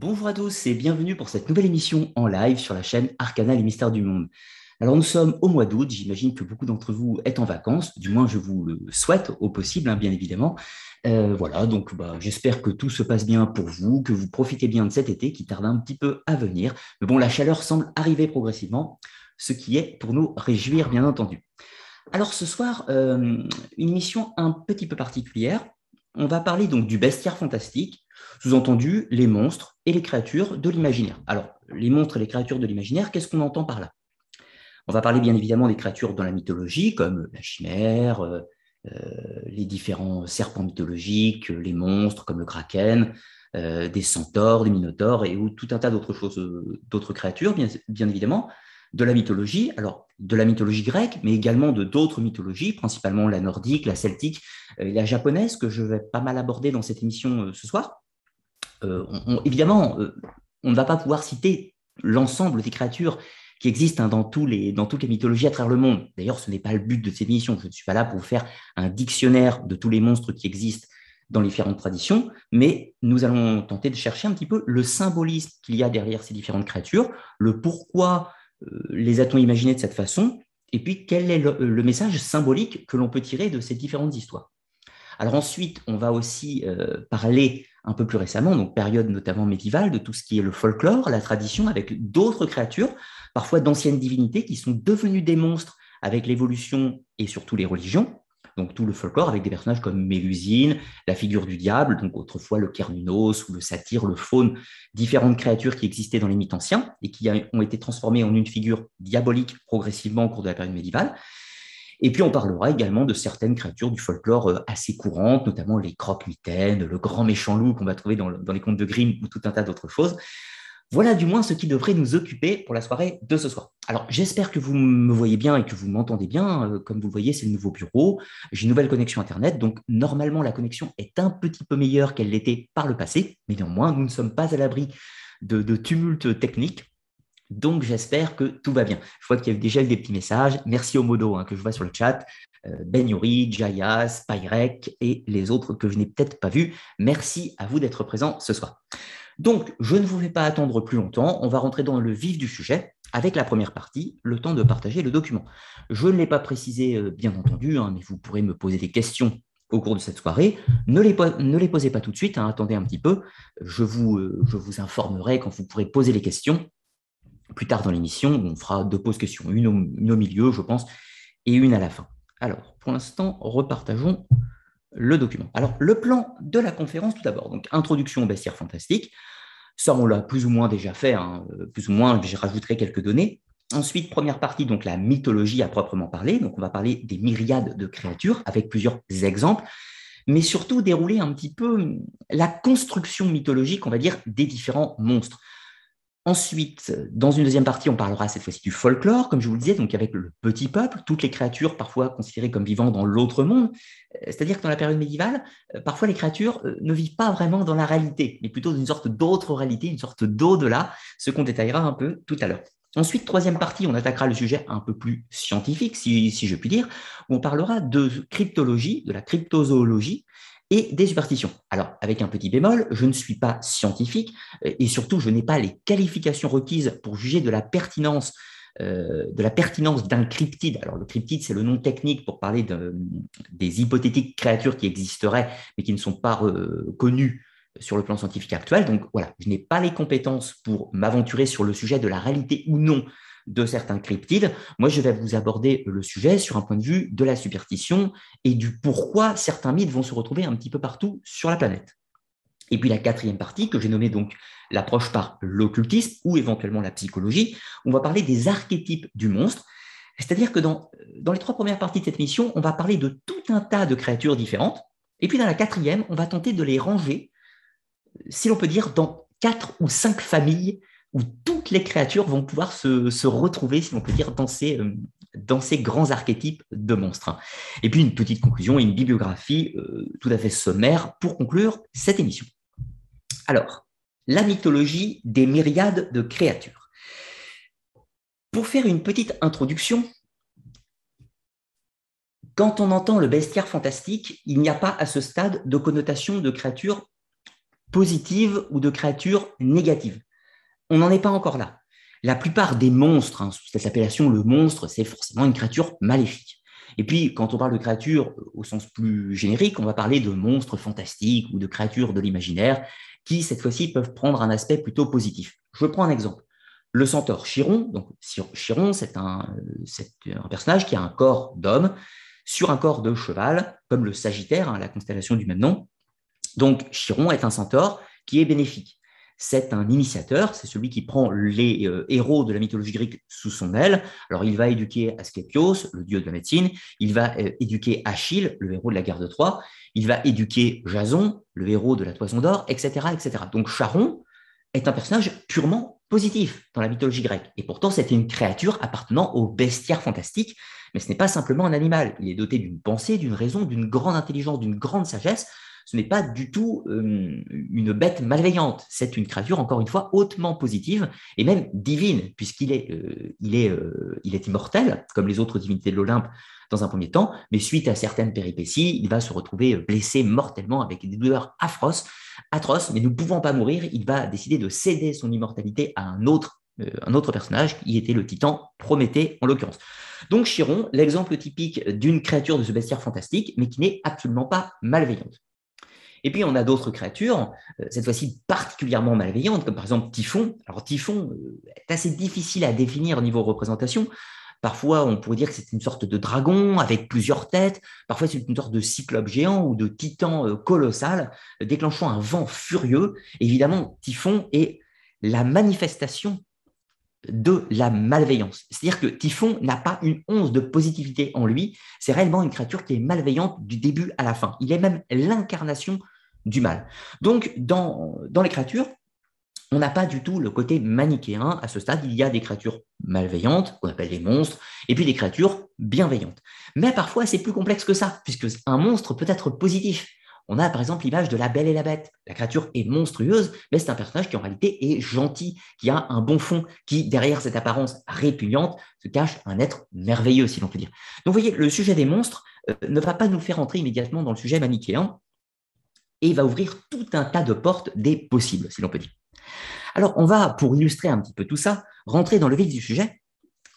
Bonjour à tous et bienvenue pour cette nouvelle émission en live sur la chaîne Arcana les mystères du monde. Alors nous sommes au mois d'août, j'imagine que beaucoup d'entre vous êtes en vacances, du moins je vous le souhaite au possible, hein, bien évidemment. Euh, voilà, donc bah, j'espère que tout se passe bien pour vous, que vous profitez bien de cet été qui tarde un petit peu à venir. Mais bon, la chaleur semble arriver progressivement, ce qui est pour nous réjouir, bien entendu. Alors ce soir, euh, une émission un petit peu particulière on va parler donc du bestiaire fantastique, sous-entendu les monstres et les créatures de l'imaginaire. Alors, les monstres et les créatures de l'imaginaire, qu'est-ce qu'on entend par là On va parler bien évidemment des créatures dans la mythologie, comme la chimère, euh, euh, les différents serpents mythologiques, les monstres comme le kraken, euh, des centaures, des minotaures et tout un tas d'autres choses, d'autres créatures, bien évidemment de la mythologie, alors de la mythologie grecque, mais également de d'autres mythologies, principalement la nordique, la celtique euh, et la japonaise, que je vais pas mal aborder dans cette émission euh, ce soir. Euh, évidemment, on ne va pas pouvoir citer l'ensemble des créatures qui existent hein, dans, tous les, dans toutes les mythologies à travers le monde. D'ailleurs, ce n'est pas le but de cette émission. Je ne suis pas là pour faire un dictionnaire de tous les monstres qui existent dans les différentes traditions, mais nous allons tenter de chercher un petit peu le symbolisme qu'il y a derrière ces différentes créatures, le pourquoi euh, les a-t-on imaginés de cette façon Et puis, quel est euh, le, message symbolique que l'on peut tirer de ces différentes histoires Alors ensuite, on va aussi euh, parler un peu plus récemment, donc période notamment médiévale, de tout ce qui est le folklore, la tradition, avec d'autres créatures, parfois d'anciennes divinités, qui sont devenues des monstres avec l'évolution et surtout les religions. Donc tout le folklore avec des personnages comme Mélusine, la figure du diable, donc autrefois le Kernunos ou le satyre, le faune, différentes créatures qui existaient dans les mythes anciens et qui ont été transformées en une figure diabolique progressivement au cours de la période médiévale. Et puis on parlera également de certaines créatures du folklore euh, assez courantes, notamment les croque-mitaines, le grand méchant loup qu'on va trouver dans, les contes de Grimm ou tout un tas d'autres choses. Voilà du moins ce qui devrait nous occuper pour la soirée de ce soir. Alors j'espère que vous me voyez bien et que vous m'entendez bien. Euh, comme vous voyez, c'est le nouveau bureau. J'ai une nouvelle connexion Internet, donc normalement la connexion est un petit peu meilleure qu'elle l'était par le passé, mais néanmoins nous ne sommes pas à l'abri de, de tumultes techniques. Donc j'espère que tout va bien. Je vois qu'il y a déjà des petits messages. Merci au modo hein, que je vois sur le chat. Euh, ben Yuri, Jaya, pyrek et les autres que je n'ai peut-être pas vus. Merci à vous d'être présents ce soir. Donc, je ne vous fais pas attendre plus longtemps, on va rentrer dans le vif du sujet avec la première partie, le temps de partager le document. Je ne l'ai pas précisé, euh, bien entendu, hein, mais vous pourrez me poser des questions au cours de cette soirée. Ne les, posez pas tout de suite, hein, attendez un petit peu. Euh, je vous, informerai quand vous pourrez poser les questions. Plus tard dans l'émission, on fera deux pauses questions, une au milieu, je pense, et une à la fin. Alors, pour l'instant, repartageons le document. Alors, le plan de la conférence tout d'abord. Donc, introduction au bestiaire fantastique. Ça, on l'a plus ou moins déjà fait, hein. euh, plus ou moins, je rajouterai quelques données. Ensuite, première partie, donc la mythologie à proprement parler. Donc, on va parler des myriades de créatures avec plusieurs exemples, mais surtout dérouler un petit peu la construction mythologique, on va dire, des différents monstres. Ensuite, dans une deuxième partie, on parlera cette fois-ci du folklore, comme je vous le disais, donc avec le petit peuple, toutes les créatures parfois considérées comme vivant dans l'autre monde. Euh, c'est-à-dire que dans la période médiévale, euh, parfois les créatures euh, ne vivent pas vraiment dans la réalité, mais plutôt d'une sorte d'autre réalité, une sorte d'au-delà, ce qu'on détaillera un peu tout à l'heure. Ensuite, troisième partie, on attaquera le sujet un peu plus scientifique, si, si je puis dire, où on parlera de cryptologie, de la cryptozoologie, et des superstitions. Alors, avec un petit bémol, je ne suis pas scientifique euh, et surtout, je n'ai pas les qualifications requises pour juger de la pertinence euh, de la pertinence d'un cryptide. Alors, le cryptide, c'est le nom technique pour parler des hypothétiques créatures qui existeraient, mais qui ne sont pas euh, connues sur le plan scientifique actuel. Donc, voilà, je n'ai pas les compétences pour m'aventurer sur le sujet de la réalité ou non de certains cryptides. Moi, je vais vous aborder le sujet sur un point de vue de la superstition et du pourquoi certains mythes vont se retrouver un petit peu partout sur la planète. Et puis la quatrième partie, que j'ai nommée donc l'approche par l'occultisme ou éventuellement la psychologie, on va parler des archétypes du monstre. C'est-à-dire que dans, dans les trois premières parties de cette mission, on va parler de tout un tas de créatures différentes. Et puis dans la quatrième, on va tenter de les ranger, si l'on peut dire, dans quatre ou cinq familles où toutes les créatures vont pouvoir se, retrouver, si l'on peut dire, euh, dans ces, grands archétypes de monstres. Et puis une petite conclusion et une bibliographie euh, tout à fait sommaire pour conclure cette émission. Alors, la mythologie des myriades de créatures. Pour faire une petite introduction, quand on entend le bestiaire fantastique, il n'y a pas à ce stade de connotation de créatures positives ou de créatures négatives on n'en est pas encore là. La plupart des monstres, hein, sous cette appellation, le monstre, c'est forcément une créature maléfique. Et puis, quand on parle de créature euh, au sens plus générique, on va parler de monstres fantastiques ou de créatures de l'imaginaire qui, cette fois-ci, peuvent prendre un aspect plutôt positif. Je prends un exemple. Le centaure Chiron, donc Chiron, euh, c'est un, personnage qui a un corps d'homme sur un corps de cheval, comme le Sagittaire, hein, la constellation du même nom. Donc, Chiron est un centaure qui est bénéfique c'est un initiateur, c'est celui qui prend les euh, héros de la mythologie grecque sous son aile. Alors il va éduquer Asclepios, le dieu de la médecine, il va euh, éduquer Achille, le héros de la guerre de Troie, il va éduquer Jason, le héros de la Toison d'Or, etc., etc. Donc Charon est un personnage purement positif dans la mythologie grecque. Et pourtant, c'était une créature appartenant au bestiaire fantastique, mais ce n'est pas simplement un animal. Il est doté d'une pensée, d'une raison, d'une grande intelligence, d'une grande sagesse, ce n'est pas du tout euh, une bête malveillante. C'est une créature, encore une fois, hautement positive et même divine, puisqu'il euh, euh, est, immortel, comme les autres divinités de l'Olympe dans un premier temps, mais suite à certaines péripéties, il va se retrouver blessé mortellement avec des douleurs atroces, atroces, mais ne pouvant pas mourir, il va décider de céder son immortalité à un autre un autre personnage qui était le titan Prométhée en l'occurrence. Donc Chiron, l'exemple typique d'une créature de ce bestiaire fantastique, mais qui n'est absolument pas malveillante. Et puis, on a d'autres créatures, euh, cette fois-ci particulièrement malveillantes, comme par exemple Typhon. Alors, Typhon euh, est assez difficile à définir au niveau représentation. Parfois, on pourrait dire que c'est une sorte de dragon avec plusieurs têtes. Parfois, c'est une sorte de cyclope géant ou de titan euh, colossal déclenchant un vent furieux. Évidemment, Typhon est la manifestation de la malveillance. C'est-à-dire que Typhon n'a pas une once de positivité en lui, c'est réellement une créature qui est malveillante du début à la fin. Il est même l'incarnation du mal. Donc dans, les créatures, on n'a pas du tout le côté manichéen. À ce stade, il y a des créatures malveillantes, qu'on appelle des monstres, et puis des créatures bienveillantes. Mais parfois, c'est plus complexe que ça, puisque un monstre peut être positif. On a par exemple l'image de la belle et la bête. La créature est monstrueuse, mais c'est un personnage qui en réalité est gentil, qui a un bon fond, qui derrière cette apparence répugnante se cache un être merveilleux, si l'on peut dire. Donc vous voyez, le sujet des monstres euh, ne va pas nous faire entrer immédiatement dans le sujet manichéen et va ouvrir tout un tas de portes des possibles, si l'on peut dire. Alors on va, pour illustrer un petit peu tout ça, rentrer dans le vif du sujet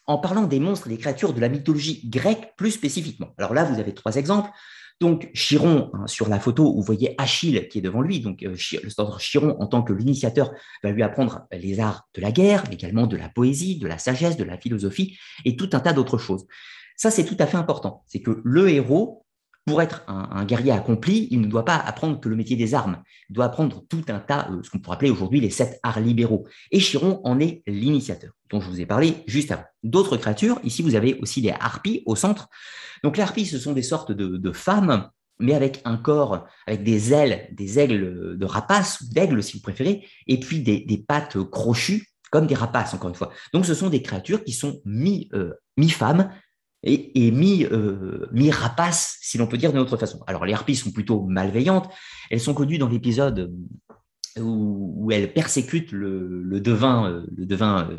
en parlant des monstres et des créatures de la mythologie grecque plus spécifiquement. Alors là, vous avez trois exemples. Donc Chiron, hein, sur la photo, vous voyez Achille qui est devant lui. Donc euh, Chiron, en tant que l'initiateur, va lui apprendre les arts de la guerre, mais également de la poésie, de la sagesse, de la philosophie et tout un tas d'autres choses. Ça, c'est tout à fait important. C'est que le héros pour être un, guerrier accompli, il ne doit pas apprendre que le métier des armes. Il doit apprendre tout un tas, euh, ce qu'on pourrait appeler aujourd'hui les sept arts libéraux. Et Chiron en est l'initiateur, dont je vous ai parlé juste avant. D'autres créatures, ici vous avez aussi des harpies au centre. Donc les harpies, ce sont des sortes de, femmes mais avec un corps, avec des ailes, des aigles de rapaces, ou d'aigles, si vous préférez, et puis des, pattes crochues, comme des rapaces, encore une fois. Donc ce sont des créatures qui sont euh, mi-femmes, et, mi, euh, rapace, si l'on peut dire d'une autre façon. Alors les harpies sont plutôt malveillantes. Elles sont connues dans l'épisode euh, où, elles persécutent le, le devin, euh, le devin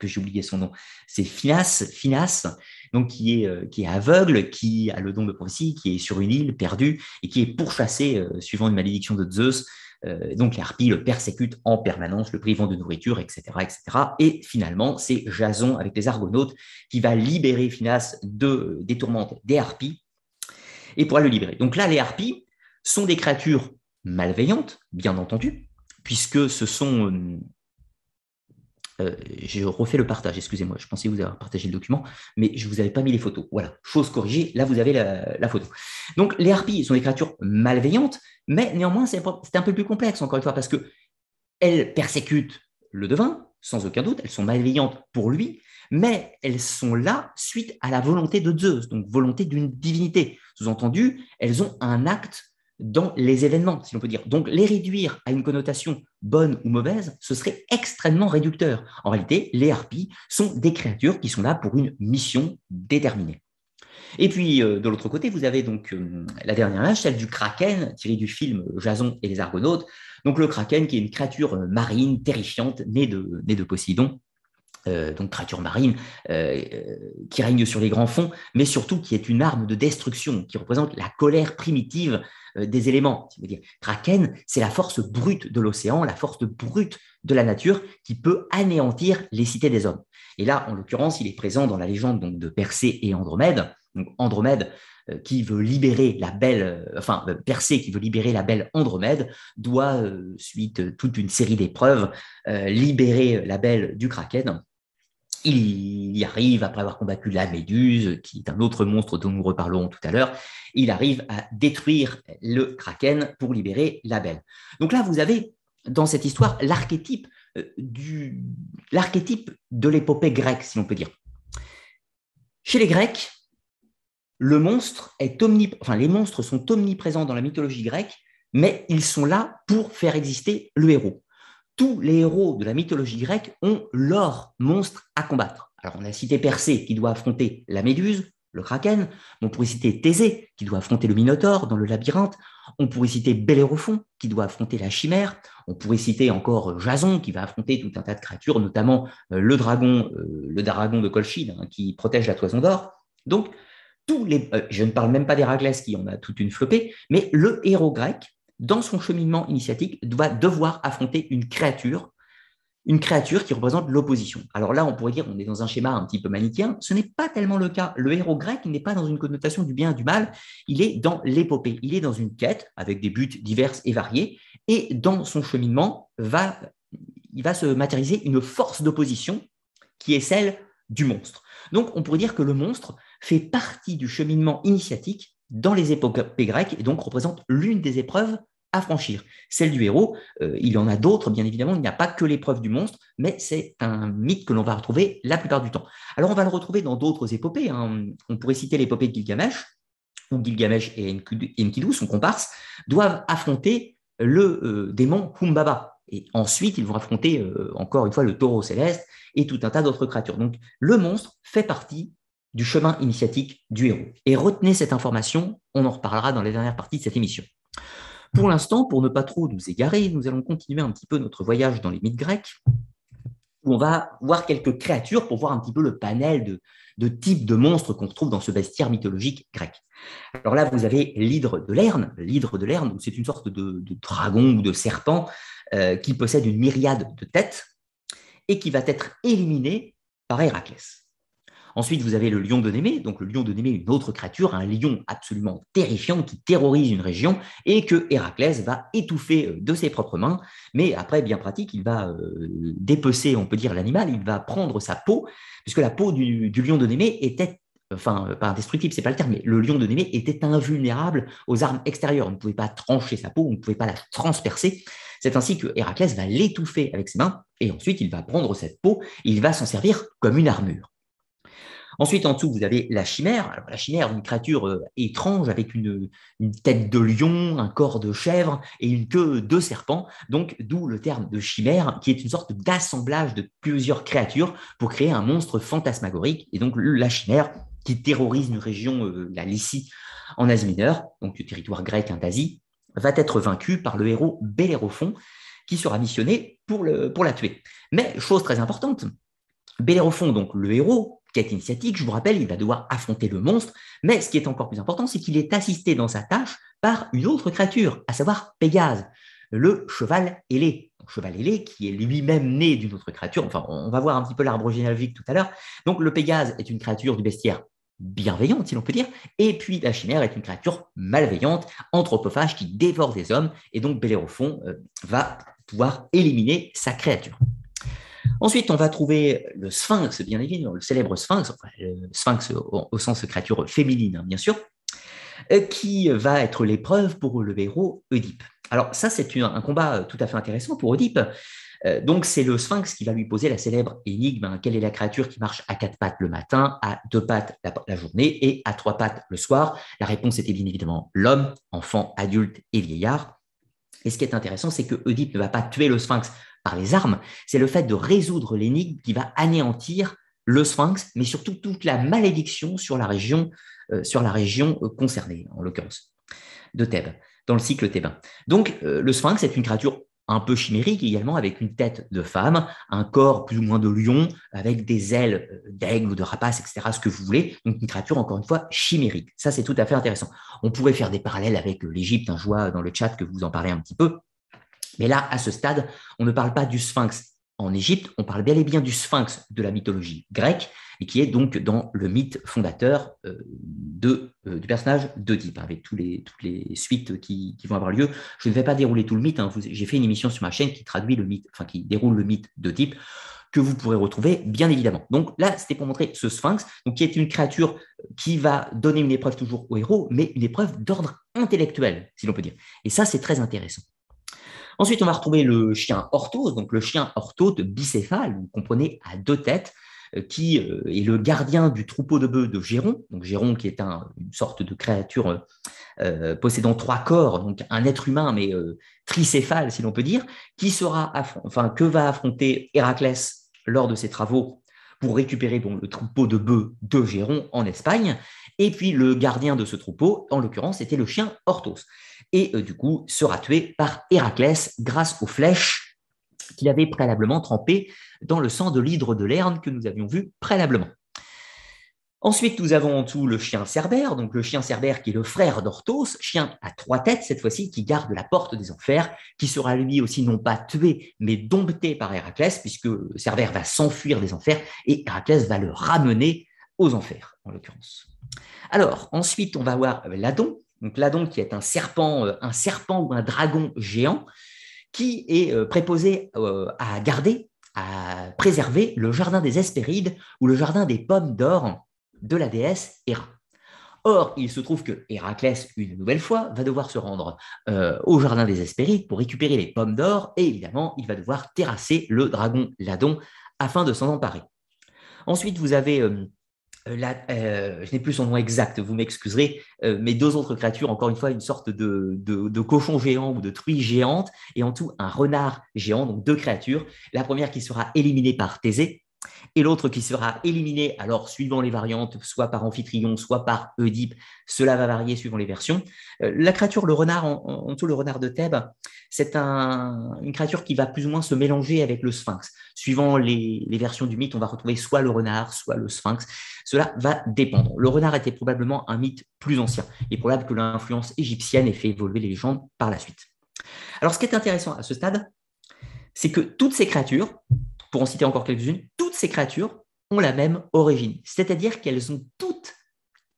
que j'ai oublié son nom. C'est Finas, Finas, donc qui est qui aveugle, qui a le don de prophétie, qui est sur une île perdue et qui est pourchassé suivant une malédiction de Zeus euh, donc les harpies le persécutent en permanence, le privant de nourriture, etc. etc. Et finalement, c'est Jason avec les Argonautes qui va libérer Finas de, euh, des tourmentes des harpies et pourra le libérer. Donc là, les harpies sont des créatures malveillantes, bien entendu, puisque ce sont euh, j'ai euh, je refais le partage, excusez-moi, je pensais vous avoir partagé le document, mais je ne vous avais pas mis les photos. Voilà, chose corrigée, là vous avez la, photo. Donc les harpies sont des créatures malveillantes, mais néanmoins c'est un peu plus complexe, encore une fois, parce que elles persécutent le devin, sans aucun doute, elles sont malveillantes pour lui, mais elles sont là suite à la volonté de Zeus, donc volonté d'une divinité. Sous-entendu, elles ont un acte dans les événements, si l'on peut dire. Donc, les réduire à une connotation bonne ou mauvaise, ce serait extrêmement réducteur. En réalité, les harpies sont des créatures qui sont là pour une mission déterminée. Et puis, euh, de l'autre côté, vous avez donc euh, la dernière image, celle du kraken, tirée du film Jason et les Argonautes. Donc, le kraken qui est une créature euh, marine terrifiante née de, née de euh, donc créature Marine, euh, euh, qui règne sur les grands fonds, mais surtout qui est une arme de destruction, qui représente la colère primitive des éléments. dire, Kraken, c'est la force brute de l'océan, la force brute de la nature qui peut anéantir les cités des hommes. Et là, en l'occurrence, il est présent dans la légende de Persée et Andromède. Donc Andromède, qui veut libérer la belle, enfin qui veut libérer la belle Andromède, doit, suite toute une série d'épreuves, libérer la belle du Kraken il y arrive, après avoir combattu la Méduse, qui est un autre monstre dont nous reparlerons tout à l'heure, il arrive à détruire le Kraken pour libérer la Belle. Donc là, vous avez dans cette histoire l'archétype euh, de l'épopée grecque, si l'on peut dire. Chez les Grecs, le monstre est enfin, les monstres sont omniprésents dans la mythologie grecque, mais ils sont là pour faire exister le héros tous les héros de la mythologie grecque ont leur monstre à combattre. Alors on a cité Persée qui doit affronter la Méduse, le Kraken, on pourrait citer Thésée qui doit affronter le Minotaure dans le labyrinthe, on pourrait citer Bellérophon qui doit affronter la chimère, on pourrait citer encore euh, Jason qui va affronter tout un tas de créatures, notamment euh, le dragon, euh, le dragon de Colchide hein, qui protège la toison d'or. Donc tous les, je ne parle même pas d'Héraclès qui en a toute une flopée, mais le héros grec dans son cheminement initiatique, va devoir affronter une créature, une créature qui représente l'opposition. Alors là, on pourrait dire qu'on est dans un schéma un petit peu manichéen. Ce n'est pas tellement le cas. Le héros grec n'est pas dans une connotation du bien et du mal. Il est dans l'épopée. Il est dans une quête avec des buts divers et variés. Et dans son cheminement, va, il va se matérialiser une force d'opposition qui est celle du monstre. Donc, on pourrait dire que le monstre fait partie du cheminement initiatique dans les épopées grecques et donc représente l'une des épreuves franchir. Celle du héros, euh, il y en a d'autres, bien évidemment, il n'y a pas que l'épreuve du monstre, mais c'est un mythe que l'on va retrouver la plupart du temps. Alors on va le retrouver dans d'autres épopées, hein. on pourrait citer l'épopée de Gilgamesh, où Gilgamesh et Enkidu, son comparse, doivent affronter le euh, démon Humbaba. Et ensuite, ils vont affronter euh, encore une fois le taureau céleste et tout un tas d'autres créatures. Donc le monstre fait partie du chemin initiatique du héros. Et retenez cette information, on en reparlera dans les dernières parties de cette émission. Pour l'instant, pour ne pas trop nous égarer, nous allons continuer un petit peu notre voyage dans les mythes grecs, où on va voir quelques créatures pour voir un petit peu le panel de, types de monstres qu'on retrouve dans ce bestiaire mythologique grec. Alors là, vous avez l'hydre de Lerne. L'hydre de Lerne, c'est une sorte de, dragon ou de serpent euh, qui possède une myriade de têtes et qui va être éliminé par Héraclès. Ensuite, vous avez le lion de Némée. Donc, le lion de Némée, une autre créature, un lion absolument terrifiant qui terrorise une région et que Héraclès va étouffer euh, de ses propres mains. Mais après, bien pratique, il va euh, dépecer, on peut dire, l'animal. Il va prendre sa peau, puisque la peau du, lion de Némée était enfin euh, pas indestructible, c'est pas le terme, mais le lion de Némée était invulnérable aux armes extérieures. On ne pouvait pas trancher sa peau, on ne pouvait pas la transpercer. C'est ainsi que Héraclès va l'étouffer avec ses mains, et ensuite il va prendre cette peau, il va s'en servir comme une armure. Ensuite, en dessous, vous avez la chimère. la chimère, une créature euh, étrange avec une, tête de lion, un corps de chèvre et une queue de serpent. Donc, d'où le terme de chimère, qui est une sorte d'assemblage de plusieurs créatures pour créer un monstre fantasmagorique. Et donc, la chimère qui terrorise une région, euh, la Lycie, en Asie mineure, donc le territoire grec en hein, d'Asie, va être vaincu par le héros Bellérophon, qui sera missionné pour, le, pour la tuer. Mais, chose très importante, Bellérophon, donc le héros, quête initiatique, je vous rappelle, il va devoir affronter le monstre, mais ce qui est encore plus important, c'est qu'il est assisté dans sa tâche par une autre créature, à savoir Pégase, le cheval ailé. cheval ailé qui est lui-même né d'une autre créature, enfin on va voir un petit peu l'arbre généalogique tout à l'heure. Donc le Pégase est une créature du bestiaire bienveillante, si l'on peut dire, et puis la chimère est une créature malveillante, anthropophage, qui dévore des hommes, et donc Bellérophon euh, va pouvoir éliminer sa créature. Ensuite, on va trouver le sphinx, bien évidemment, le célèbre sphinx, le sphinx au, sens créature féminine, hein, bien sûr, euh, qui va être l'épreuve pour le héros Oedipe. Alors ça, c'est un, combat euh, tout à fait intéressant pour Oedipe. Euh, donc, c'est le sphinx qui va lui poser la célèbre énigme. Hein, quelle est la créature qui marche à quatre pattes le matin, à deux pattes la, la journée et à trois pattes le soir La réponse était bien évidemment l'homme, enfant, adulte et vieillard. Et ce qui est intéressant, c'est que Oedipe ne va pas tuer le sphinx par les armes, c'est le fait de résoudre l'énigme qui va anéantir le sphinx, mais surtout toute la malédiction sur la région, euh, sur la région euh, concernée, en l'occurrence, de Thèbes, dans le cycle thébain. Donc, euh, le sphinx est une créature un peu chimérique également, avec une tête de femme, un corps plus ou moins de lion, avec des ailes d'aigle ou de rapace, etc., ce que vous voulez. Donc une créature, encore une fois, chimérique. Ça, c'est tout à fait intéressant. On pourrait faire des parallèles avec l'Égypte, un hein. dans le chat que vous en parlez un petit peu. Mais là, à ce stade, on ne parle pas du sphinx en Égypte, on parle bel et bien du sphinx de la mythologie grecque, et qui est donc dans le mythe fondateur euh, euh, du personnage d'Oedipe, avec toutes les suites qui, vont avoir lieu. Je ne vais pas dérouler tout le mythe, hein. j'ai fait une émission sur ma chaîne qui traduit le mythe, enfin qui déroule le mythe d'Oedipe, que vous pourrez retrouver, bien évidemment. Donc là, c'était pour montrer ce sphinx, qui est une créature qui va donner une épreuve toujours au héros, mais une épreuve d'ordre intellectuel, si l'on peut dire. Et ça, c'est très intéressant. Ensuite, on va retrouver le chien Orthos, donc le chien de bicéphale, vous comprenez, à deux têtes, euh, qui euh, est le gardien du troupeau de bœufs de Géron, donc Géron qui est une sorte de créature euh, possédant trois corps, donc un être humain mais tricéphale si l'on peut dire, qui sera enfin que va affronter Héraclès lors de ses travaux pour récupérer le troupeau de bœufs de Géron en Espagne, et puis le gardien de ce troupeau, en l'occurrence, c'était le chien Orthos et euh, du coup sera tué par Héraclès grâce aux flèches qu'il avait préalablement trempées dans le sang de l'hydre de Lerne que nous avions vu préalablement. Ensuite, nous avons en tout le chien Cerbère, donc le chien Cerbère qui est le frère d'Orthos, chien à trois têtes cette fois-ci, qui garde la porte des enfers, qui sera lui aussi non pas tué, mais dompté par Héraclès, puisque Cerbère va s'enfuir des enfers et Héraclès va le ramener aux enfers, en l'occurrence. Alors, ensuite, on va voir Ladon, donc l'Adon qui est un serpent, euh, un serpent ou un dragon géant, qui est euh, préposé euh, à garder, à préserver le jardin des Hespérides ou le jardin des pommes d'or de la déesse Héra. Or, il se trouve que Héraclès, une nouvelle fois, va devoir se rendre au jardin des Hespérides pour récupérer les pommes d'or, et évidemment, il va devoir terrasser le dragon Ladon afin de s'en emparer. Ensuite, vous avez euh, euh, je n'ai plus son nom exact, vous m'excuserez, euh, mais deux autres créatures, encore une fois, une sorte de, de, de, cochon géant ou de truie géante, et en tout un renard géant, donc deux créatures. La première qui sera éliminée par Thésée, et l'autre qui sera éliminé, alors suivant les variantes, soit par Amphitryon, soit par Oedipe, cela va varier suivant les versions. Euh, la créature, le renard, en, tout le renard de Thèbes, c'est une créature qui va plus ou moins se mélanger avec le sphinx. Suivant les, les, versions du mythe, on va retrouver soit le renard, soit le sphinx. Cela va dépendre. Le renard était probablement un mythe plus ancien. Il est probable que l'influence égyptienne ait fait évoluer les légendes par la suite. Alors ce qui est intéressant à ce stade, c'est que toutes ces créatures, pour en citer encore quelques-unes, toutes ces créatures ont la même origine, c'est-à-dire qu'elles ont toutes,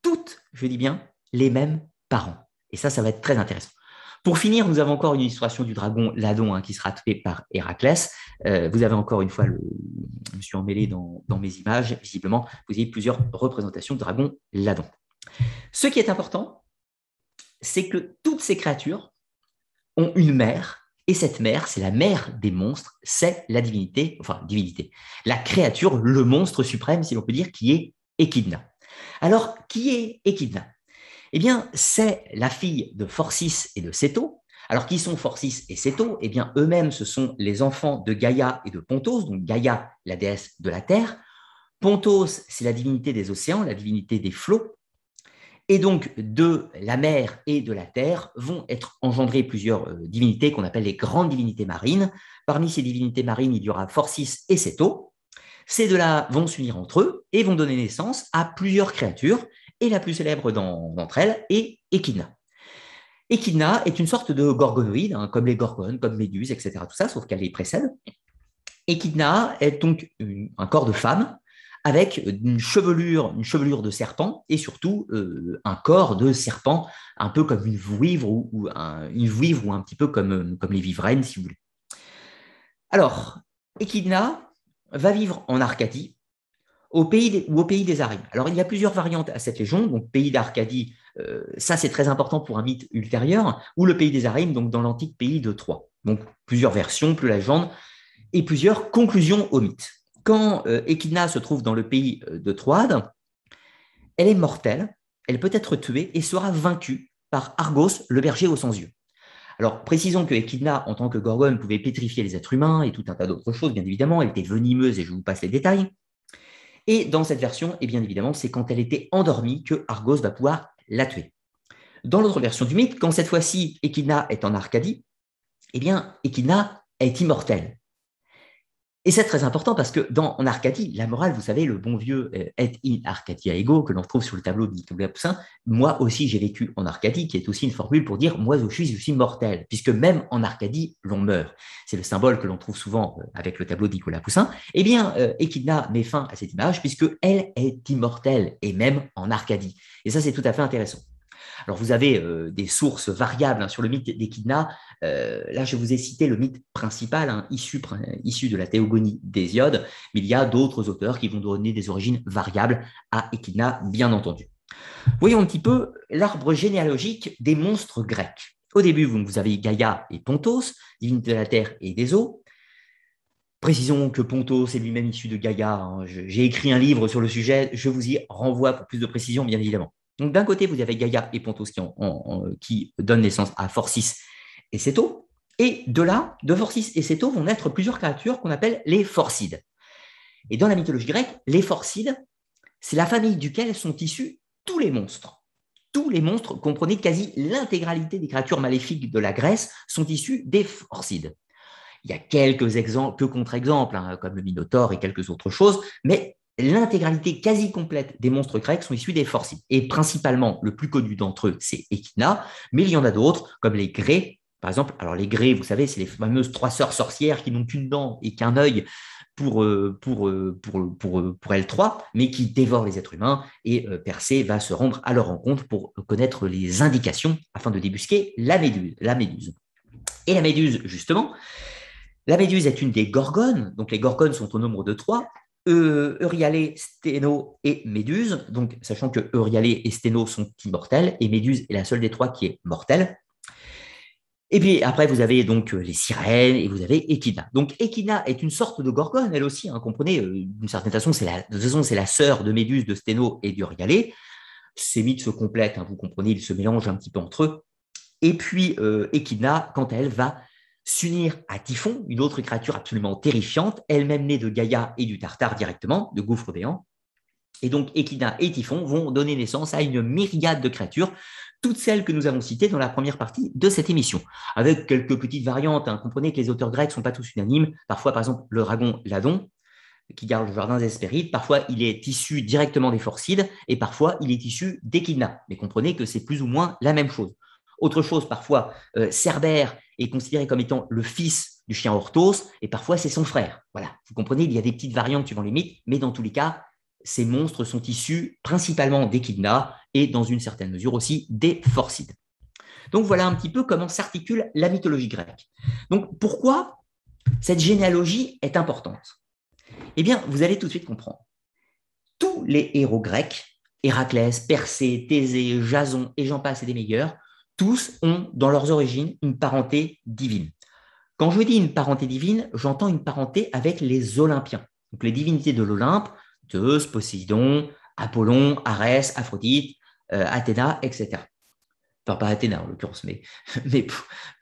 toutes, je dis bien, les mêmes parents. Et ça, ça va être très intéressant. Pour finir, nous avons encore une illustration du dragon Ladon hein, qui sera tué par Héraclès. Euh, vous avez encore une fois, le... je me suis emmêlé dans, dans, mes images, visiblement, vous avez plusieurs représentations de dragon Ladon. Ce qui est important, c'est que toutes ces créatures ont une mère et cette mère, c'est la mère des monstres, c'est la divinité, enfin divinité, la créature, le monstre suprême, si l'on peut dire, qui est Echidna. Alors, qui est Echidna Eh bien, c'est la fille de Forcis et de Seto. Alors, qui sont Forcis et Seto Eh bien, eux-mêmes, ce sont les enfants de Gaïa et de Pontos, donc Gaïa, la déesse de la terre. Pontos, c'est la divinité des océans, la divinité des flots. Et donc, de la mer et de la terre vont être engendrées plusieurs euh, divinités qu'on appelle les grandes divinités marines. Parmi ces divinités marines, il y aura Forcis et Seto. Ces deux-là vont s'unir entre eux et vont donner naissance à plusieurs créatures, et la plus célèbre d'entre elles est Echidna. Echidna est une sorte de gorgonoïde, hein, comme les gorgones, comme Méduse, etc. Tout ça, sauf qu'elle les précède. Echidna est donc un corps de femme avec euh, une chevelure, une chevelure de serpent et surtout euh, un corps de serpent, un peu comme une vouivre ou, un, ou un petit peu euh, comme, les vivraines, si vous voulez. Alors, Echidna va vivre en Arcadie, ou au pays des Arimes. Alors, il y a plusieurs variantes à cette légende. Donc, pays d'Arcadie, ça c'est très important pour un mythe ultérieur, ou le pays des Arimes, donc dans l'antique pays de Troie. Donc, plusieurs versions, plus la légende, et plusieurs conclusions au mythe quand euh, Echidna se trouve dans le pays euh, de Troade, elle est mortelle, elle peut être tuée et sera vaincue par Argos, le berger aux sans yeux. Alors, précisons que Echidna, en tant que gorgone, pouvait pétrifier les êtres humains et tout un tas d'autres choses, bien évidemment. Elle était venimeuse et je vous passe les détails. Et dans cette version, et eh bien évidemment, c'est quand elle était endormie que Argos va pouvoir la tuer. Dans l'autre version du mythe, quand cette fois-ci Echidna est en Arcadie, eh bien, Echidna est immortelle. Et c'est très important parce que dans en Arcadie, la morale, vous savez, le bon vieux euh, et in Arcadia ego que l'on trouve sur le tableau de Nicolas Poussin, moi aussi j'ai vécu en Arcadie, qui est aussi une formule pour dire moi je suis, je suis mortel, puisque même en Arcadie, l'on meurt. C'est le symbole que l'on trouve souvent euh, avec le tableau de Nicolas Poussin. Eh bien, Echidna met fin à cette image puisque elle est immortelle et même en Arcadie. Et ça, c'est tout à fait intéressant. Alors vous avez euh, des sources variables hein, sur le mythe d'Échidna. Euh, là, je vous ai cité le mythe principal, hein, issu, de la théogonie d'Hésiode, mais il y a d'autres auteurs qui vont donner des origines variables à Échidna, bien entendu. Voyons un petit peu l'arbre généalogique des monstres grecs. Au début, vous avez Gaïa et Pontos, divinité de la terre et des eaux. Précisons que Pontos est lui-même issu de Gaïa. Hein. J'ai écrit un livre sur le sujet, je vous y renvoie pour plus de précision, bien évidemment. Donc d'un côté, vous avez Gaïa et Pontos qui, euh, donnent naissance à Forcis et Seto. Et de là, de Forcis et Seto vont naître plusieurs créatures qu'on appelle les Forcides. Et dans la mythologie grecque, les Forcides, c'est la famille duquel sont issus tous les monstres. Tous les monstres, comprenez quasi l'intégralité des créatures maléfiques de la Grèce, sont issus des Forcides. Il y a quelques exemples, contre-exemples, hein, comme le Minotaur et quelques autres choses, mais l'intégralité quasi complète des monstres grecs sont issus des forces Et principalement, le plus connu d'entre eux, c'est Echina, mais il y en a d'autres, comme les Grès, par exemple. Alors les Grès, vous savez, c'est les fameuses trois sœurs sorcières qui n'ont qu'une dent et qu'un œil pour, euh, euh, pour, pour, euh, pour, L3, mais qui dévorent les êtres humains, et Persée va se rendre à leur rencontre pour connaître les indications afin de débusquer la méduse. La méduse. Et la méduse, justement, la méduse est une des gorgones, donc les gorgones sont au nombre de trois, euh, Euryalée, Sténo et Méduse. Donc, sachant que Euryalée et Sténo sont immortels et Méduse est la seule des trois qui est mortelle. Et puis après, vous avez donc euh, les sirènes et vous avez Echidna. Donc Echidna est une sorte de gorgone, elle aussi, hein, comprenez, euh, d'une certaine façon, c'est la, de façon, c'est la sœur de Méduse, de Sténo et d'Euryalée. Ces mythes se complètent, hein, vous comprenez, ils se mélangent un petit peu entre eux. Et puis euh, quand elle, va s'unir à Typhon, une autre créature absolument terrifiante, elle-même née de Gaïa et du Tartare directement, de gouffre béant. Et donc Echidna et Typhon vont donner naissance à une myriade de créatures, toutes celles que nous avons citées dans la première partie de cette émission, avec quelques petites variantes. Hein. Comprenez que les auteurs grecs ne sont pas tous unanimes. Parfois, par exemple, le dragon Ladon, qui garde le jardin des Hespérides, parfois il est issu directement des Forcides, et parfois il est issu d'Echidna. Mais comprenez que c'est plus ou moins la même chose. Autre chose, parfois, euh, Cerbère est considéré comme étant le fils du chien orthos, et parfois c'est son frère. Voilà, vous comprenez, il y a des petites variantes suivant les mythes, mais dans tous les cas, ces monstres sont issus principalement d'échidnas et dans une certaine mesure aussi des forcides. Donc voilà un petit peu comment s'articule la mythologie grecque. Donc pourquoi cette généalogie est importante Eh bien, vous allez tout de suite comprendre. Tous les héros grecs, Héraclès, Persée, Thésée, Jason et j'en passe et des meilleurs, tous ont dans leurs origines une parenté divine. Quand je dis une parenté divine, j'entends une parenté avec les Olympiens. Donc les divinités de l'Olympe, Zeus, Poséidon, Apollon, Arès, Aphrodite, euh, Athéna, etc. Enfin, pas Athéna en l'occurrence, mais, mais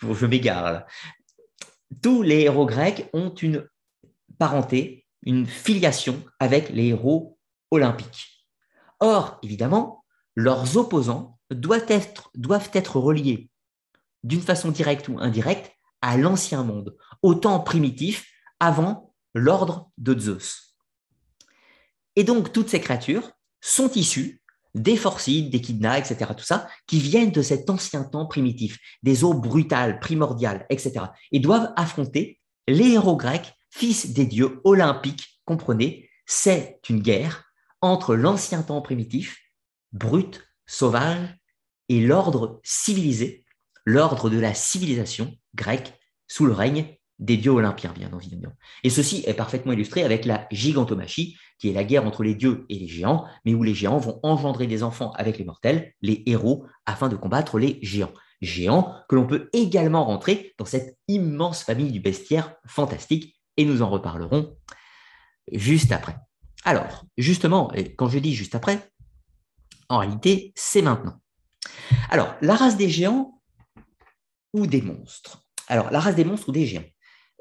je m'égare. Tous les héros grecs ont une parenté, une filiation avec les héros olympiques. Or, évidemment, leurs opposants doivent être, reliés d'une façon directe ou indirecte à l'ancien monde, au temps primitif avant l'ordre de Zeus. Et donc toutes ces créatures sont issues des forcides, des kidnas, etc., tout ça, qui viennent de cet ancien temps primitif, des eaux brutales, primordiales, etc., et doivent affronter les héros grecs, fils des dieux olympiques, comprenez, c'est une guerre entre l'ancien temps primitif, brut, sauvage, et l'ordre civilisé, l'ordre de la civilisation grecque sous le règne des dieux olympiens, bien évidemment. Et ceci est parfaitement illustré avec la gigantomachie, qui est la guerre entre les dieux et les géants, mais où les géants vont engendrer des enfants avec les mortels, les héros, afin de combattre les géants. Géants que l'on peut également rentrer dans cette immense famille du bestiaire fantastique, et nous en reparlerons juste après. Alors, justement, quand je dis juste après, en réalité, c'est maintenant. Alors, la race des géants ou des monstres. Alors, la race des monstres ou des géants.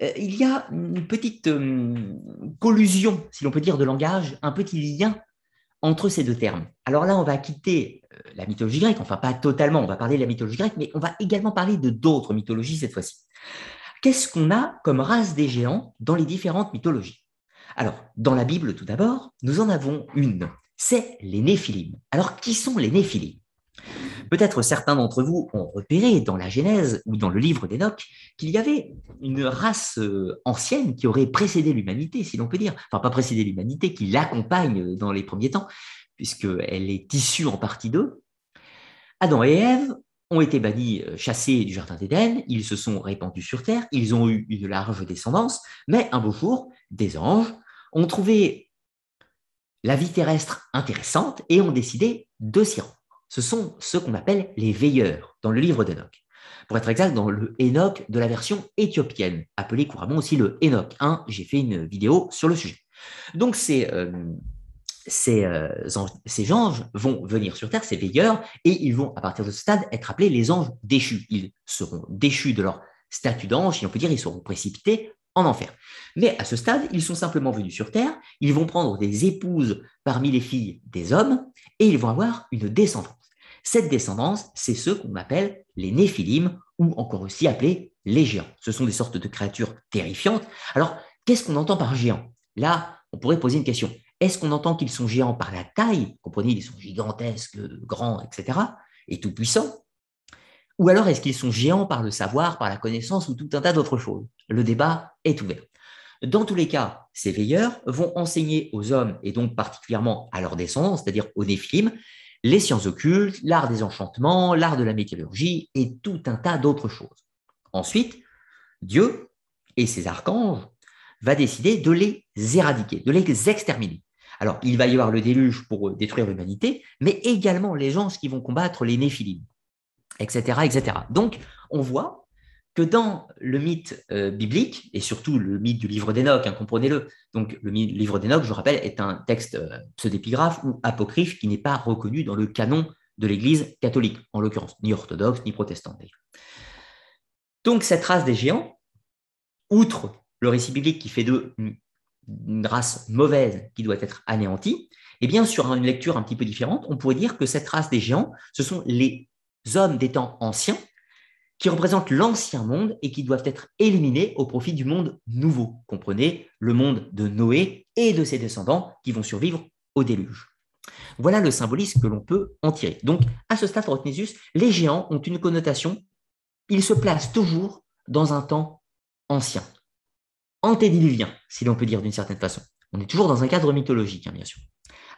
Euh, il y a une petite euh, collusion, si l'on peut dire, de langage, un petit lien entre ces deux termes. Alors là, on va quitter euh, la mythologie grecque, enfin pas totalement, on va parler de la mythologie grecque, mais on va également parler de d'autres mythologies cette fois-ci. Qu'est-ce qu'on a comme race des géants dans les différentes mythologies Alors, dans la Bible tout d'abord, nous en avons une, c'est les Néphilim. Alors, qui sont les Néphilim Peut-être certains d'entre vous ont repéré dans la Genèse ou dans le livre d'Enoch qu'il y avait une race euh, ancienne qui aurait précédé l'humanité, si l'on peut dire. Enfin, pas précédé l'humanité, qui l'accompagne dans les premiers temps, puisqu'elle est issue en partie d'eux. Adam et Ève ont été bannis, euh, chassés du Jardin d'Éden, ils se sont répandus sur Terre, ils ont eu une large descendance, mais un beau jour, des anges ont trouvé la vie terrestre intéressante et ont décidé de s'y rendre ce sont ceux qu'on appelle les veilleurs dans le livre d'Enoch. Pour être exact, dans le Enoch de la version éthiopienne, appelé couramment aussi le Enoch 1, j'ai fait une vidéo sur le sujet. Donc euh, euh, ces, anges vont venir sur Terre, ces veilleurs, et ils vont à partir de ce stade être appelés les anges déchus. Ils seront déchus de leur statut d'ange, et on peut dire ils seront précipités en enfer. Mais à ce stade, ils sont simplement venus sur Terre, ils vont prendre des épouses parmi les filles des hommes, et ils vont avoir une descendance. Cette descendance, c'est ce qu'on appelle les Néphilim, ou encore aussi appelés les géants. Ce sont des sortes de créatures terrifiantes. Alors, qu'est-ce qu'on entend par géant Là, on pourrait poser une question. Est-ce qu'on entend qu'ils sont géants par la taille Comprenez, ils sont gigantesques, grands, etc. et tout-puissants. Ou alors est-ce qu'ils sont géants par le savoir, par la connaissance ou tout un tas d'autres choses Le débat est ouvert. Dans tous les cas, ces veilleurs vont enseigner aux hommes, et donc particulièrement à leur descendants, c'est-à-dire aux Néphilim, les sciences occultes, l'art des enchantements, l'art de la métallurgie et tout un tas d'autres choses. Ensuite, Dieu et ses archanges va décider de les éradiquer, de les exterminer. Alors, il va y avoir le déluge pour euh, détruire l'humanité, mais également les gens qui vont combattre les néphilim, etc., etc. Donc, on voit que dans le mythe euh, biblique, et surtout le mythe du livre d'Enoch, hein, comprenez-le. Donc, le livre d'Enoch, je rappelle, est un texte euh, pseudépigraphe ou apocryphe qui n'est pas reconnu dans le canon de l'Église catholique, en l'occurrence, ni orthodoxe, ni protestante. Donc, cette race des géants, outre le récit biblique qui fait d'eux une, race mauvaise qui doit être anéantie, et eh bien, sur une lecture un petit peu différente, on pourrait dire que cette race des géants, ce sont les hommes des temps anciens qui représentent l'ancien monde et qui doivent être éliminés au profit du monde nouveau. Comprenez le monde de Noé et de ses descendants qui vont survivre au déluge. Voilà le symbolisme que l'on peut en tirer. Donc, à ce stade, retenez les géants ont une connotation, ils se placent toujours dans un temps ancien, antédiluvien, si l'on peut dire d'une certaine façon. On est toujours dans un cadre mythologique, hein, bien sûr.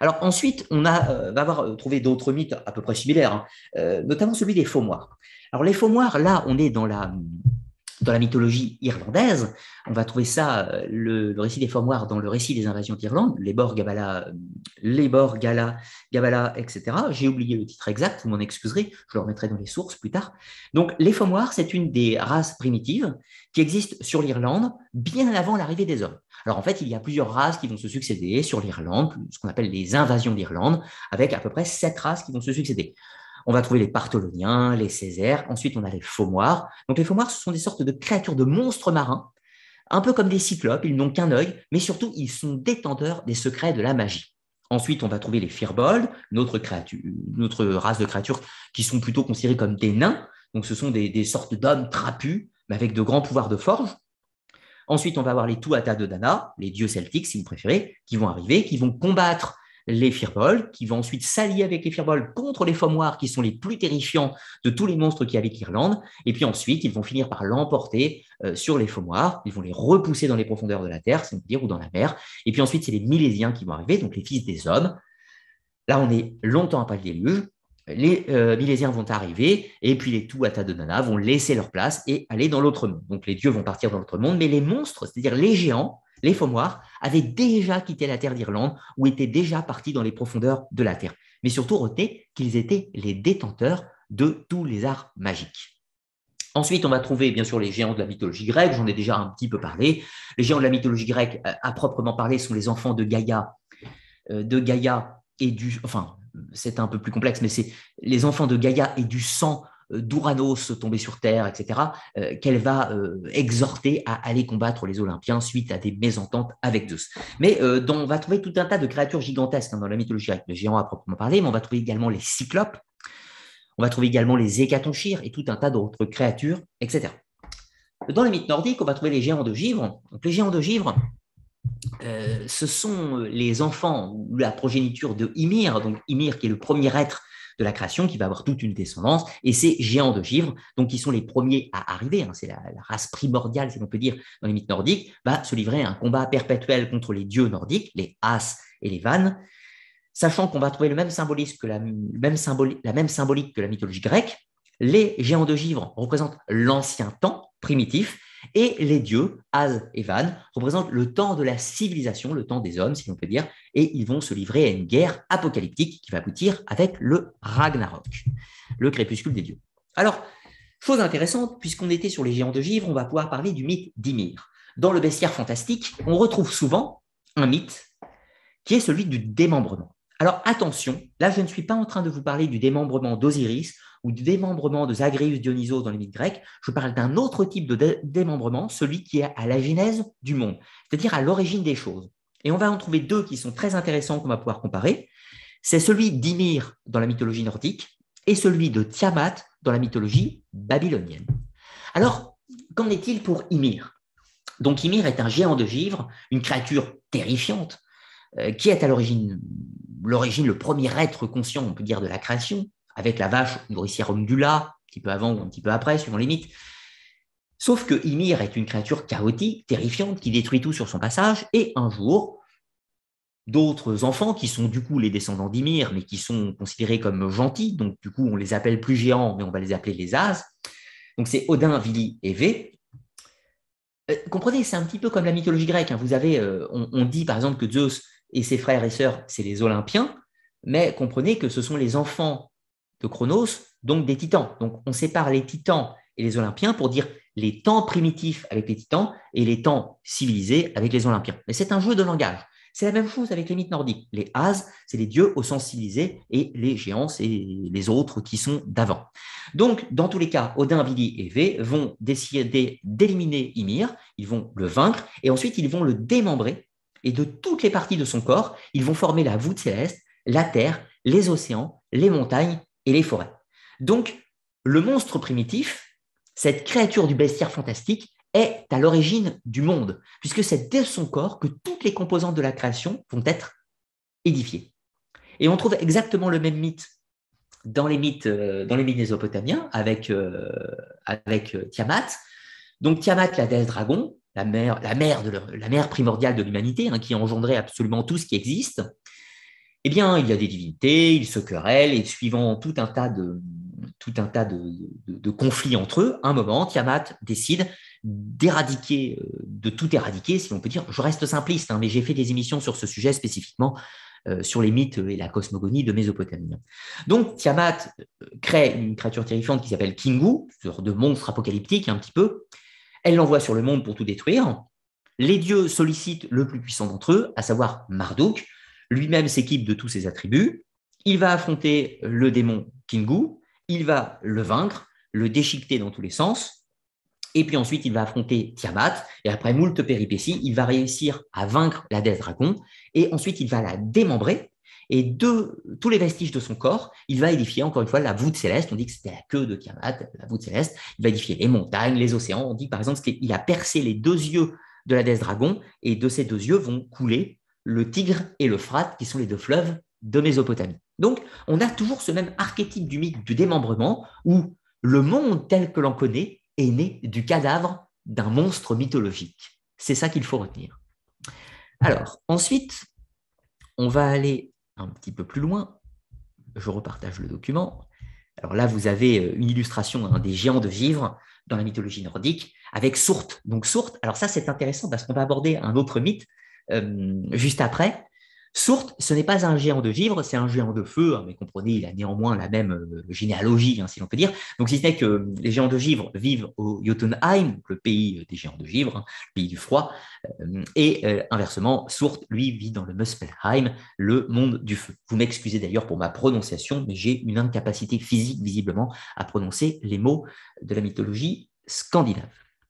Alors ensuite, on euh, va avoir euh, trouvé d'autres mythes à peu près similaires, hein. euh, notamment celui des Fomoirs. Alors les Fomoirs, là, on est dans la, mythologie irlandaise. On va trouver ça, le, récit des Fomoirs, dans le récit des invasions d'Irlande, les Borg, Gabala, les Borg, Gala, Gabala, etc. J'ai oublié le titre exact, vous m'en excuserez, je le remettrai dans les sources plus tard. Donc les Fomoirs, c'est une des races primitives qui existe sur l'Irlande bien avant l'arrivée des hommes. Alors en fait, il y a plusieurs races qui vont se succéder sur l'Irlande, ce qu'on appelle les invasions d'Irlande, avec à peu près sept races qui vont se succéder. On va trouver les Partholoniens, les Césaires, ensuite on a les Faumoirs. Donc les Fomoirs, ce sont des sortes de créatures de monstres marins, un peu comme des cyclopes, ils n'ont qu'un œil, mais surtout ils sont détenteurs des secrets de la magie. Ensuite, on va trouver les Firbolds, notre race de créatures qui sont plutôt considérées comme des nains. Donc, ce sont des, des sortes d'hommes trapus, mais avec de grands pouvoirs de forge. Ensuite, on va avoir les Tuatha de Dana, les dieux celtiques, si vous préférez, qui vont arriver, qui vont combattre les Firbolgs, qui vont ensuite s'allier avec les Firbols contre les Fomoirs, qui sont les plus terrifiants de tous les monstres qui habitent l'Irlande. Et puis ensuite, ils vont finir par l'emporter euh, sur les Fomoirs, Ils vont les repousser dans les profondeurs de la Terre, c'est-à-dire ou dans la mer. Et puis ensuite, c'est les Milésiens qui vont arriver, donc les fils des hommes. Là, on est longtemps après le déluge les euh, vont arriver, et puis les tout de Nana vont laisser leur place et aller dans l'autre monde. Donc les dieux vont partir dans l'autre monde, mais les monstres, c'est-à-dire les géants, les Fomoirs, avaient déjà quitté la terre d'Irlande ou étaient déjà partis dans les profondeurs de la terre. Mais surtout, retenez qu'ils étaient les détenteurs de tous les arts magiques. Ensuite, on va trouver bien sûr les géants de la mythologie grecque, j'en ai déjà un petit peu parlé. Les géants de la mythologie grecque, euh, à proprement parler, sont les enfants de Gaïa, euh, de Gaïa et du, enfin, c'est un peu plus complexe, mais c'est les enfants de Gaïa et du sang euh, d'Uranos tombés sur Terre, etc., euh, qu'elle va euh, exhorter à aller combattre les Olympiens suite à des mésententes avec Zeus. Mais dont on va trouver tout un tas de créatures gigantesques hein, dans la mythologie avec le géant à proprement parler, mais on va trouver également les cyclopes, on va trouver également les hécatonchires et tout un tas d'autres créatures, etc. Dans les mythes nordiques, on va trouver les géants de givre. Donc, les géants de givre, euh, ce sont euh, les enfants ou la progéniture de Ymir, donc Ymir qui est le premier être de la création, qui va avoir toute une descendance, et ces géants de givre, donc qui sont les premiers à arriver, hein, c'est la, race primordiale, si l'on peut dire, dans les mythes nordiques, va se livrer à un combat perpétuel contre les dieux nordiques, les As et les Vannes, sachant qu'on va trouver le même symbolisme que la même symbolique que la mythologie grecque, les géants de givre représentent l'ancien temps primitif, et les dieux, Az et Van, représentent le temps de la civilisation, le temps des hommes, si l'on peut dire, et ils vont se livrer à une guerre apocalyptique qui va aboutir avec le Ragnarok, le crépuscule des dieux. Alors, chose intéressante, puisqu'on était sur les géants de givre, on va pouvoir parler du mythe d'Ymir. Dans le bestiaire fantastique, on retrouve souvent un mythe qui est celui du démembrement. Alors attention, là je ne suis pas en train de vous parler du démembrement d'Osiris ou du démembrement de Zagreus Dionysos dans les mythes grecs, je parle d'un autre type de démembrement, celui qui est à la genèse du monde, c'est-à-dire à, l'origine des choses. Et on va en trouver deux qui sont très intéressants qu'on va pouvoir comparer. C'est celui d'Ymir dans la mythologie nordique et celui de Tiamat dans la mythologie babylonienne. Alors, qu'en est-il pour Ymir Donc Ymir est un géant de givre, une créature terrifiante, euh, qui est à l'origine l'origine, le premier être conscient, on peut dire, de la création, avec la vache nourricière omdula, un petit peu avant ou un petit peu après, suivant les mythes. Sauf que Ymir est une créature chaotique, terrifiante, qui détruit tout sur son passage, et un jour, d'autres enfants, qui sont du coup les descendants d'Ymir, mais qui sont considérés comme gentils, donc du coup on les appelle plus géants, mais on va les appeler les As. Donc c'est Odin, Vili et Vé. Euh, comprenez, c'est un petit peu comme la mythologie grecque. Hein. Vous avez, euh, on, on dit par exemple que Zeus et ses frères et sœurs, c'est les Olympiens, mais comprenez que ce sont les enfants de Chronos, donc des titans. Donc on sépare les titans et les olympiens pour dire les temps primitifs avec les titans et les temps civilisés avec les olympiens. Mais c'est un jeu de langage. C'est la même chose avec les mythes nordiques. Les As, c'est les dieux au sens civilisé et les géants, c'est les autres qui sont d'avant. Donc, dans tous les cas, Odin, Vili et V vont décider d'éliminer Ymir, ils vont le vaincre et ensuite ils vont le démembrer. Et de toutes les parties de son corps, ils vont former la voûte céleste, la terre, les océans, les montagnes et les forêts. Donc, le monstre primitif, cette créature du bestiaire fantastique, est à l'origine du monde, puisque c'est de son corps que toutes les composantes de la création vont être édifiées. Et on trouve exactement le même mythe dans les mythes, euh, dans les mythes mésopotamiens avec, euh, avec euh, Tiamat. Donc Tiamat, la déesse dragon, la mère, la mère, la mère primordiale de l'humanité, hein, qui engendrait absolument tout ce qui existe, eh bien, il y a des divinités, ils se querellent, et suivant tout un tas de, tout un tas de, conflits entre eux, à un moment, Tiamat décide d'éradiquer, euh, de tout éradiquer, si on peut dire. Je reste simpliste, hein, mais j'ai fait des émissions sur ce sujet spécifiquement, euh, sur les mythes et la cosmogonie de Mésopotamie. Donc, Tiamat euh, crée une créature terrifiante qui s'appelle Kingu, sorte de monstre apocalyptique un petit peu. Elle l'envoie sur le monde pour tout détruire. Les dieux sollicitent le plus puissant d'entre eux, à savoir Marduk, lui-même s'équipe de tous ses attributs, il va affronter le démon Kingu, il va le vaincre, le déchiqueter dans tous les sens, et puis ensuite il va affronter Tiamat, et après moult péripéties, il va réussir à vaincre la déesse Dragon, et ensuite il va la démembrer, et de tous les vestiges de son corps, il va édifier encore une fois la voûte céleste. On dit que c'était la queue de Tiamat, la voûte céleste. Il va édifier les montagnes, les océans. On dit par exemple qu'il a percé les deux yeux de la déesse dragon et de ces deux yeux vont couler le Tigre et l'Euphrate, qui sont les deux fleuves de Mésopotamie. Donc, on a toujours ce même archétype du mythe du démembrement, où le monde tel que l'on connaît est né du cadavre d'un monstre mythologique. C'est ça qu'il faut retenir. Alors, ensuite, on va aller un petit peu plus loin. Je repartage le document. Alors là, vous avez euh, une illustration hein, des géants de vivre dans la mythologie nordique avec Sourte. Donc Sourte, alors ça c'est intéressant parce qu'on va aborder un autre mythe euh, juste après. Surt, ce n'est pas un géant de givre, c'est un géant de feu, hein, mais comprenez, il a néanmoins la même euh, généalogie, hein, si l'on peut dire. Donc, si ce n'est que euh, les géants de givre vivent au Jotunheim, le pays des géants de givre, hein, le pays du froid, et inversement, Surt, lui, vit dans le Muspelheim, le monde du feu. Vous m'excusez d'ailleurs pour ma prononciation, mais j'ai une incapacité physique, visiblement, à prononcer les mots de la mythologie scandinave.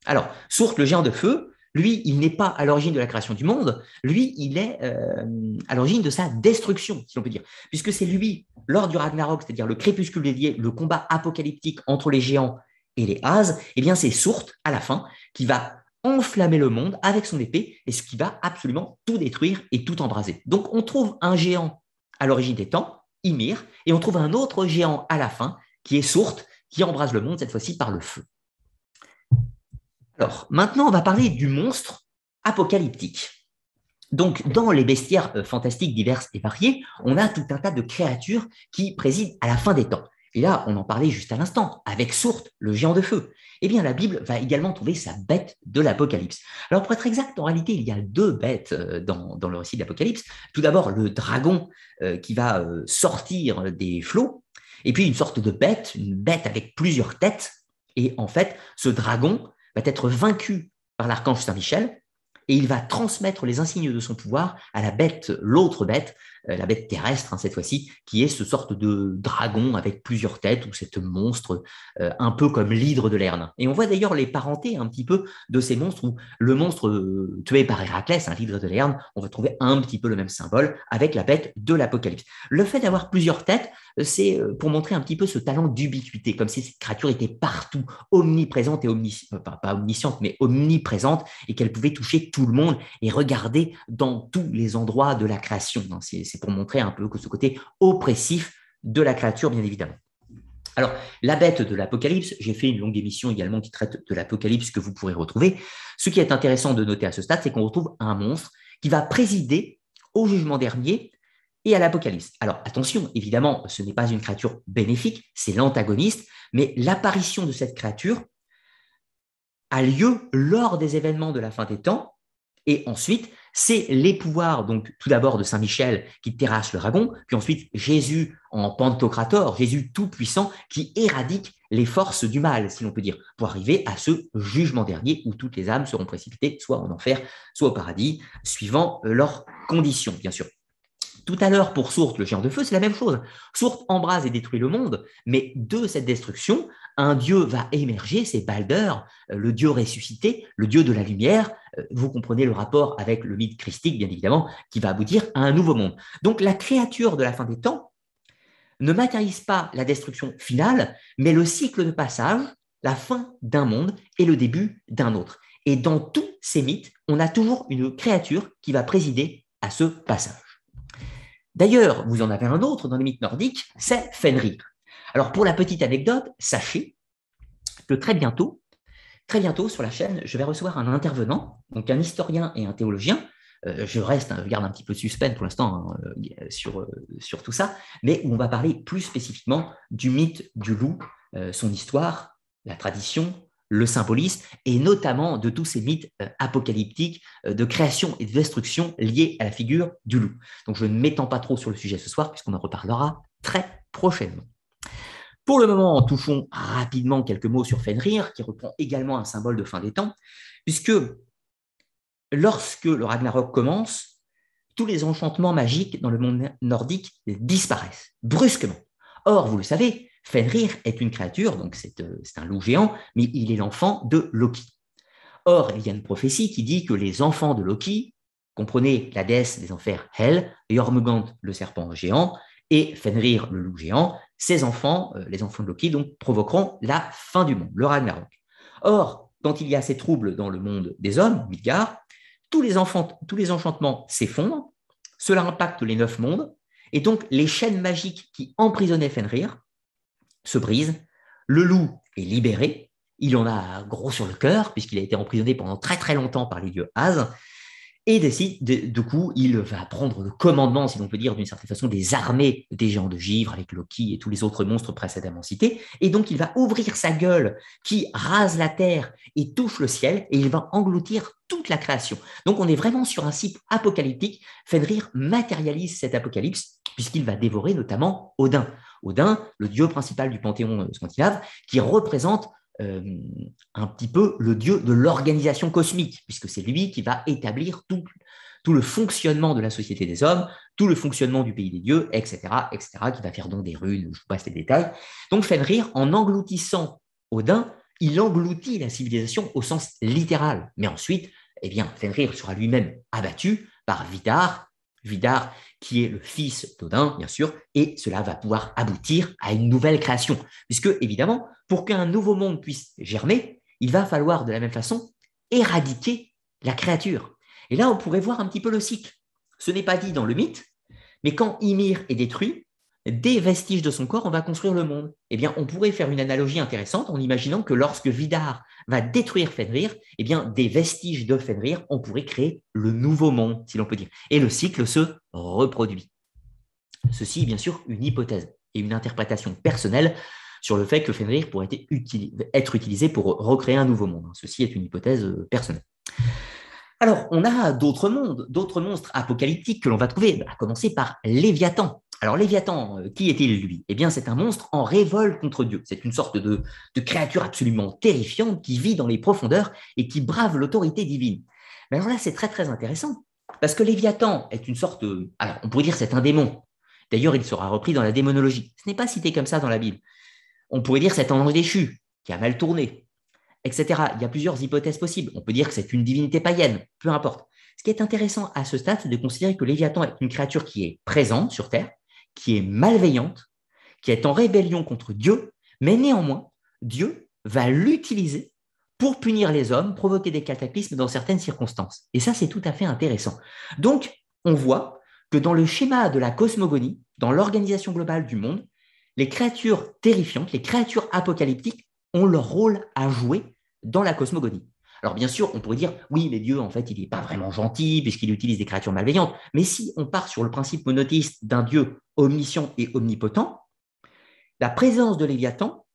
Alors, Surt, le géant de feu, lui, il n'est pas à l'origine de la création du monde, lui, il est euh, à l'origine de sa destruction, si l'on peut dire. Puisque c'est lui, lors du Ragnarok, c'est-à-dire le crépuscule dédié, le combat apocalyptique entre les géants et les As, eh bien c'est Sourte, à la fin, qui va enflammer le monde avec son épée, et ce qui va absolument tout détruire et tout embraser. Donc on trouve un géant à l'origine des temps, Ymir, et on trouve un autre géant à la fin, qui est Sourte, qui embrase le monde, cette fois-ci par le feu. Alors, maintenant, on va parler du monstre apocalyptique. Donc, dans les bestiaires euh, fantastiques diverses et variées, on a tout un tas de créatures qui président à la fin des temps. Et là, on en parlait juste à l'instant, avec Sourte, le géant de feu. Eh bien, la Bible va également trouver sa bête de l'Apocalypse. Alors, pour être exact, en réalité, il y a deux bêtes euh, dans, le récit de l'Apocalypse. Tout d'abord, le dragon euh, qui va sortir des flots, et puis une sorte de bête, une bête avec plusieurs têtes. Et en fait, ce dragon va être vaincu par l'archange Saint-Michel et il va transmettre les insignes de son pouvoir à la bête, l'autre bête, euh, la bête terrestre hein, cette fois-ci, qui est ce sorte de dragon avec plusieurs têtes ou cette monstre euh, un peu comme l'hydre de Lerne. Et on voit d'ailleurs les parentés un petit peu de ces monstres où le monstre euh, tué par Héraclès, hein, l'hydre de Lerne, on va trouver un petit peu le même symbole avec la bête de l'Apocalypse. Le fait d'avoir plusieurs têtes, c'est pour montrer un petit peu ce talent d'ubiquité, comme si cette créature était partout, omniprésente et omnisciente, pas omnisciente, mais omniprésente, et qu'elle pouvait toucher tout le monde et regarder dans tous les endroits de la création. Hein. C'est c'est pour montrer un peu que ce côté oppressif de la créature, bien évidemment. Alors, la bête de l'Apocalypse, j'ai fait une longue émission également qui traite de l'Apocalypse que vous pourrez retrouver. Ce qui est intéressant de noter à ce stade, c'est qu'on retrouve un monstre qui va présider au jugement dernier et à l'Apocalypse. Alors attention, évidemment, ce n'est pas une créature bénéfique, c'est l'antagoniste, mais l'apparition de cette créature a lieu lors des événements de la fin des temps, et ensuite, c'est les pouvoirs, donc tout d'abord de Saint Michel qui terrasse le dragon, puis ensuite Jésus en Pantocrator, Jésus tout-puissant qui éradique les forces du mal, si l'on peut dire, pour arriver à ce jugement dernier où toutes les âmes seront précipitées soit en enfer, soit au paradis, suivant leurs conditions, bien sûr tout à l'heure pour Sourte, le géant de feu, c'est la même chose. Sourte embrase et détruit le monde, mais de cette destruction, un dieu va émerger, c'est Balder, euh, le dieu ressuscité, le dieu de la lumière. Euh, vous comprenez le rapport avec le mythe christique, bien évidemment, qui va aboutir à un nouveau monde. Donc la créature de la fin des temps ne matérialise pas la destruction finale, mais le cycle de passage, la fin d'un monde et le début d'un autre. Et dans tous ces mythes, on a toujours une créature qui va présider à ce passage. D'ailleurs, vous en avez un autre dans les mythes nordiques, c'est Fenrir. Alors pour la petite anecdote, sachez que très bientôt, très bientôt sur la chaîne, je vais recevoir un intervenant, donc un historien et un théologien. Euh, je reste, hein, je garde un petit peu de suspense pour l'instant hein, euh, sur, euh, sur tout ça, mais où on va parler plus spécifiquement du mythe du loup, son histoire, la tradition, le symbolisme, et notamment de tous ces mythes euh, apocalyptiques euh, de création et de destruction liés à la figure du loup. Donc je ne m'étends pas trop sur le sujet ce soir, puisqu'on en reparlera très prochainement. Pour le moment, touchons rapidement quelques mots sur Fenrir, qui reprend également un symbole de fin des temps, puisque lorsque le Ragnarok commence, tous les enchantements magiques dans le monde nordique disparaissent brusquement. Or, vous le savez, Fenrir est une créature, donc euh, c'est un loup géant, mais il est l'enfant de Loki. Or, il y a une prophétie qui dit que les enfants de Loki, comprenez la déesse des enfers Hel, Jormungand, le serpent géant, et Fenrir, le loup géant, ces enfants, euh, les enfants de Loki, donc, provoqueront la fin du monde, le Ragnarok. Or, quand il y a ces troubles dans le monde des hommes, Midgard, tous les, enfants, tous les enchantements s'effondrent, cela impacte les neuf mondes, et donc les chaînes magiques qui emprisonnaient Fenrir se brise. Le loup est libéré. Il en a gros sur le cœur, puisqu'il a été emprisonné pendant très très longtemps par les dieux Az. Et décide, de, coup, il va prendre le commandement, si l'on peut dire d'une certaine façon, des armées des géants de givre avec Loki et tous les autres monstres précédemment cités. Et donc, il va ouvrir sa gueule qui rase la terre et touche le ciel et il va engloutir toute la création. Donc, on est vraiment sur un cycle apocalyptique. Fenrir matérialise cet apocalypse puisqu'il va dévorer notamment Odin. Odin, le dieu principal du panthéon euh, scandinave, qui représente euh, un petit peu le dieu de l'organisation cosmique, puisque c'est lui qui va établir tout, tout, le fonctionnement de la société des hommes, tout le fonctionnement du pays des dieux, etc., etc., qui va faire donc des runes, je vous passe les détails. Donc Fenrir, en engloutissant Odin, il engloutit la civilisation au sens littéral. Mais ensuite, eh bien, Fenrir sera lui-même abattu par Vidar, Vidar, qui est le fils d'Odin, bien sûr, et cela va pouvoir aboutir à une nouvelle création. Puisque, évidemment, pour qu'un nouveau monde puisse germer, il va falloir de la même façon éradiquer la créature. Et là, on pourrait voir un petit peu le cycle. Ce n'est pas dit dans le mythe, mais quand Ymir est détruit, des vestiges de son corps, on va construire le monde. Eh bien, on pourrait faire une analogie intéressante en imaginant que lorsque Vidar va détruire Fenrir, eh bien, des vestiges de Fenrir, on pourrait créer le nouveau monde, si l'on peut dire. Et le cycle se reproduit. Ceci est bien sûr une hypothèse et une interprétation personnelle sur le fait que Fenrir pourrait être utilisé pour recréer un nouveau monde. Ceci est une hypothèse euh, personnelle. Alors, on a d'autres mondes, d'autres monstres apocalyptiques que l'on va trouver, bah, à commencer par Léviathan, alors Léviathan, euh, qui est-il lui Eh bien, c'est un monstre en révolte contre Dieu. C'est une sorte de, créature absolument terrifiante qui vit dans les profondeurs et qui brave l'autorité divine. Mais alors là, c'est très très intéressant parce que Léviathan est une sorte, euh, alors on pourrait dire c'est un démon. D'ailleurs, il sera repris dans la démonologie. Ce n'est pas cité comme ça dans la Bible. On pourrait dire que c'est un ange déchu qui a mal tourné, etc. Il y a plusieurs hypothèses possibles. On peut dire que c'est une divinité païenne, peu importe. Ce qui est intéressant à ce stade, c'est de considérer que Léviathan est une créature qui est présente sur Terre, qui est malveillante, qui est en rébellion contre Dieu, mais néanmoins, Dieu va l'utiliser pour punir les hommes, provoquer des cataclysmes dans certaines circonstances. Et ça, c'est tout à fait intéressant. Donc, on voit que dans le schéma de la cosmogonie, dans l'organisation globale du monde, les créatures terrifiantes, les créatures apocalyptiques ont leur rôle à jouer dans la cosmogonie. Alors bien sûr, on pourrait dire, oui, mais Dieu, en fait, il n'est pas vraiment gentil puisqu'il utilise des créatures malveillantes. Mais si on part sur le principe monothéiste d'un Dieu omniscient et omnipotent, la présence de Léviathan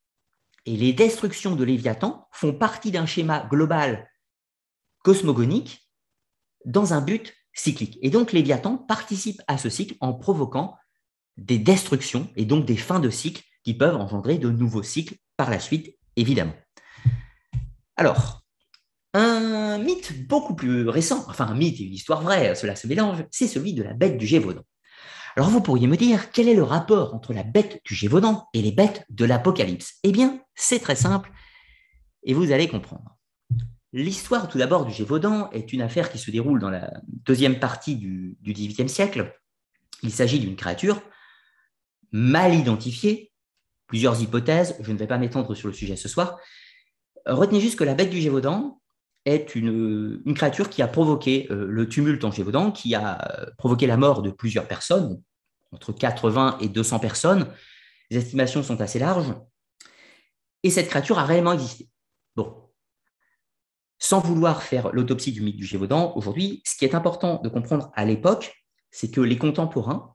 et les destructions de Léviathan font partie d'un schéma global cosmogonique dans un but cyclique. Et donc Léviathan participe à ce cycle en provoquant des destructions et donc des fins de cycle qui peuvent engendrer de nouveaux cycles par la suite, évidemment. Alors, un mythe beaucoup plus récent, enfin un mythe et une histoire vraie, cela se mélange, c'est celui de la bête du Gévaudan. Alors vous pourriez me dire, quel est le rapport entre la bête du Gévaudan et les bêtes de l'Apocalypse Eh bien, c'est très simple, et vous allez comprendre. L'histoire tout d'abord du Gévaudan est une affaire qui se déroule dans la deuxième partie du XVIIIe siècle. Il s'agit d'une créature mal identifiée, plusieurs hypothèses, je ne vais pas m'étendre sur le sujet ce soir. Retenez juste que la bête du Gévaudan est une, une créature qui a provoqué euh, le tumulte en Gévaudan, qui a euh, provoqué la mort de plusieurs personnes, entre 80 et 200 personnes. Les estimations sont assez larges. Et cette créature a réellement existé. Bon. Sans vouloir faire l'autopsie du mythe du Gévaudan, aujourd'hui, ce qui est important de comprendre à l'époque, c'est que les contemporains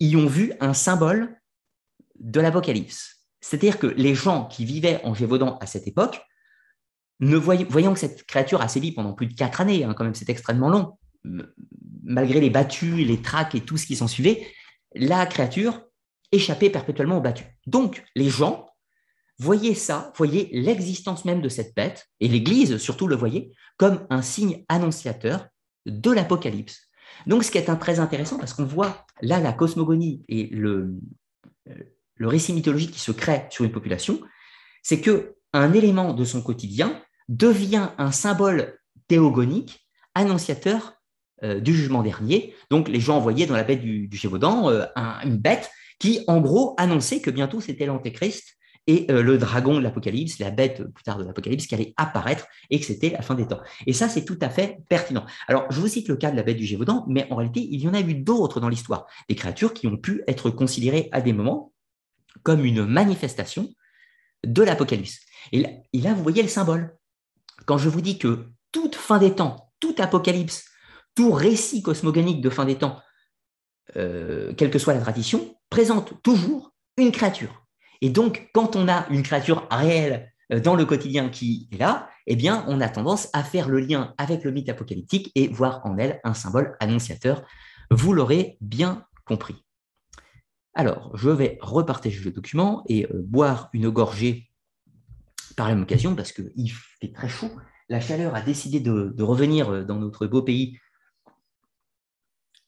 y ont vu un symbole de l'Apocalypse. C'est-à-dire que les gens qui vivaient en Gévaudan à cette époque ne voyant que cette créature a sévi pendant plus de quatre années, hein, quand même, c'est extrêmement long, malgré les battues, les traques et tout ce qui s'en suivait, la créature échappait perpétuellement aux battues. Donc, les gens voyaient ça, voyaient l'existence même de cette bête, et l'Église surtout le voyait, comme un signe annonciateur de l'Apocalypse. Donc, ce qui est très intéressant, parce qu'on voit là la cosmogonie et le récit mythologique qui se crée sur une population, c'est que un élément de son quotidien devient un symbole théogonique, annonciateur euh, du jugement dernier. Donc les gens voyaient dans la bête du, Gévaudan euh, une bête qui, en gros, annonçait que bientôt c'était l'Antéchrist et euh, le dragon de l'Apocalypse, la bête plus tard de l'Apocalypse qui allait apparaître et que c'était la fin des temps. Et ça, c'est tout à fait pertinent. Alors, je vous cite le cas de la bête du Gévaudan, mais en réalité, il y en a eu d'autres dans l'histoire, des créatures qui ont pu être considérées à des moments comme une manifestation de l'Apocalypse. Et là, vous voyez le symbole. Quand je vous dis que toute fin des temps, tout apocalypse, tout récit cosmogonique de fin des temps, euh, quelle que soit la tradition, présente toujours une créature. Et donc, quand on a une créature réelle euh, dans le quotidien qui est là, eh bien, on a tendance à faire le lien avec le mythe apocalyptique et voir en elle un symbole annonciateur. Vous l'aurez bien compris. Alors, je vais repartager le document et euh, boire une gorgée par la même occasion, parce qu'il fait très chaud, la chaleur a décidé de, revenir euh, dans notre beau pays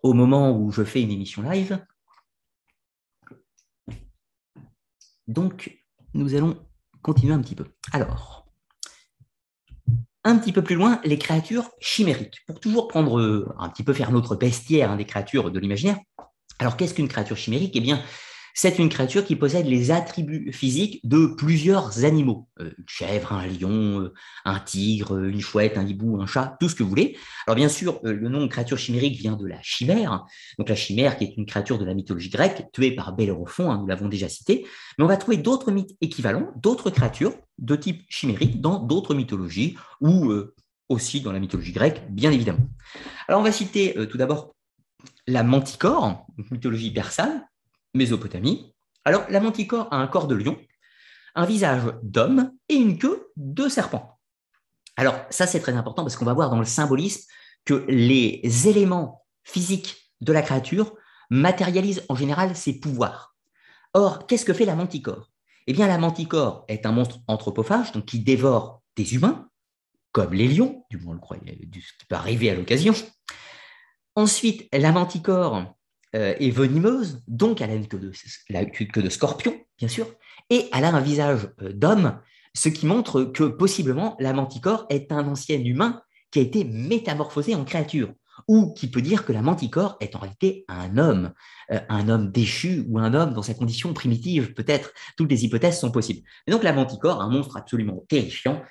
au moment où je fais une émission live. Donc, nous allons continuer un petit peu. Alors, un petit peu plus loin, les créatures chimériques. Pour toujours prendre euh, un petit peu faire notre bestiaire hein, des créatures de l'imaginaire. Alors, qu'est-ce qu'une créature chimérique Eh bien, c'est une créature qui possède les attributs physiques de plusieurs animaux. Euh, une chèvre, un lion, euh, un tigre, euh, une chouette, un hibou, un chat, tout ce que vous voulez. Alors bien sûr, le nom créature chimérique vient de la chimère. Donc la chimère qui est une créature de la mythologie grecque, tuée par Bellerophon, hein, nous l'avons déjà cité. Mais on va trouver d'autres mythes équivalents, d'autres créatures de type chimérique dans d'autres mythologies ou aussi dans la mythologie grecque, bien évidemment. Alors on va citer tout d'abord la manticore, mythologie persane, Mésopotamie. Alors, la manticore a un corps de lion, un visage d'homme et une queue de serpent. Alors, ça, c'est très important parce qu'on va voir dans le symbolisme que les éléments physiques de la créature matérialisent en général ses pouvoirs. Or, qu'est-ce que fait la manticore Eh bien, la manticore est un monstre anthropophage, donc qui dévore des humains, comme les lions, du moins on le croit, ce qui peut arriver à l'occasion. Ensuite, la manticore euh, est venimeuse, donc elle n'a que de, de scorpion, bien sûr, et elle a un visage euh, d'homme, ce qui montre que possiblement la manticore est un ancien humain qui a été métamorphosé en créature, ou qui peut dire que la manticore est en réalité un homme, euh, un homme déchu ou un homme dans sa condition primitive, peut-être. Toutes les hypothèses sont possibles. donc la manticore, un monstre absolument terrifiant,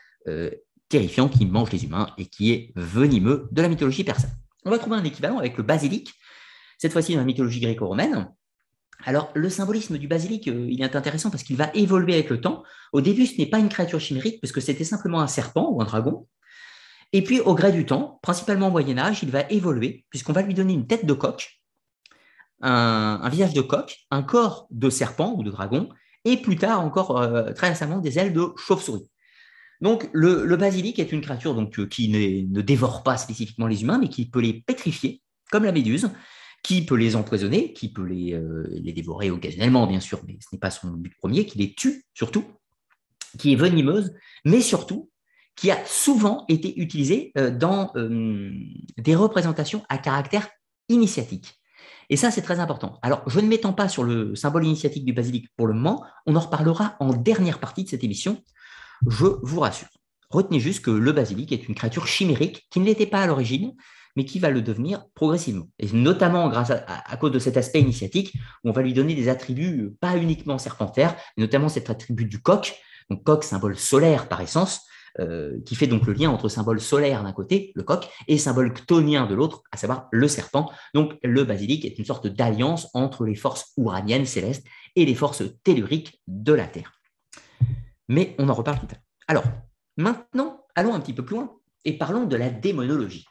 terrifiant qui mange les humains et qui est venimeux de la mythologie persane. On va trouver un équivalent avec le basilic, cette fois-ci dans la mythologie gréco-romaine. Alors, le symbolisme du basilic, euh, il est intéressant parce qu'il va évoluer avec le temps. Au début, ce n'est pas une créature chimérique, parce que c'était simplement un serpent ou un dragon. Et puis, au gré du temps, principalement au Moyen Âge, il va évoluer, puisqu'on va lui donner une tête de coq, un, visage de coq, un corps de serpent ou de dragon, et plus tard encore, euh, très récemment, des ailes de chauve-souris. Donc, le, le, basilic est une créature euh, qui ne dévore pas spécifiquement les humains, mais qui peut les pétrifier, comme la méduse, qui peut les empoisonner, qui peut les, euh, les dévorer occasionnellement, bien sûr, mais ce n'est pas son but premier, qui les tue surtout, qui est venimeuse, mais surtout qui a souvent été utilisée euh, dans euh, des représentations à caractère initiatique. Et ça, c'est très important. Alors, je ne m'étends pas sur le symbole initiatique du basilic pour le moment, on en reparlera en dernière partie de cette émission, je vous rassure. Retenez juste que le basilic est une créature chimérique qui ne l'était pas à l'origine, mais qui va le devenir progressivement. Et notamment grâce à, à, cause de cet aspect initiatique, on va lui donner des attributs euh, pas uniquement serpentaires, notamment cet attribut du coq. Donc coq, symbole solaire par essence, euh, qui fait donc le lien entre symbole solaire d'un côté, le coq, et symbole chtonien de l'autre, à savoir le serpent. Donc le basilic est une sorte d'alliance entre les forces uraniennes célestes et les forces telluriques de la Terre. Mais on en reparle tout tard. Alors, maintenant, allons un petit peu plus loin et parlons de la démonologie.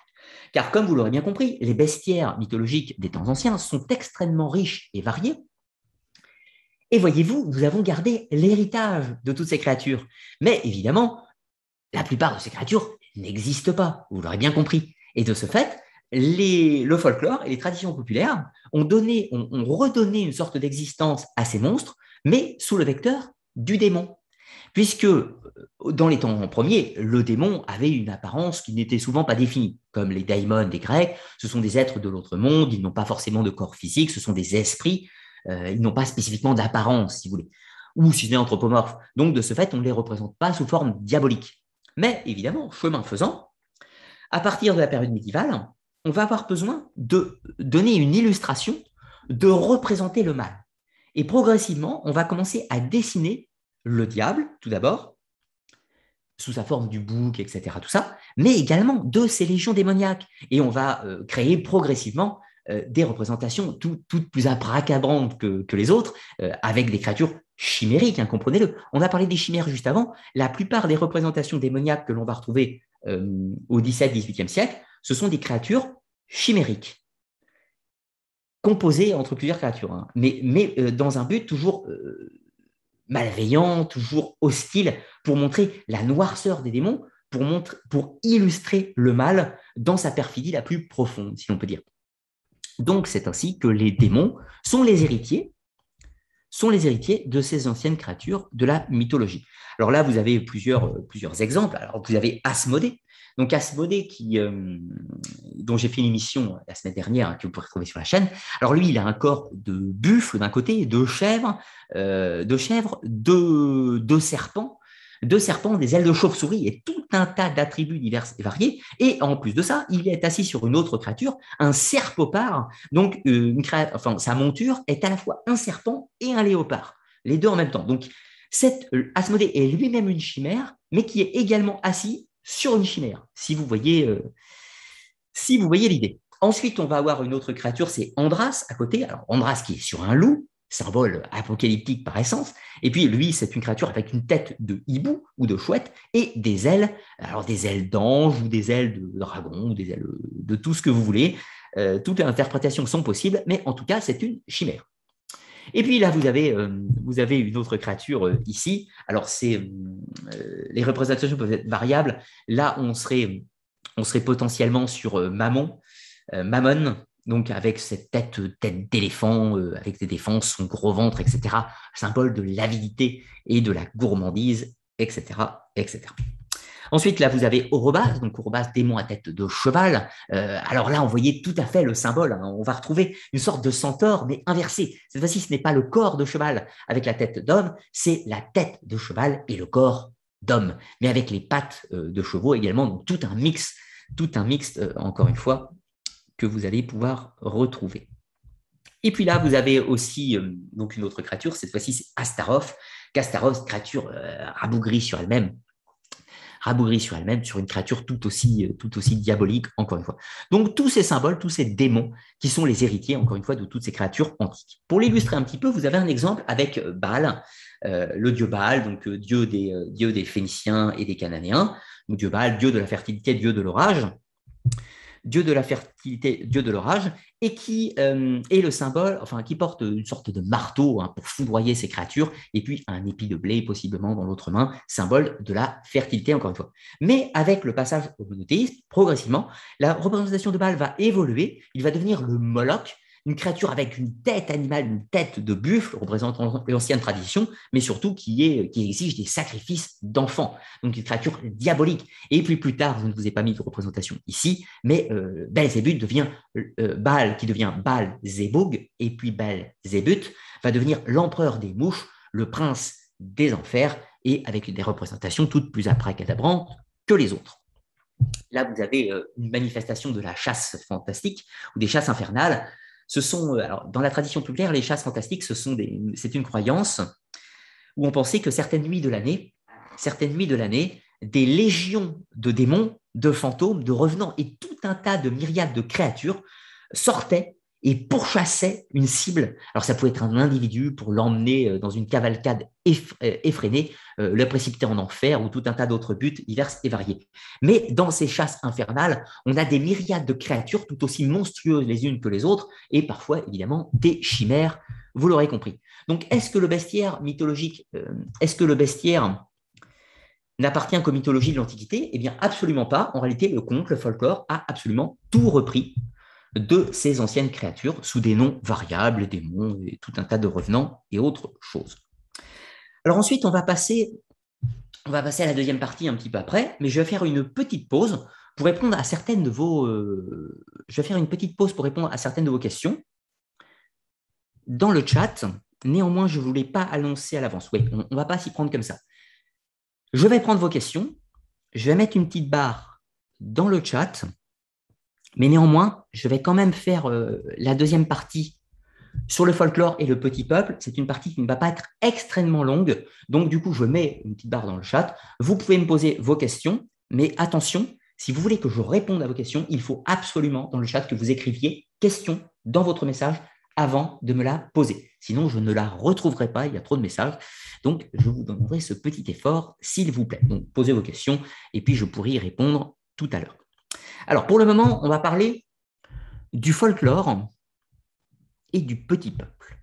Car comme vous l'aurez bien compris, les bestiaires mythologiques des temps anciens sont extrêmement riches et variés. Et voyez-vous, nous avons gardé l'héritage de toutes ces créatures. Mais évidemment, la plupart de ces créatures n'existent pas, vous l'aurez bien compris. Et de ce fait, le folklore et les traditions populaires ont, donné, ont redonné une sorte d'existence à ces monstres, mais sous le vecteur du démon puisque euh, dans les temps premiers, le démon avait une apparence qui n'était souvent pas définie. Comme les daimons des Grecs, ce sont des êtres de l'autre monde, ils n'ont pas forcément de corps physique, ce sont des esprits, euh, ils n'ont pas spécifiquement d'apparence, si vous voulez, ou si ce n'est anthropomorphe. Donc, de ce fait, on ne les représente pas sous forme diabolique. Mais évidemment, chemin faisant, à partir de la période médiévale, on va avoir besoin de donner une illustration, de représenter le mal. Et progressivement, on va commencer à dessiner le diable, tout d'abord, sous sa forme du bouc, etc., tout ça, mais également de ces légions démoniaques. Et on va euh, créer progressivement euh, des représentations toutes plus abracabrantes que, les autres, euh, avec des créatures chimériques, hein, comprenez-le. On a parlé des chimères juste avant. La plupart des représentations démoniaques que l'on va retrouver au XVIIe-XVIIIe siècle, ce sont des créatures chimériques, composées entre plusieurs créatures, hein. mais dans un but toujours malveillant, toujours hostile, pour montrer la noirceur des démons, pour, pour illustrer le mal dans sa perfidie la plus profonde, si l'on peut dire. Donc c'est ainsi que les démons sont les héritiers sont les héritiers de ces anciennes créatures de la mythologie. Alors là, vous avez plusieurs, euh, plusieurs exemples. Alors, vous avez Asmodée, donc Asmodée, qui, euh, dont j'ai fait une émission euh, la semaine dernière, hein, que vous pourrez trouver sur la chaîne, alors lui, il a un corps de buffle d'un côté, de chèvre, euh, de chèvre, de, de serpent, deux serpents, des ailes de chauve-souris et tout un tas d'attributs divers et variés. Et en plus de ça, il est assis sur une autre créature, un serpopard. Donc, une enfin, sa monture est à la fois un serpent et un léopard, les deux en même temps. Donc, cette Asmodée est lui-même une chimère, mais qui est également assis sur une chimère, si vous voyez, euh, si voyez l'idée. Ensuite, on va avoir une autre créature, c'est Andras à côté. Alors, Andras qui est sur un loup, symbole apocalyptique par essence. Et puis, lui, c'est une créature avec une tête de hibou ou de chouette et des ailes, alors des ailes d'ange ou des ailes de dragon ou des ailes de tout ce que vous voulez. Euh, toutes les interprétations sont possibles, mais en tout cas, c'est une chimère. Et puis là, vous avez, euh, une autre créature euh, ici. Alors, euh, les représentations peuvent être variables. Là, on serait, on serait potentiellement sur Mammon, Mammon, donc avec cette tête, tête d'éléphant, avec des défenses, son gros ventre, etc. Symbole de l'avidité et de la gourmandise, etc. etc. Ensuite, là, vous avez Orobas, donc Orobas, démon à tête de cheval. Euh, alors là, on voyait tout à fait le symbole. Hein. On va retrouver une sorte de centaure, mais inversé. Cette fois-ci, ce n'est pas le corps de cheval avec la tête d'homme, c'est la tête de cheval et le corps d'homme, mais avec les pattes euh, de chevaux également. Donc tout un mix, tout un mix, euh, encore une fois, que vous allez pouvoir retrouver. Et puis là, vous avez aussi donc une autre créature, cette fois-ci c'est Astaroth. Astaroth, créature rabougrie sur elle-même, Rabougris sur elle-même, sur une créature tout aussi, euh, tout aussi diabolique, encore une fois. Donc tous ces symboles, tous ces démons qui sont les héritiers, encore une fois, de toutes ces créatures antiques. Pour l'illustrer un petit peu, vous avez un exemple avec euh, Baal, euh, le dieu Baal, donc dieu, des, dieu des Phéniciens et des Cananéens, donc dieu Baal, dieu de la fertilité, dieu de l'orage dieu de la fertilité, dieu de l'orage, et qui euh, est le symbole, enfin qui porte une sorte de marteau hein, pour foudroyer ses créatures, et puis un épi de blé possiblement dans l'autre main, symbole de la fertilité encore une fois. Mais avec le passage au monothéisme, progressivement, la représentation de Baal va évoluer, il va devenir le Moloch, une créature avec une tête animale, une tête de buffle, représentant l'ancienne tradition, mais surtout qui, est, qui exige des sacrifices d'enfants. Donc une créature diabolique. Et puis plus tard, je ne vous ai pas mis de représentation ici, mais euh, devient euh, euh, Baal, qui devient Baal Zebug, et puis Baal va devenir l'empereur des mouches, le prince des enfers, et avec des représentations toutes plus après Cadabran que les autres. Là, vous avez euh, une manifestation de la chasse fantastique ou des chasses infernales ce sont, euh, alors, dans la tradition populaire, les chasses fantastiques, ce sont des, c'est une croyance où on pensait que certaines nuits de l'année, certaines nuits de l'année, des légions de démons, de fantômes, de revenants et tout un tas de myriades de créatures sortaient et pourchassait une cible. Alors ça pouvait être un individu pour l'emmener euh, dans une cavalcade euh, effrénée, euh, le précipiter en enfer ou tout un tas d'autres buts divers et variés. Mais dans ces chasses infernales, on a des myriades de créatures tout aussi monstrueuses les unes que les autres et parfois évidemment des chimères, vous l'aurez compris. Donc est-ce que le bestiaire mythologique, est-ce que le bestiaire n'appartient qu'aux mythologies de l'Antiquité Eh bien absolument pas. En réalité, le conte, le folklore a absolument tout repris de ces anciennes créatures sous des noms variables, démons et tout un tas de revenants et autres choses. Alors ensuite, on va passer, on va passer à la deuxième partie un petit peu après, mais je vais faire une petite pause pour répondre à certaines de vos, euh, je vais faire une petite pause pour répondre à certaines de vos questions dans le chat. Néanmoins, je ne voulais pas annoncer à l'avance. Oui, on ne va pas s'y prendre comme ça. Je vais prendre vos questions. Je vais mettre une petite barre dans le chat mais néanmoins, je vais quand même faire euh, la deuxième partie sur le folklore et le petit peuple. C'est une partie qui ne va pas être extrêmement longue. Donc, du coup, je mets une petite barre dans le chat. Vous pouvez me poser vos questions, mais attention, si vous voulez que je réponde à vos questions, il faut absolument dans le chat que vous écriviez question dans votre message avant de me la poser. Sinon, je ne la retrouverai pas, il y a trop de messages. Donc, je vous demanderai ce petit effort, s'il vous plaît. Donc, posez vos questions et puis je pourrai y répondre tout à l'heure. Alors pour le moment, on va parler du folklore et du petit peuple.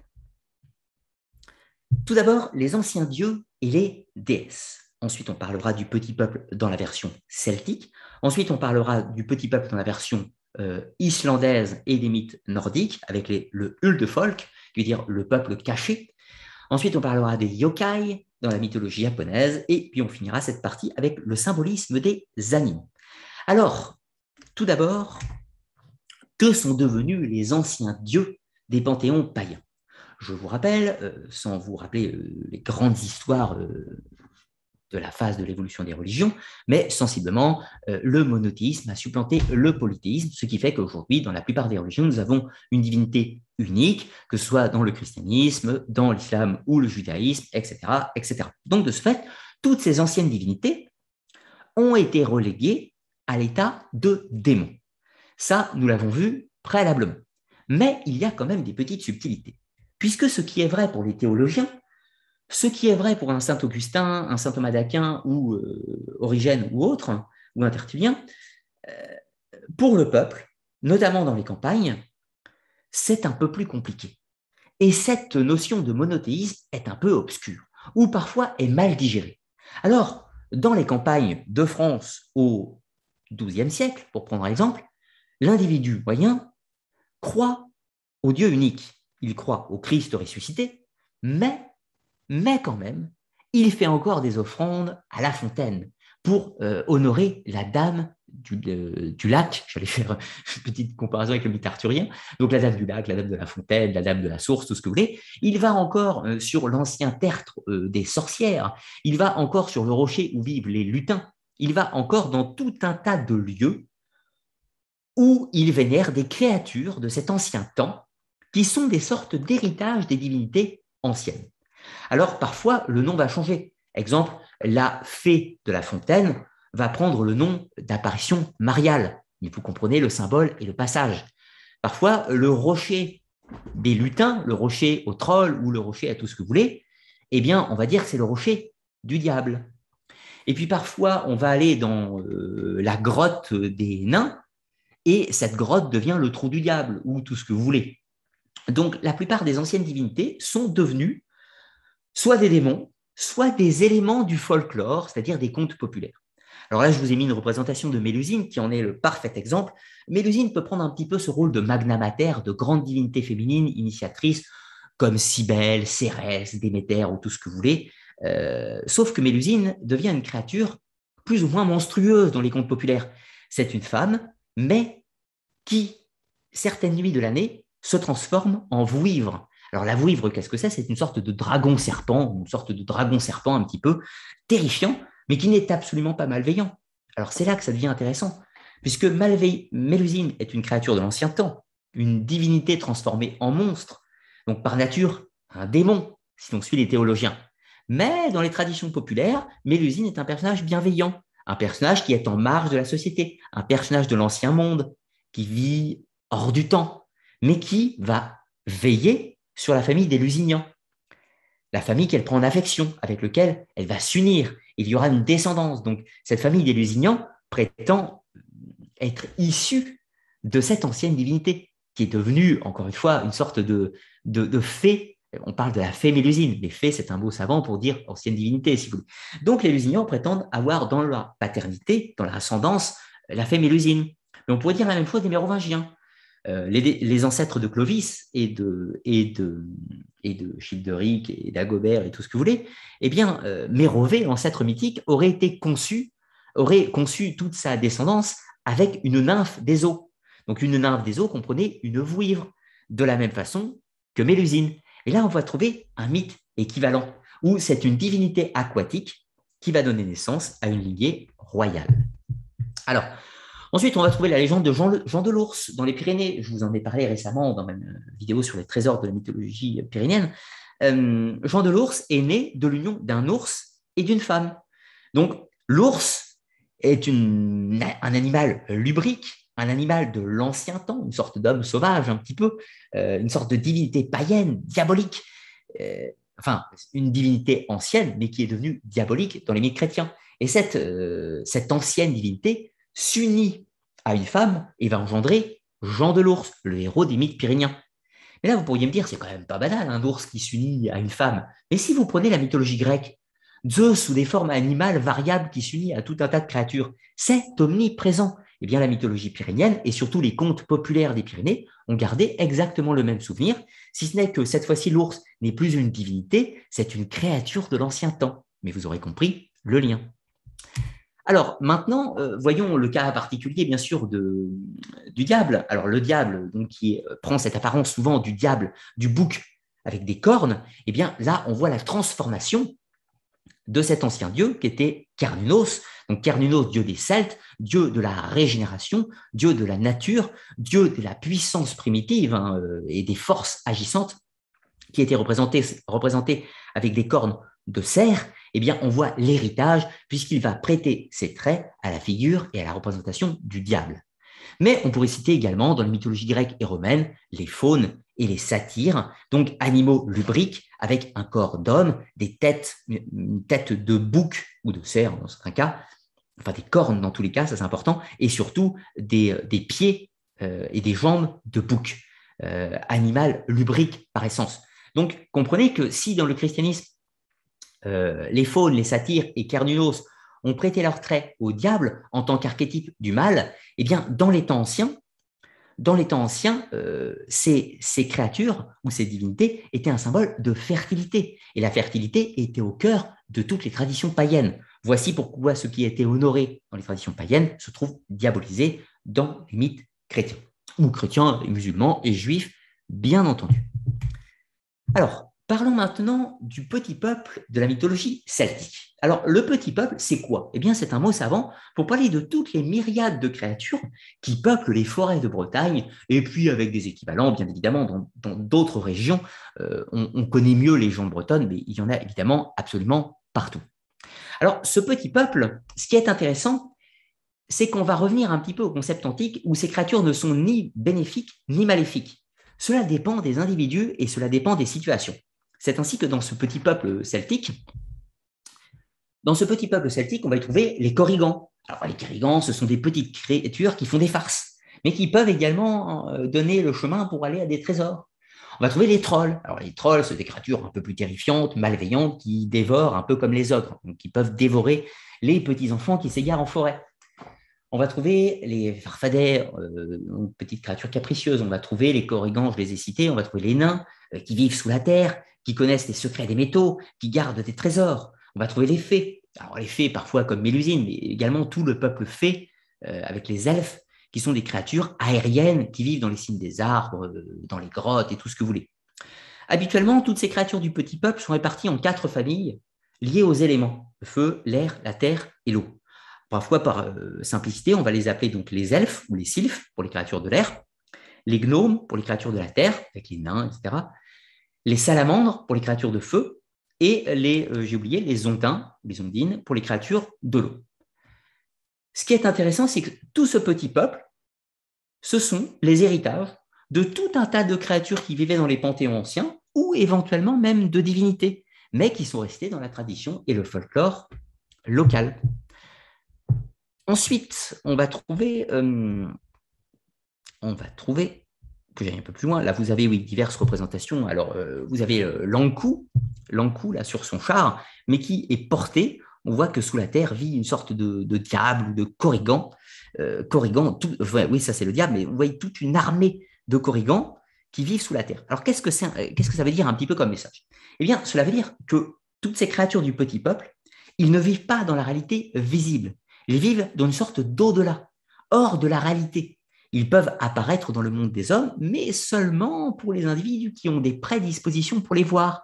Tout d'abord, les anciens dieux et les déesses. Ensuite, on parlera du petit peuple dans la version celtique. Ensuite, on parlera du petit peuple dans la version euh, islandaise et des mythes nordiques, avec le Huldefolk, qui veut dire le peuple caché. Ensuite, on parlera des yokai dans la mythologie japonaise. Et puis, on finira cette partie avec le symbolisme des animaux. Alors, tout d'abord, que sont devenus les anciens dieux des panthéons païens Je vous rappelle, euh, sans vous rappeler euh, les grandes histoires euh, de la phase de l'évolution des religions, mais sensiblement, le monothéisme a supplanté le polythéisme, ce qui fait qu'aujourd'hui, dans la plupart des religions, nous avons une divinité unique, que ce soit dans le christianisme, dans l'islam ou le judaïsme, etc., etc. Donc, de ce fait, toutes ces anciennes divinités ont été reléguées à l'état de démon. Ça, nous l'avons vu préalablement. Mais il y a quand même des petites subtilités. Puisque ce qui est vrai pour les théologiens, ce qui est vrai pour un saint Augustin, un saint Thomas d'Aquin ou euh, Origène ou autre, ou un tertulien, euh, pour le peuple, notamment dans les campagnes, c'est un peu plus compliqué. Et cette notion de monothéisme est un peu obscure, ou parfois est mal digérée. Alors, dans les campagnes de France au XIIe siècle, pour prendre un exemple, l'individu moyen croit au Dieu unique. Il croit au Christ ressuscité, mais, mais quand même, il fait encore des offrandes à la fontaine pour euh, honorer la dame du, lac. J'allais faire une petite comparaison avec le mythe arthurien. Donc la dame du lac, la dame de la fontaine, la dame de la source, tout ce que vous voulez. Il va encore euh, sur l'ancien tertre euh, des sorcières. Il va encore sur le rocher où vivent les lutins il va encore dans tout un tas de lieux où il vénère des créatures de cet ancien temps qui sont des sortes d'héritages des divinités anciennes. Alors parfois, le nom va changer. Exemple, la fée de la fontaine va prendre le nom d'apparition mariale. vous comprenez le symbole et le passage. Parfois, le rocher des lutins, le rocher au troll ou le rocher à tout ce que vous voulez, eh bien, on va dire que c'est le rocher du diable. Et puis parfois, on va aller dans euh, la grotte des nains, et cette grotte devient le trou du diable, ou tout ce que vous voulez. Donc la plupart des anciennes divinités sont devenues soit des démons, soit des éléments du folklore, c'est-à-dire des contes populaires. Alors là, je vous ai mis une représentation de Mélusine qui en est le parfait exemple. Mélusine peut prendre un petit peu ce rôle de magna mater, de grande divinité féminine, initiatrice, comme Cybèle, Cérès, Déméter ou tout ce que vous voulez. Euh, sauf que Mélusine devient une créature plus ou moins monstrueuse dans les contes populaires. C'est une femme, mais qui, certaines nuits de l'année, se transforme en vouivre. Alors la vouivre, qu'est-ce que c'est C'est une sorte de dragon serpent, une sorte de dragon serpent un petit peu terrifiant, mais qui n'est absolument pas malveillant. Alors c'est là que ça devient intéressant, puisque Mélusine est une créature de l'ancien temps, une divinité transformée en monstre, donc par nature un démon, si l'on suit les théologiens. Mais dans les traditions populaires, Mélusine est un personnage bienveillant, un personnage qui est en marge de la société, un personnage de l'ancien monde, qui vit hors du temps, mais qui va veiller sur la famille des Lusignans. La famille qu'elle prend en affection, avec laquelle elle va s'unir. Il y aura une descendance. Donc, cette famille des Lusignans prétend être issue de cette ancienne divinité, qui est devenue, encore une fois, une sorte de, de, de fée on parle de la fée Mélusine. mais fée, c'est un mot savant pour dire ancienne divinité, si vous voulez. Donc, les Lusignans prétendent avoir dans leur paternité, dans leur ascendance, la fée Mélusine. Mais on pourrait dire la même chose des Mérovingiens. Euh, les, ancêtres de Clovis et de, et de, et Childeric et d'Agobert et tout ce que vous voulez, eh bien, euh, Mérové, l'ancêtre mythique, aurait été conçu, aurait conçu toute sa descendance avec une nymphe des eaux. Donc, une nymphe des eaux comprenait une vouivre, de la même façon que Mélusine. Et là, on va trouver un mythe équivalent, où c'est une divinité aquatique qui va donner naissance à une lignée royale. Alors, ensuite, on va trouver la légende de Jean, de l'Ours dans les Pyrénées. Je vous en ai parlé récemment dans ma vidéo sur les trésors de la mythologie pyrénéenne. Euh, Jean de l'Ours est né de l'union d'un ours et d'une femme. Donc, l'ours est un animal lubrique, un animal de l'ancien temps, une sorte d'homme sauvage un petit peu, euh, une sorte de divinité païenne, diabolique, euh, enfin une divinité ancienne, mais qui est devenue diabolique dans les mythes chrétiens. Et cette, euh, cette ancienne divinité s'unit à une femme et va engendrer Jean de l'Ours, le héros des mythes pyrénéens. Mais là, vous pourriez me dire, c'est quand même pas banal, un ours qui s'unit à une femme. Mais si vous prenez la mythologie grecque, Zeus sous des formes animales variables qui s'unit à tout un tas de créatures, c'est omniprésent. Eh la mythologie pyrénéenne et surtout les contes populaires des Pyrénées ont gardé exactement le même souvenir, si ce n'est que cette fois-ci l'ours n'est plus une divinité, c'est une créature de l'ancien temps. Mais vous aurez compris le lien. Alors maintenant, euh, voyons le cas particulier, bien sûr, de, du diable. Alors le diable, qui euh, prend cette apparence souvent du diable, du bouc avec des cornes, eh bien là, on voit la transformation de cet ancien dieu qui était Carnunos. Donc Carnunos, dieu des Celtes, dieu de la régénération, dieu de la nature, dieu de la puissance primitive hein, euh, et des forces agissantes, qui était représenté, avec des cornes de cerf. Eh bien, on voit l'héritage puisqu'il va prêter ses traits à la figure et à la représentation du diable. Mais on pourrait citer également dans la mythologie grecque et romaine les faunes et les satyres, donc animaux lubriques avec un corps d'homme, des têtes, une tête de bouc ou de cerf dans certains cas, enfin des cornes dans tous les cas, ça c'est important, et surtout des, pieds euh, et des jambes de bouc, euh, animal lubrique par essence. Donc comprenez que si dans le christianisme, euh, les faunes, les satyres et carnunos ont prêté leurs traits au diable en tant qu'archétype du mal, eh bien dans les temps anciens, dans les temps anciens, euh, ces, créatures ou ces divinités étaient un symbole de fertilité. Et la fertilité était au cœur de toutes les traditions païennes. Voici pourquoi ce qui était honoré dans les traditions païennes se trouve diabolisé dans les mythes chrétiens, ou chrétiens, musulmans et juifs, bien entendu. Alors, Parlons maintenant du petit peuple de la mythologie celtique. Alors, le petit peuple, c'est quoi Eh bien, c'est un mot savant pour parler de toutes les myriades de créatures qui peuplent les forêts de Bretagne, et puis avec des équivalents, bien évidemment, dans d'autres régions. Euh, on, connaît mieux les gens bretons, mais il y en a évidemment absolument partout. Alors, ce petit peuple, ce qui est intéressant, c'est qu'on va revenir un petit peu au concept antique où ces créatures ne sont ni bénéfiques ni maléfiques. Cela dépend des individus et cela dépend des situations. C'est ainsi que dans ce petit peuple celtique, dans ce petit peuple celtique, on va y trouver les corrigans. Alors les corrigans, ce sont des petites créatures qui font des farces, mais qui peuvent également euh, donner le chemin pour aller à des trésors. On va trouver les trolls. Alors les trolls, ce sont des créatures un peu plus terrifiantes, malveillantes, qui dévorent un peu comme les ogres, qui peuvent dévorer les petits enfants qui s'égarent en forêt. On va trouver les farfadets, euh, petites créatures capricieuses. On va trouver les corrigans, je les ai cités. On va trouver les nains euh, qui vivent sous la terre, qui connaissent les secrets des métaux, qui gardent des trésors. On va trouver les fées. Alors les fées, parfois comme Mélusine, mais également tout le peuple fée, euh, avec les elfes, qui sont des créatures aériennes qui vivent dans les cimes des arbres, euh, dans les grottes et tout ce que vous voulez. Habituellement, toutes ces créatures du petit peuple sont réparties en quatre familles liées aux éléments, le feu, l'air, la terre et l'eau. Parfois, par euh, simplicité, on va les appeler donc les elfes ou les sylphes pour les créatures de l'air, les gnomes pour les créatures de la terre, avec les nains, etc., les salamandres pour les créatures de feu et les, euh, j'ai oublié, les ondins, les ondines pour les créatures de l'eau. Ce qui est intéressant, c'est que tout ce petit peuple, ce sont les héritages de tout un tas de créatures qui vivaient dans les panthéons anciens ou éventuellement même de divinités, mais qui sont restées dans la tradition et le folklore local. Ensuite, on va trouver, euh, on va trouver j'ai un peu plus loin, là vous avez oui diverses représentations. Alors euh, vous avez euh, Lancou, l'Ankou, là sur son char, mais qui est porté. On voit que sous la terre vit une sorte de, diable ou de corrigan. Euh, oui ça c'est le diable, mais vous voyez toute une armée de corrigans qui vivent sous la terre. Alors qu'est-ce que, qu'est-ce que ça veut dire un petit peu comme message Eh bien cela veut dire que toutes ces créatures du petit peuple, ils ne vivent pas dans la réalité visible. Ils vivent dans une sorte d'au-delà, hors de la réalité. Ils peuvent apparaître dans le monde des hommes, mais seulement pour les individus qui ont des prédispositions pour les voir,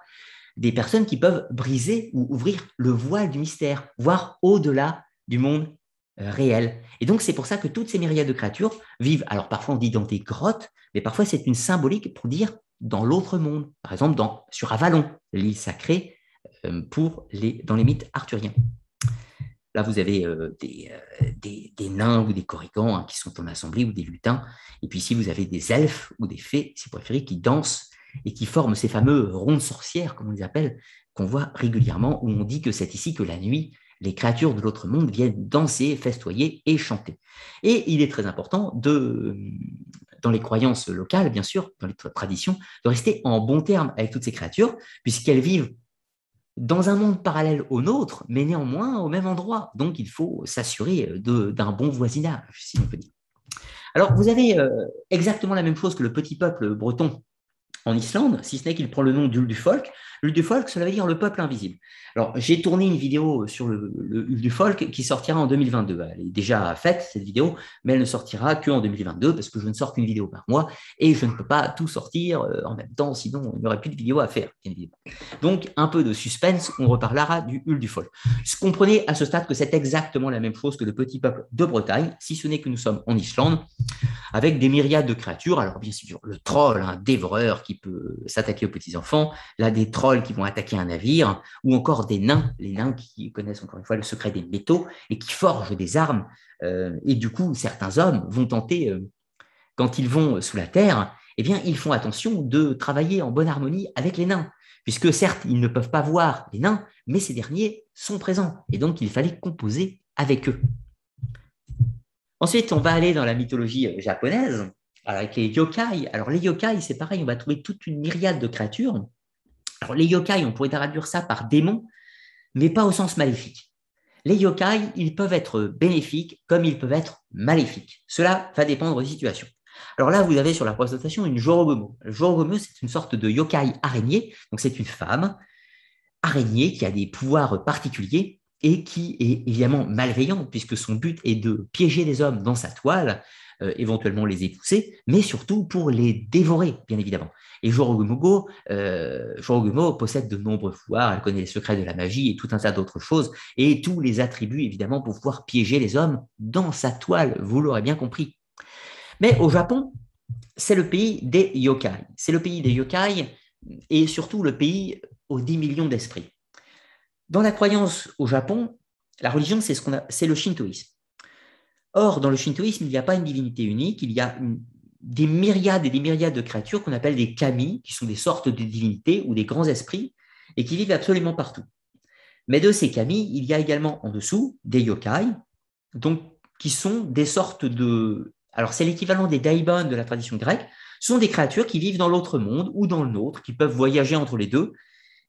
des personnes qui peuvent briser ou ouvrir le voile du mystère, voire au-delà du monde euh, réel. Et donc c'est pour ça que toutes ces myriades de créatures vivent, alors parfois on dit dans des grottes, mais parfois c'est une symbolique pour dire dans l'autre monde, par exemple sur Avalon, l'île sacrée euh, pour les, dans les mythes arthuriens. Là, vous avez euh, euh, des, nains ou des corrigans hein, qui sont en assemblée ou des lutins. Et puis ici, vous avez des elfes ou des fées, si vous préférez, qui dansent et qui forment ces fameux rondes sorcières, comme on les appelle, qu'on voit régulièrement, où on dit que c'est ici que la nuit, les créatures de l'autre monde viennent danser, festoyer et chanter. Et il est très important de, dans les croyances locales, bien sûr, dans les traditions, de rester en bon terme avec toutes ces créatures, puisqu'elles vivent dans un monde parallèle au nôtre, mais néanmoins au même endroit. Donc, il faut s'assurer euh, d'un bon voisinage, si on peut dire. Alors, vous avez euh, exactement la même chose que le petit peuple breton en Islande, si ce n'est qu'il prend le nom d'Uldufolk. Uldufolk, cela veut dire le peuple invisible. Alors, j'ai tourné une vidéo sur le, du folk qui sortira en 2022. Elle est déjà faite, cette vidéo, mais elle ne sortira qu'en 2022 parce que je ne sors qu'une vidéo par mois et je ne peux pas tout sortir euh, en même temps, sinon il n'y aurait plus de vidéo à faire. Donc, un peu de suspense, on reparlera du Uldufolk. Comprenez comprenez à ce stade que c'est exactement la même chose que le petit peuple de Bretagne, si ce n'est que nous sommes en Islande, avec des myriades de créatures. Alors, bien sûr, le troll, un hein, dévoreur qui peut s'attaquer aux petits-enfants, là des trolls qui vont attaquer un navire, ou encore des nains, les nains qui connaissent encore une fois le secret des métaux et qui forgent des armes. Euh, et du coup, certains hommes vont tenter, euh, quand ils vont euh, sous la terre, eh bien, ils font attention de travailler en bonne harmonie avec les nains, puisque certes, ils ne peuvent pas voir les nains, mais ces derniers sont présents, et donc il fallait composer avec eux. Ensuite, on va aller dans la mythologie japonaise avec les yokai. Alors, les yokai, c'est pareil, on va trouver toute une myriade de créatures. Alors, les yokai, on pourrait traduire ça par démon, mais pas au sens maléfique. Les yokai, ils peuvent être bénéfiques comme ils peuvent être maléfiques. Cela va dépendre des situations. Alors là, vous avez sur la présentation une Jorogomo. Le Jorogomo, c'est une sorte de yokai araignée. Donc, c'est une femme araignée qui a des pouvoirs particuliers et qui est évidemment malveillante puisque son but est de piéger les hommes dans sa toile euh, éventuellement les épousser, mais surtout pour les dévorer, bien évidemment. Et Jorogumo euh, possède de nombreux foires, elle connaît les secrets de la magie et tout un tas d'autres choses, et tous les attributs, évidemment, pour pouvoir piéger les hommes dans sa toile, vous l'aurez bien compris. Mais au Japon, c'est le pays des yokai. C'est le pays des yokai et surtout le pays aux 10 millions d'esprits. Dans la croyance au Japon, la religion, c'est ce c'est le shintoïsme. Or, dans le shintoïsme, il n'y a pas une divinité unique, il y a des myriades et des myriades de créatures qu'on appelle des kami, qui sont des sortes de divinités ou des grands esprits, et qui vivent absolument partout. Mais de ces kami, il y a également en dessous des yokai, donc, qui sont des sortes de... Alors, c'est l'équivalent des daibon de la tradition grecque, ce sont des créatures qui vivent dans l'autre monde ou dans le nôtre, qui peuvent voyager entre les deux,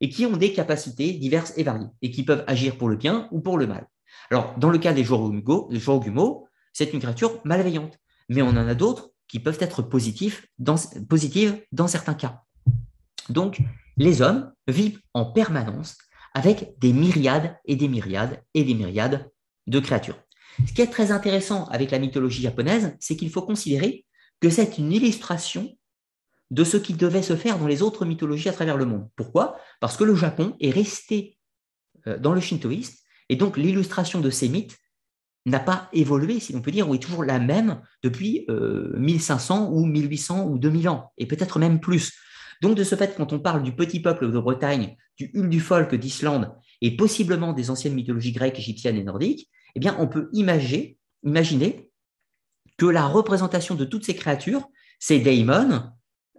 et qui ont des capacités diverses et variées, et qui peuvent agir pour le bien ou pour le mal. Alors, dans le cas des Jorogumo, c'est une créature malveillante. Mais on en a d'autres qui peuvent être positifs dans, positives dans certains cas. Donc, les hommes vivent en permanence avec des myriades et des myriades et des myriades de créatures. Ce qui est très intéressant avec la mythologie japonaise, c'est qu'il faut considérer que c'est une illustration de ce qui devait se faire dans les autres mythologies à travers le monde. Pourquoi Parce que le Japon est resté euh, dans le shintoïste et donc l'illustration de ces mythes n'a pas évolué, si l'on peut dire, ou est toujours la même depuis 1500 euh, ou 1800 ou 2000 ans, et peut-être même plus. Donc de ce fait, quand on parle du petit peuple de Bretagne, du folk d'Islande, et possiblement des anciennes mythologies grecques, égyptiennes et nordiques, eh bien, on peut imaginer, que la représentation de toutes ces créatures, ces daemons,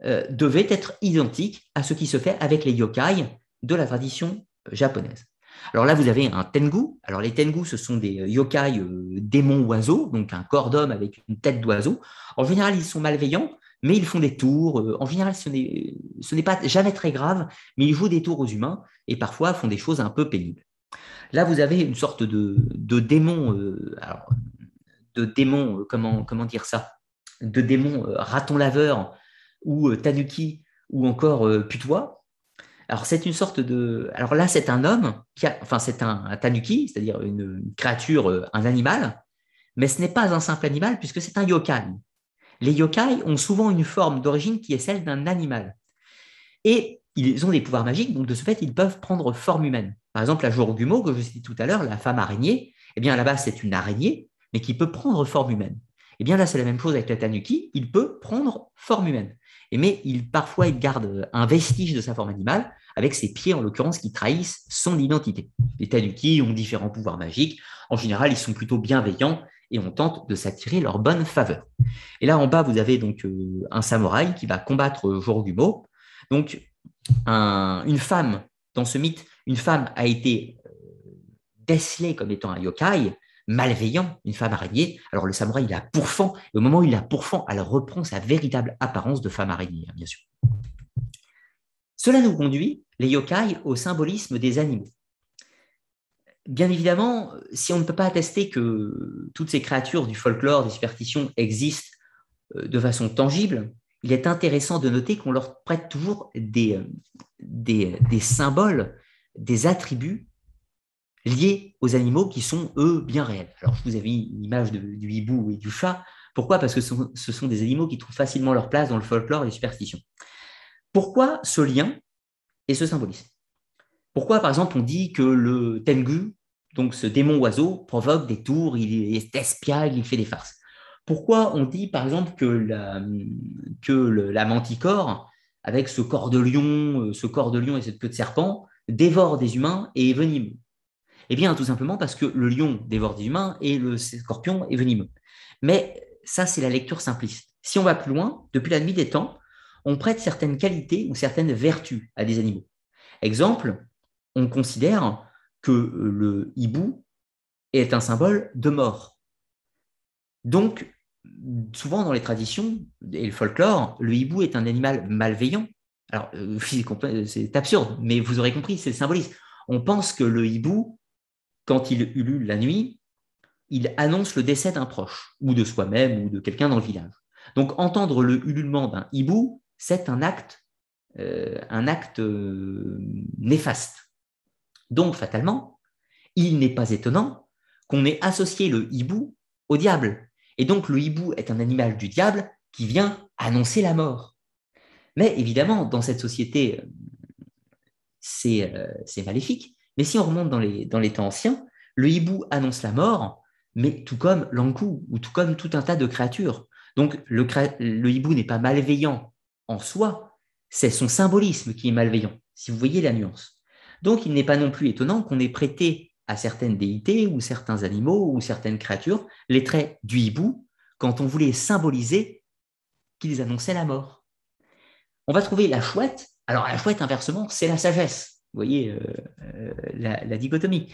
euh, devait être identique à ce qui se fait avec les yokai de la tradition euh, japonaise. Alors là, vous avez un tengu. Alors les tengu, ce sont des euh, yokai euh, démons oiseaux, donc un corps d'homme avec une tête d'oiseau. En général, ils sont malveillants, mais ils font des tours. Euh, en général, ce n'est pas jamais très grave, mais ils jouent des tours aux humains et parfois font des choses un peu pénibles. Là, vous avez une sorte de, démon, de démon, comment, dire ça De démon raton laveur ou tanuki ou encore putois alors, c'est une sorte de. Alors là, c'est un homme, qui enfin, c'est un, tanuki, c'est-à-dire une, créature, euh, un animal, mais ce n'est pas un simple animal puisque c'est un yokai. Les yokai ont souvent une forme d'origine qui est celle d'un animal. Et ils ont des pouvoirs magiques, donc de ce fait, ils peuvent prendre forme humaine. Par exemple, la Jorugumo, que je dit tout à l'heure, la femme araignée, eh bien là-bas, c'est une araignée, mais qui peut prendre forme humaine. Eh bien là, c'est la même chose avec la Tanuki, il peut prendre forme humaine mais il parfois il garde euh, un vestige de sa forme animale, avec ses pieds en l'occurrence qui trahissent son identité. Les tanuki ont différents pouvoirs magiques. En général, ils sont plutôt bienveillants et on tente de s'attirer leur bonne faveur. Et là en bas, vous avez donc euh, un samouraï qui va combattre euh, Jorogumo. Donc une femme dans ce mythe, une femme a été décelée comme étant un yokai malveillant, une femme araignée. Alors le samouraï, il la pourfend, et au moment où il la pourfend, elle reprend sa véritable apparence de femme araignée, hein, bien sûr. Cela nous conduit, les yokai, au symbolisme des animaux. Bien évidemment, si on ne peut pas attester que toutes ces créatures du folklore, des superstitions existent euh, de façon tangible, il est intéressant de noter qu'on leur prête toujours des, euh, euh, des symboles, des attributs liés aux animaux qui sont, eux, bien réels. Alors, je vous avez une image du hibou et du chat. Pourquoi Parce que ce sont, des animaux qui trouvent facilement leur place dans le folklore et les superstitions. Pourquoi ce lien et ce symbolisme Pourquoi, par exemple, on dit que le tengu, donc ce démon oiseau, provoque des tours, il est espiègle, il fait des farces Pourquoi on dit, par exemple, que la, que manticore, avec ce corps de lion, euh, ce corps de lion et cette queue de serpent, dévore des humains et est venimeux eh bien, tout simplement parce que le lion dévore des humains et le scorpion est venimeux. Mais ça, c'est la lecture simpliste. Si on va plus loin, depuis la nuit des temps, on prête certaines qualités ou certaines vertus à des animaux. Exemple, on considère que euh, le hibou est un symbole de mort. Donc, souvent dans les traditions et le folklore, le hibou est un animal malveillant. Alors, euh, c'est absurde, mais vous aurez compris, c'est le symbolisme. On pense que le hibou quand il ulule la nuit, il annonce le décès d'un proche, ou de soi-même, ou de quelqu'un dans le village. Donc entendre le ululement d'un hibou, c'est un acte, euh, un acte euh, néfaste. Donc fatalement, il n'est pas étonnant qu'on ait associé le hibou au diable. Et donc le hibou est un animal du diable qui vient annoncer la mort. Mais évidemment, dans cette société, euh, c'est maléfique mais si on remonte dans les, temps anciens, le hibou annonce la mort, mais tout comme l'ankou, ou tout comme tout un tas de créatures. Donc le hibou n'est pas malveillant en soi, c'est son symbolisme qui est malveillant, si vous voyez la nuance. Donc il n'est pas non plus étonnant qu'on ait prêté à certaines déités ou certains animaux ou certaines créatures les traits du hibou quand on voulait symboliser qu'ils annonçaient la mort. On va trouver la chouette. Alors la chouette, inversement, c'est la sagesse voyez euh, euh, la, dichotomie.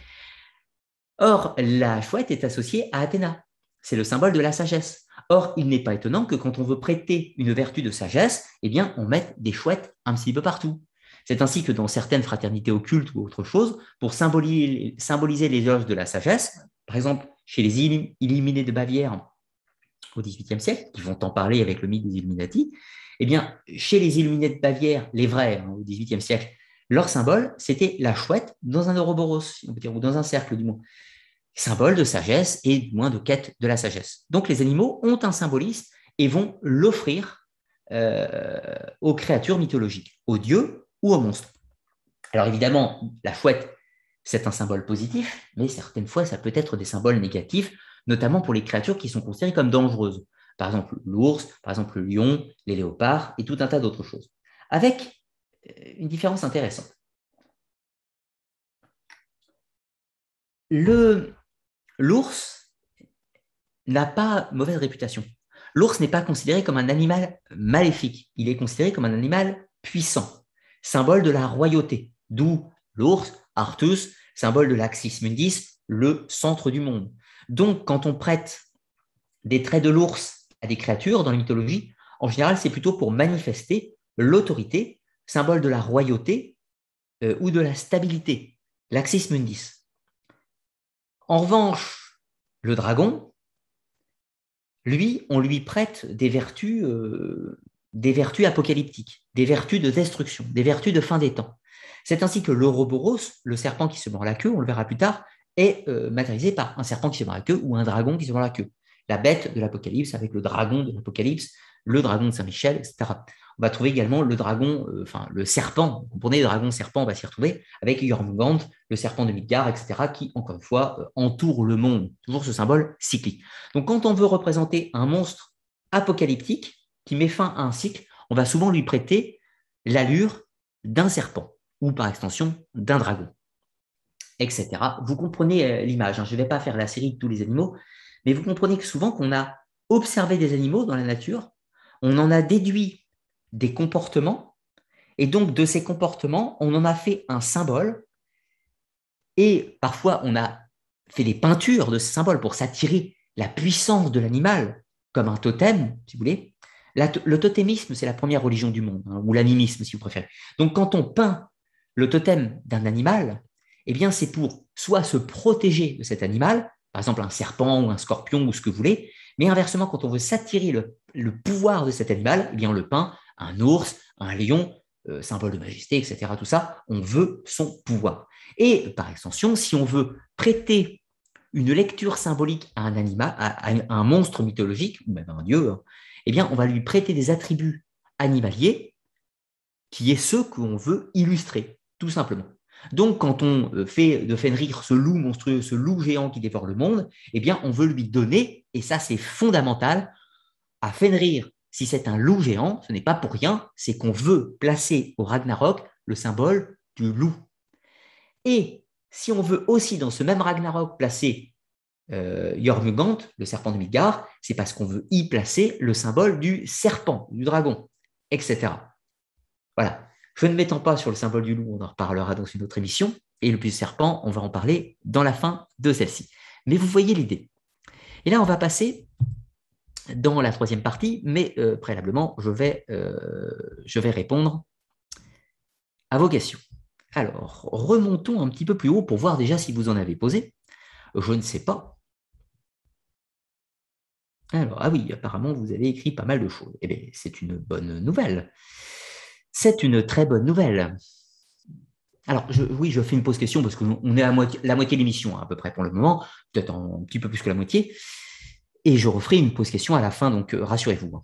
Or, la chouette est associée à Athéna. C'est le symbole de la sagesse. Or, il n'est pas étonnant que quand on veut prêter une vertu de sagesse, eh bien, on mette des chouettes un petit peu partout. C'est ainsi que dans certaines fraternités occultes ou autre chose, pour symboliser, les œuvres de la sagesse, par exemple chez les Illuminés de Bavière au XVIIIe siècle, qui vont en parler avec le mythe des Illuminati, eh bien, chez les Illuminés de Bavière, les vrais, hein, au XVIIIe siècle, leur symbole, c'était la chouette dans un Ouroboros, on peut dire, ou dans un cercle du moins. Symbole de sagesse et moins de quête de la sagesse. Donc les animaux ont un symbolisme et vont l'offrir euh, aux créatures mythologiques, aux dieux ou aux monstres. Alors évidemment, la chouette, c'est un symbole positif, mais certaines fois, ça peut être des symboles négatifs, notamment pour les créatures qui sont considérées comme dangereuses. Par exemple, l'ours, par exemple, le lion, les léopards et tout un tas d'autres choses. Avec euh, une différence intéressante. L'ours n'a pas mauvaise réputation. L'ours n'est pas considéré comme un animal maléfique, il est considéré comme un animal puissant, symbole de la royauté, d'où l'ours, Artus, symbole de l'axis mundis, le centre du monde. Donc quand on prête des traits de l'ours à des créatures dans la mythologie, en général c'est plutôt pour manifester l'autorité symbole de la royauté euh, ou de la stabilité, l'axis mundis. En revanche, le dragon, lui, on lui prête des vertus, euh, des vertus apocalyptiques, des vertus de destruction, des vertus de fin des temps. C'est ainsi que l'Ouroboros, le serpent qui se mord la queue, on le verra plus tard, est euh, matérialisé par un serpent qui se mord la queue ou un dragon qui se mord la queue. La bête de l'Apocalypse avec le dragon de l'Apocalypse, le dragon de Saint-Michel, etc. On va trouver également le dragon, euh, enfin le serpent, vous comprenez, le dragon serpent, on va s'y retrouver, avec Jormungand, le serpent de Midgard, etc., qui, encore une fois, euh, entoure le monde, toujours ce symbole cyclique. Donc quand on veut représenter un monstre apocalyptique qui met fin à un cycle, on va souvent lui prêter l'allure d'un serpent, ou par extension d'un dragon, etc. Vous comprenez euh, l'image, hein. je ne vais pas faire la série de tous les animaux, mais vous comprenez que souvent qu'on a observé des animaux dans la nature, on en a déduit des comportements, et donc de ces comportements, on en a fait un symbole, et parfois on a fait des peintures de ces symboles pour s'attirer la puissance de l'animal, comme un totem, si vous voulez. le totémisme, c'est la première religion du monde, hein, ou l'animisme, si vous préférez. Donc quand on peint le totem d'un animal, eh bien c'est pour soit se protéger de cet animal, par exemple un serpent ou un scorpion ou ce que vous voulez, mais inversement, quand on veut s'attirer le, pouvoir de cet animal, eh bien le pain, un ours, un lion, euh, symbole de majesté, etc. Tout ça, on veut son pouvoir. Et par extension, si on veut prêter une lecture symbolique à un animal, à, un monstre mythologique, ou même à un dieu, hein, eh bien on va lui prêter des attributs animaliers qui est ce qu'on veut illustrer, tout simplement. Donc, quand on euh, fait de Fenrir ce loup monstrueux, ce loup géant qui dévore le monde, eh bien, on veut lui donner, et ça, c'est fondamental, à Fenrir, si c'est un loup géant, ce n'est pas pour rien, c'est qu'on veut placer au Ragnarok le symbole du loup. Et si on veut aussi, dans ce même Ragnarok, placer euh, le serpent de Midgard, c'est parce qu'on veut y placer le symbole du serpent, du dragon, etc. Voilà. Je ne m'étends pas sur le symbole du loup, on en reparlera dans une autre émission, et le plus serpent, on va en parler dans la fin de celle-ci. Mais vous voyez l'idée. Et là, on va passer dans la troisième partie, mais euh, préalablement, je vais, euh, je vais répondre à vos questions. Alors, remontons un petit peu plus haut pour voir déjà si vous en avez posé. Je ne sais pas. Alors, ah oui, apparemment, vous avez écrit pas mal de choses. Eh bien, c'est une bonne nouvelle. C'est une très bonne nouvelle. Alors, oui, je fais une pause question parce qu'on est à la moitié de l'émission hein, à peu près pour le moment, peut-être un petit peu plus que la moitié. Et je referai une pause question à la fin, donc euh, rassurez-vous. Hein.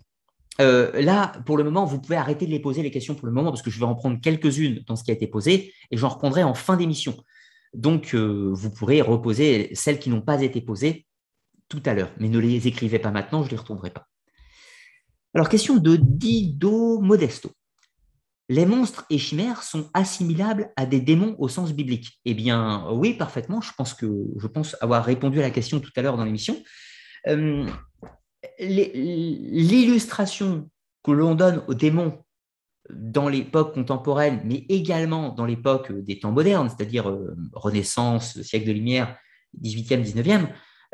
Euh, là, pour le moment, vous pouvez arrêter de les poser les questions pour le moment parce que je vais en prendre quelques-unes dans ce qui a été posé et j'en reprendrai en fin d'émission. Donc, euh, vous pourrez reposer celles qui n'ont pas été posées tout à l'heure, mais ne les écrivez pas maintenant, je ne les retrouverai pas. Alors, question de Dido Modesto les monstres et chimères sont assimilables à des démons au sens biblique Eh bien, oui, parfaitement. Je pense que je pense avoir répondu à la question tout à l'heure dans l'émission. Euh, l'illustration que l'on donne aux démons dans l'époque contemporaine, mais également dans l'époque des temps modernes, c'est-à-dire euh, Renaissance, siècle de lumière, 18e, 19e,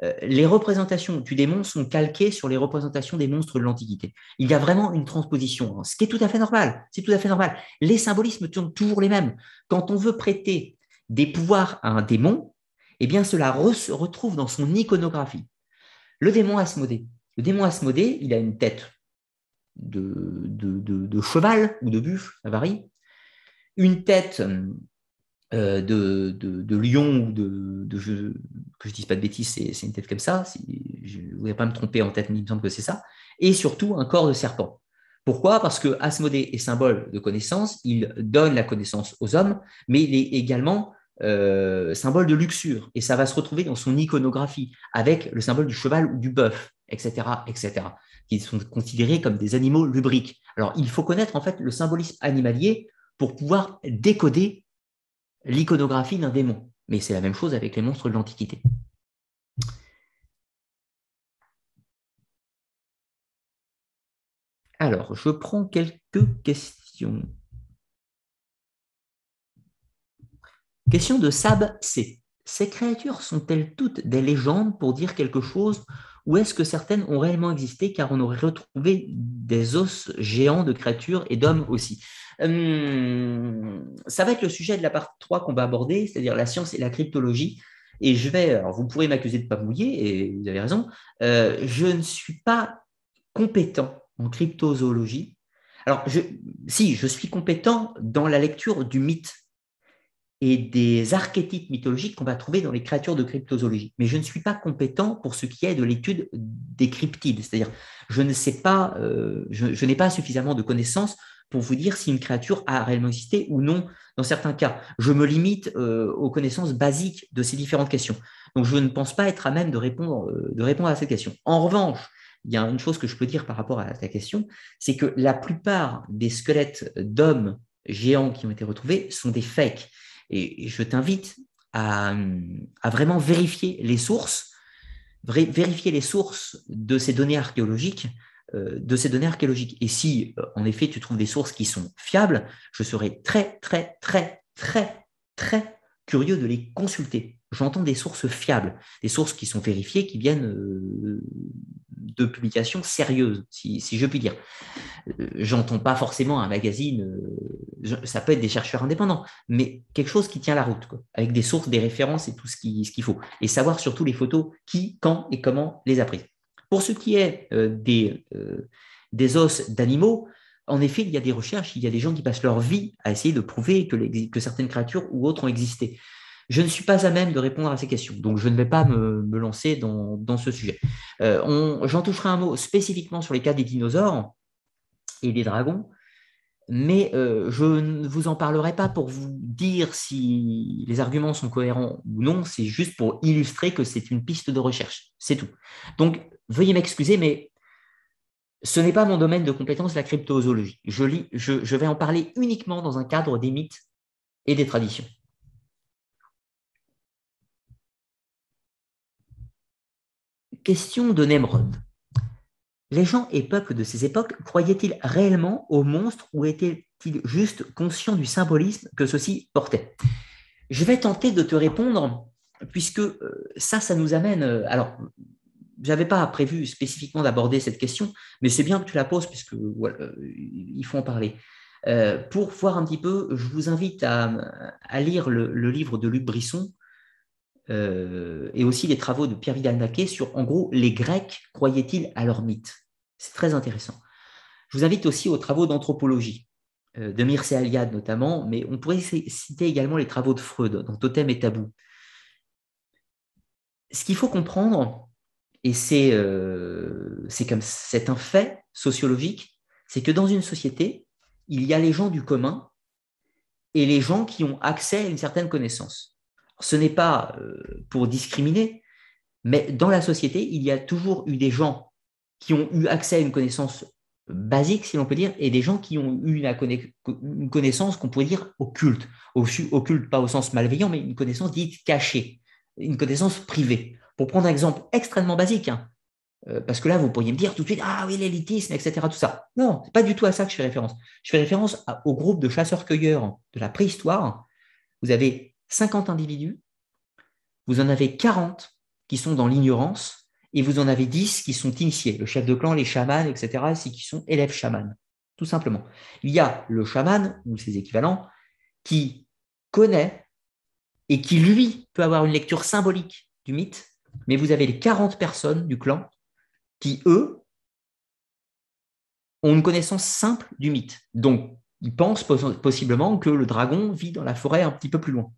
euh, les représentations du démon sont calquées sur les représentations des monstres de l'Antiquité. Il y a vraiment une transposition, hein. ce qui est tout à fait normal. C'est tout à fait normal. Les symbolismes tournent toujours les mêmes. Quand on veut prêter des pouvoirs à un démon, eh bien cela se retrouve dans son iconographie. Le démon Asmodée. Le démon Asmodée, il a une tête de, de cheval ou de buffle, ça varie, une tête hum, euh, de, de, de, ou de, je, que je dise pas de bêtises, c'est une tête comme ça. Je ne voudrais pas me tromper en tête, mais il me semble que c'est ça. Et surtout un corps de serpent. Pourquoi Parce que Asmodée est symbole de connaissance, il donne la connaissance aux hommes, mais il est également euh, symbole de luxure. Et ça va se retrouver dans son iconographie, avec le symbole du cheval ou du bœuf, etc., etc., qui sont considérés comme des animaux lubriques. Alors, il faut connaître en fait le symbolisme animalier pour pouvoir décoder l'iconographie d'un démon. Mais c'est la même chose avec les monstres de l'Antiquité. Alors, je prends quelques questions. Question de Sab C. Ces créatures sont-elles toutes des légendes pour dire quelque chose ou est-ce que certaines ont réellement existé car on aurait retrouvé des os géants de créatures et d'hommes aussi Hum, ça va être le sujet de la partie 3 qu'on va aborder, c'est-à-dire la science et la cryptologie. Et je vais, alors vous pourrez m'accuser de ne pas mouiller, et vous avez raison, euh, je ne suis pas compétent en cryptozoologie. Alors, si, je suis compétent dans la lecture du mythe et des archétypes mythologiques qu'on va trouver dans les créatures de cryptozoologie. Mais je ne suis pas compétent pour ce qui est de l'étude des cryptides, c'est-à-dire je ne sais pas, euh, je, je n'ai pas suffisamment de connaissances pour vous dire si une créature a réellement existé ou non dans certains cas. Je me limite euh, aux connaissances basiques de ces différentes questions. Donc je ne pense pas être à même de répondre, euh, de répondre à cette question. En revanche, il y a une chose que je peux dire par rapport à ta question, c'est que la plupart des squelettes d'hommes géants qui ont été retrouvés sont des fakes. Et je t'invite à, à, vraiment vérifier les sources, vérifier les sources de ces données archéologiques euh, de ces données archéologiques. Et si, euh, en effet, tu trouves des sources qui sont fiables, je serais très, très, très, très, très curieux de les consulter. J'entends des sources fiables, des sources qui sont vérifiées, qui viennent euh, de publications sérieuses, si, je puis dire. J'entends pas forcément un magazine, ça peut être des chercheurs indépendants, mais quelque chose qui tient la route, avec des sources, des références et tout ce qui, ce qu'il faut. Et savoir surtout les photos, qui, quand et comment les a prises. Pour ce qui est euh, euh, des, os d'animaux, en effet, il y a des recherches, il y a des gens qui passent leur vie à essayer de prouver que, certaines créatures ou autres ont existé. Je ne suis pas à même de répondre à ces questions, donc je ne vais pas me, lancer dans, ce sujet. Euh, j'en toucherai un mot spécifiquement sur les cas des dinosaures et des dragons, mais je ne vous en parlerai pas pour vous dire si les arguments sont cohérents ou non, c'est juste pour illustrer que c'est une piste de recherche, c'est tout. Donc veuillez m'excuser, mais ce n'est pas mon domaine de compétence, la cryptozoologie. Je, lis, je, vais en parler uniquement dans un cadre des mythes et des traditions. Question de Nemrod. Les gens et peuples de ces époques croyaient-ils réellement aux monstres ou étaient-ils juste conscients du symbolisme que ceux-ci portaient Je vais tenter de te répondre, puisque euh, ça, ça nous amène. Euh, alors, n'avais pas prévu spécifiquement d'aborder cette question, mais c'est bien que tu la poses puisque euh, il faut en parler. Euh, pour voir un petit peu, je vous invite à, lire le, livre de Luc Brisson euh, et aussi les travaux de Pierre Vidal-Naquet sur, en gros, les Grecs croyaient-ils à leur mythe C'est très intéressant. Je vous invite aussi aux travaux d'anthropologie, de Mircea Eliade notamment, mais on pourrait citer également les travaux de Freud dans Totem et Tabou. Ce qu'il faut comprendre, et euh, c'est comme c'est un fait sociologique, c'est que dans une société, il y a les gens du commun et les gens qui ont accès à une certaine connaissance. Ce n'est pas euh, pour discriminer, mais dans la société, il y a toujours eu des gens qui ont eu accès à une connaissance basique, si l'on peut dire, et des gens qui ont eu une connaissance qu'on pourrait dire occulte. Occulte, pas au sens malveillant, mais une connaissance dite cachée, une connaissance privée. Pour prendre un exemple extrêmement basique, hein, euh, parce que là, vous pourriez me dire tout de suite, ah oui, l'élitisme, etc., tout ça. Non, pas du tout à ça que je fais référence. Je fais référence au groupe de chasseurs-cueilleurs de la préhistoire. Vous avez 50 individus, vous en avez 40 qui sont dans l'ignorance, et vous en avez 10 qui sont initiés, le chef de clan, les chamans, etc., c'est qui sont élèves chamans, tout simplement. Il y a le chaman, ou ses équivalents, qui connaît et qui, lui, peut avoir une lecture symbolique du mythe, mais vous avez les 40 personnes du clan qui, eux, ont une connaissance simple du mythe. Donc, ils pensent possiblement que le dragon vit dans la forêt un petit peu plus loin.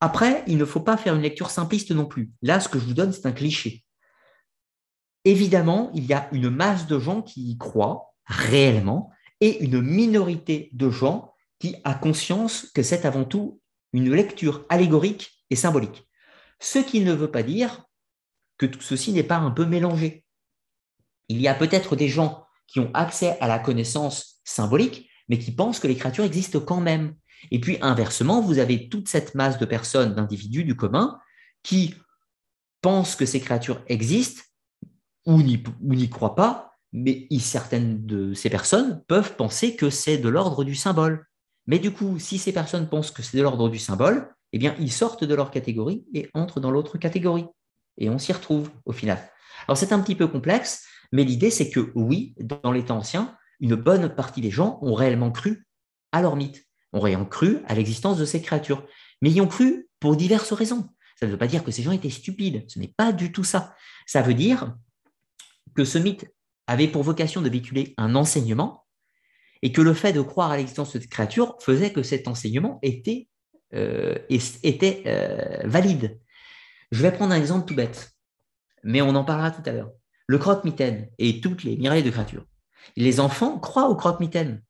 Après, il ne faut pas faire une lecture simpliste non plus. Là, ce que je vous donne, c'est un cliché. Évidemment, il y a une masse de gens qui y croient réellement et une minorité de gens qui a conscience que c'est avant tout une lecture allégorique et symbolique. Ce qui ne veut pas dire que tout ceci n'est pas un peu mélangé. Il y a peut-être des gens qui ont accès à la connaissance symbolique, mais qui pensent que les créatures existent quand même. Et puis inversement, vous avez toute cette masse de personnes, d'individus du commun, qui pensent que ces créatures existent ou n'y croient pas, mais certaines de ces personnes peuvent penser que c'est de l'ordre du symbole. Mais du coup, si ces personnes pensent que c'est de l'ordre du symbole, eh bien, ils sortent de leur catégorie et entrent dans l'autre catégorie. Et on s'y retrouve au final. Alors, c'est un petit peu complexe, mais l'idée, c'est que oui, dans les temps anciens, une bonne partie des gens ont réellement cru à leur mythe, ont réellement cru à l'existence de ces créatures, mais ils ont cru pour diverses raisons. Ça ne veut pas dire que ces gens étaient stupides, ce n'est pas du tout ça. Ça veut dire que ce mythe avait pour vocation de véhiculer un enseignement et que le fait de croire à l'existence de cette créature faisait que cet enseignement était euh, était euh, valide. Je vais prendre un exemple tout bête, mais on en parlera tout à l'heure. Le croque-mitaine et toutes les myriades de créatures. Les enfants croient au croque-mitaine.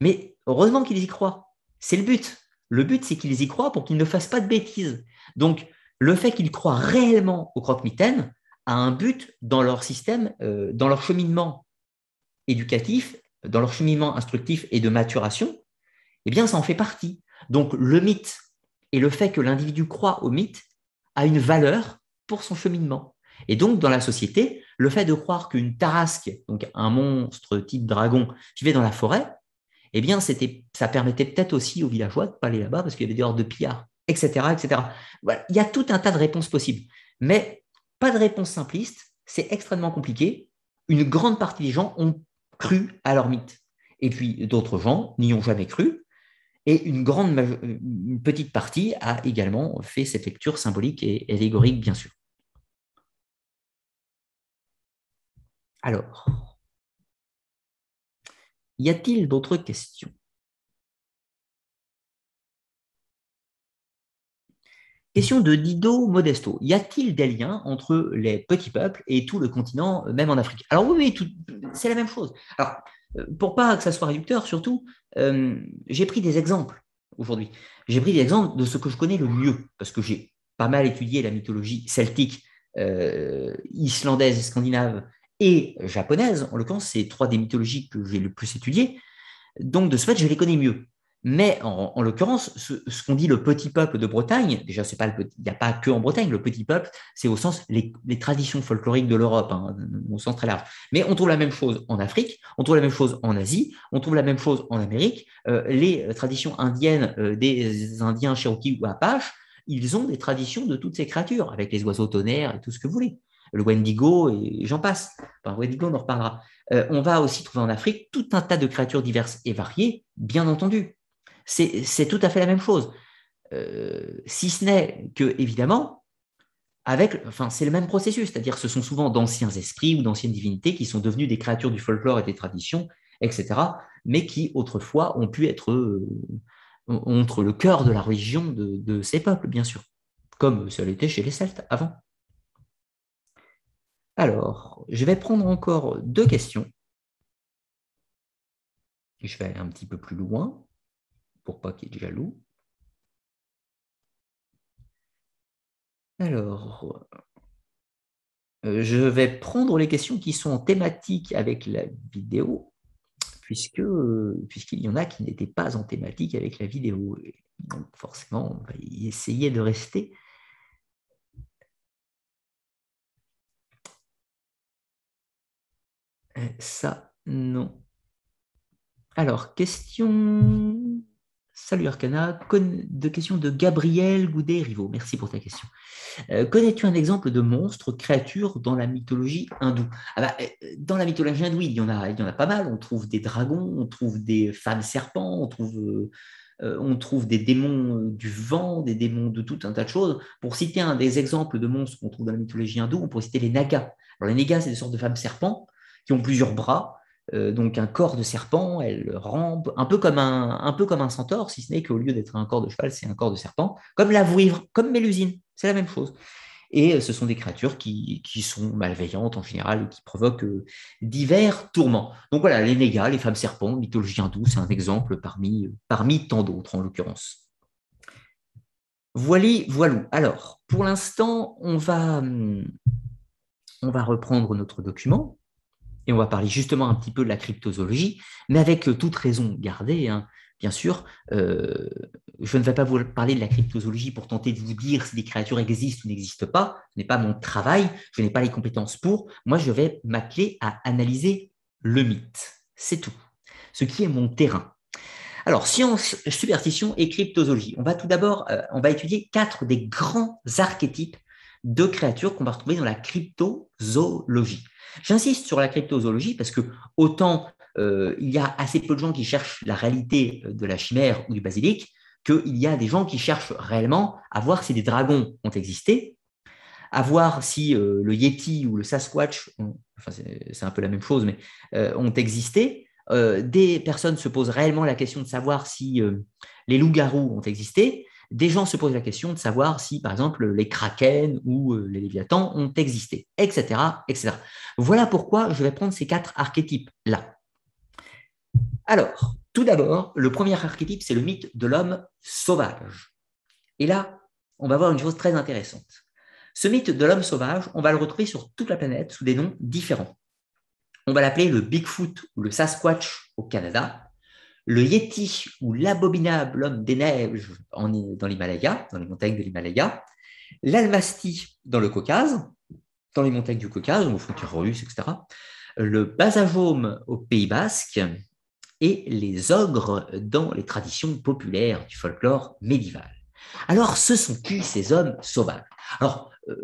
Mais heureusement qu'ils y croient. C'est le but. Le but, c'est qu'ils y croient pour qu'ils ne fassent pas de bêtises. Donc, le fait qu'ils croient réellement au croque-mitaine a un but dans leur système, euh, dans leur cheminement éducatif, dans leur cheminement instructif et de maturation. et eh bien, ça en fait partie. Donc le mythe et le fait que l'individu croit au mythe a une valeur pour son cheminement. Et donc dans la société, le fait de croire qu'une tarasque, donc un monstre type dragon, vivait dans la forêt, eh bien c'était, ça permettait peut-être aussi aux villageois de ne pas aller là-bas parce qu'il y avait des hordes de pillards, etc., etc. Il y a tout un tas de réponses possibles, mais pas de réponse simpliste. C'est extrêmement compliqué. Une grande partie des gens ont cru à leur mythe. Et puis d'autres gens n'y ont jamais cru, et une grande, petite partie a également fait cette lecture symbolique et allégorique, bien sûr. Alors, y a-t-il d'autres questions Question de Dido Modesto. Y a-t-il des liens entre les petits peuples et tout le continent, même en Afrique Alors oui, oui c'est la même chose. Alors, euh, pour pas que ça soit réducteur, surtout, euh, j'ai pris des exemples aujourd'hui. J'ai pris des exemples de ce que je connais le mieux, parce que j'ai pas mal étudié la mythologie celtique, euh, islandaise, scandinave et japonaise. En l'occurrence, c'est trois des mythologies que j'ai le plus étudiées. Donc, de ce fait, je les connais mieux. Mais en, l'occurrence, ce, qu'on dit le petit peuple de Bretagne, déjà, il n'y a pas que en Bretagne, le petit peuple, c'est au sens les, traditions folkloriques de l'Europe, au hein, sens très large. Mais on trouve la même chose en Afrique, on trouve la même chose en Asie, on trouve la même chose en Amérique. Euh, les euh, traditions indiennes euh, des Indiens Cherokee ou Apache, ils ont des traditions de toutes ces créatures, avec les oiseaux tonnerres et tout ce que vous voulez. Le Wendigo et j'en passe. Enfin, Wendigo, on en reparlera. on va aussi trouver en Afrique tout un tas de créatures diverses et variées, bien entendu. C'est tout à fait la même chose. Euh, si ce n'est que, évidemment, avec, enfin, c'est le même processus, c'est-à-dire ce sont souvent d'anciens esprits ou d'anciennes divinités qui sont devenus des créatures du folklore et des traditions, etc., mais qui autrefois ont pu être euh, entre le cœur de la religion de, ces peuples, bien sûr, comme cela l'était chez les Celtes avant. Alors, je vais prendre encore deux questions. Je vais aller un petit peu plus loin pour pas qu'il soit jaloux. Alors, euh, je vais prendre les questions qui sont en thématiques avec la vidéo, puisque puisqu'il y en a qui n'étaient pas en thématique avec la vidéo. donc forcément, on va essayer de rester. Euh, ça, non. Alors, question Salut Arcana, de question de Gabriel Goudet-Rivaud, merci pour ta question. Euh, connais-tu un exemple de monstre, créature dans la mythologie hindoue ah bah, euh, Dans la mythologie hindoue, il y, en a, il y en a pas mal. On trouve des dragons, on trouve des femmes serpents, on trouve, euh, on trouve des démons du vent, des démons de tout un tas de choses. Pour citer un des exemples de monstres qu'on trouve dans la mythologie hindoue, on pourrait citer les nagas. les nagas, c'est des sortes de femmes serpents qui ont plusieurs bras euh, donc un corps de serpent, elle rampe, un peu comme un, peu comme un centaure, si ce n'est qu'au lieu d'être un corps de cheval, c'est un corps de serpent, comme la vouivre, comme Mélusine, c'est la même chose. Et euh, ce sont des créatures qui, sont malveillantes en général et qui provoquent euh, divers tourments. Donc voilà, les négas, les femmes serpents, mythologie hindoue, c'est un exemple parmi, tant d'autres en l'occurrence. Voilà, voilou. Alors, pour l'instant, on va, hum, on va reprendre notre document et on va parler justement un petit peu de la cryptozoologie, mais avec euh, toute raison gardée, hein, bien sûr. Euh, je ne vais pas vous parler de la cryptozoologie pour tenter de vous dire si des créatures existent ou n'existent pas. Ce n'est pas mon travail, je n'ai pas les compétences pour. Moi, je vais m'atteler à analyser le mythe. C'est tout. Ce qui est mon terrain. Alors, science, superstition et cryptozoologie. On va tout d'abord, euh, on va étudier quatre des grands archétypes de créatures qu'on va retrouver dans la cryptozoologie. J'insiste sur la cryptozoologie parce que autant euh, il y a assez peu de gens qui cherchent la réalité euh, de la chimère ou du basilic, qu'il y a des gens qui cherchent réellement à voir si des dragons ont existé, à voir si euh, le Yeti ou le Sasquatch, enfin c'est un peu la même chose, mais ont existé. des personnes se posent réellement la question de savoir si les loups-garous ont existé des gens se posent la question de savoir si, par exemple, les kraken ou euh, les léviathans ont existé, etc., etc. Voilà pourquoi je vais prendre ces quatre archétypes-là. Alors, tout d'abord, le premier archétype, c'est le mythe de l'homme sauvage. Et là, on va voir une chose très intéressante. Ce mythe de l'homme sauvage, on va le retrouver sur toute la planète sous des noms différents. On va l'appeler le Bigfoot ou le Sasquatch au Canada, le Yeti ou l'abominable homme des neiges dans l'Himalaya, dans les montagnes de l'Himalaya, l'almasti dans le Caucase, dans les montagnes du Caucase, aux frontières russes, etc., le basajome au Pays basque et les ogres dans les traditions populaires du folklore médiéval. Alors, ce sont qui ces hommes sauvages Alors, euh,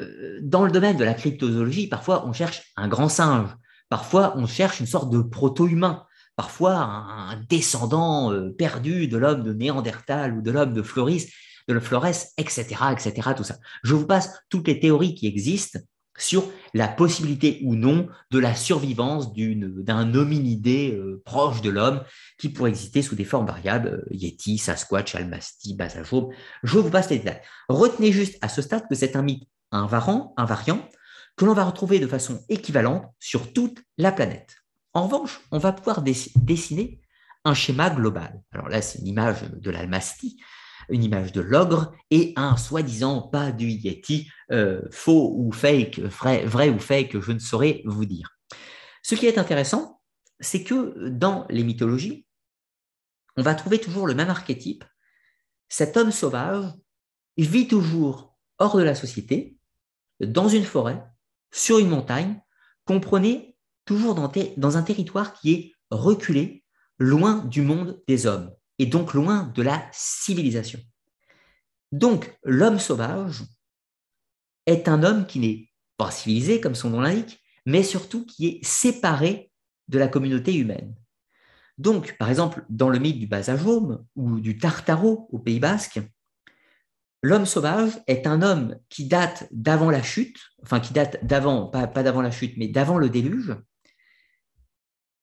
euh, dans le domaine de la cryptozoologie, parfois on cherche un grand singe, parfois on cherche une sorte de proto-humain, parfois un, descendant euh, perdu de l'homme de Néandertal ou de l'homme de Floris, de Flores, etc., etc., tout ça. Je vous passe toutes les théories qui existent sur la possibilité ou non de la survivance d'un hominidé euh, proche de l'homme qui pourrait exister sous des formes variables, euh, Yeti, Sasquatch, Almasti, Basajobe. Je vous passe les détails. Retenez juste à ce stade que c'est un mythe invariant que l'on va retrouver de façon équivalente sur toute la planète. En revanche, on va pouvoir dessiner un schéma global. Alors là, c'est une image de l'almastie, une image de l'ogre et un soi-disant pas du Yeti, euh, faux ou fake, vrai, ou fake, je ne saurais vous dire. Ce qui est intéressant, c'est que dans les mythologies, on va trouver toujours le même archétype. Cet homme sauvage vit toujours hors de la société, dans une forêt, sur une montagne, comprenez toujours dans, un territoire qui est reculé, loin du monde des hommes, et donc loin de la civilisation. Donc, l'homme sauvage est un homme qui n'est pas civilisé, comme son nom l'indique, mais surtout qui est séparé de la communauté humaine. Donc, par exemple, dans le mythe du Basajome ou du Tartaro au Pays Basque, l'homme sauvage est un homme qui date d'avant la chute, enfin qui date d'avant, pas d'avant la chute, mais d'avant le déluge,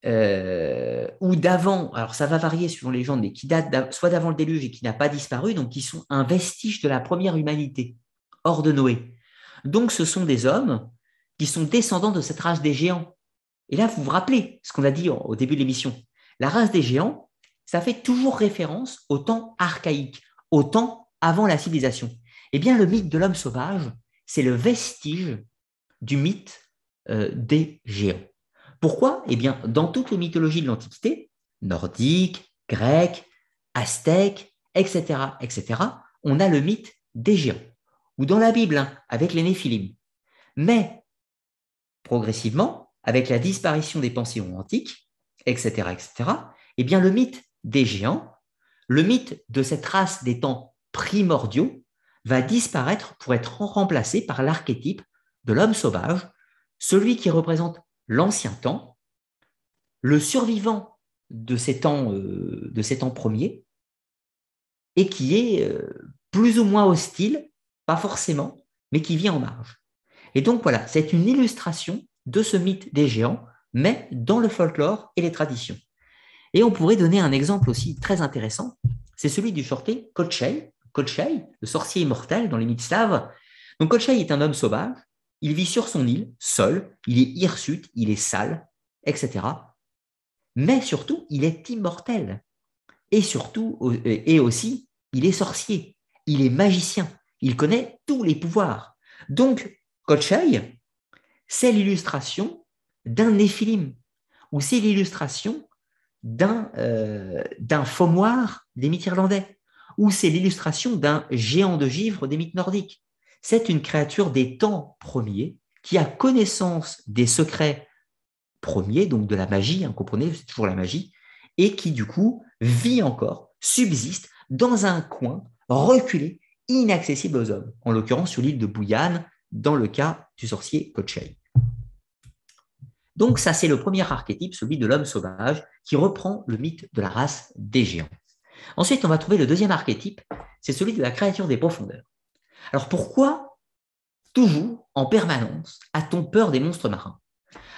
euh, ou d'avant, alors ça va varier selon les gens, mais qui datent soit d'avant le déluge et qui n'a pas disparu, donc qui sont un vestige de la première humanité, hors de Noé. Donc ce sont des hommes qui sont descendants de cette race des géants. Et là, vous vous rappelez ce qu'on a dit au début de l'émission. La race des géants, ça fait toujours référence au temps archaïque, au temps avant la civilisation. Eh bien, le mythe de l'homme sauvage, c'est le vestige du mythe euh, des géants. Pourquoi Eh bien, dans toutes les mythologies de l'Antiquité, nordique, grecque, aztèque, etc., etc., on a le mythe des géants, ou dans la Bible, hein, avec les Néphilim. Mais, progressivement, avec la disparition des pensées antiques, etc., etc., eh bien, le mythe des géants, le mythe de cette race des temps primordiaux, va disparaître pour être remplacé par l'archétype de l'homme sauvage, celui qui représente l'ancien temps, le survivant de ces temps, euh, de ces temps premiers, et qui est euh, plus ou moins hostile, pas forcément, mais qui vient en marge. Et donc voilà, c'est une illustration de ce mythe des géants, mais dans le folklore et les traditions. Et on pourrait donner un exemple aussi très intéressant, c'est celui du sorté Kochei, le sorcier immortel dans les mythes slaves. Donc Kochei est un homme sauvage il vit sur son île, seul, il est hirsute, il est sale, etc. Mais surtout, il est immortel. Et surtout, et aussi, il est sorcier, il est magicien, il connaît tous les pouvoirs. Donc, Kochai, c'est l'illustration d'un néphilim, ou c'est l'illustration d'un euh, des mythes irlandais, ou c'est l'illustration d'un géant de givre des mythes nordiques, c'est une créature des temps premiers qui a connaissance des secrets premiers, donc de la magie, hein, comprenez, c'est toujours la magie, et qui du coup vit encore, subsiste dans un coin reculé, inaccessible aux hommes, en l'occurrence sur l'île de Bouyane, dans le cas du sorcier Kochei. Donc ça, c'est le premier archétype, celui de l'homme sauvage, qui reprend le mythe de la race des géants. Ensuite, on va trouver le deuxième archétype, c'est celui de la créature des profondeurs. Alors pourquoi, toujours, en permanence, a-t-on peur des monstres marins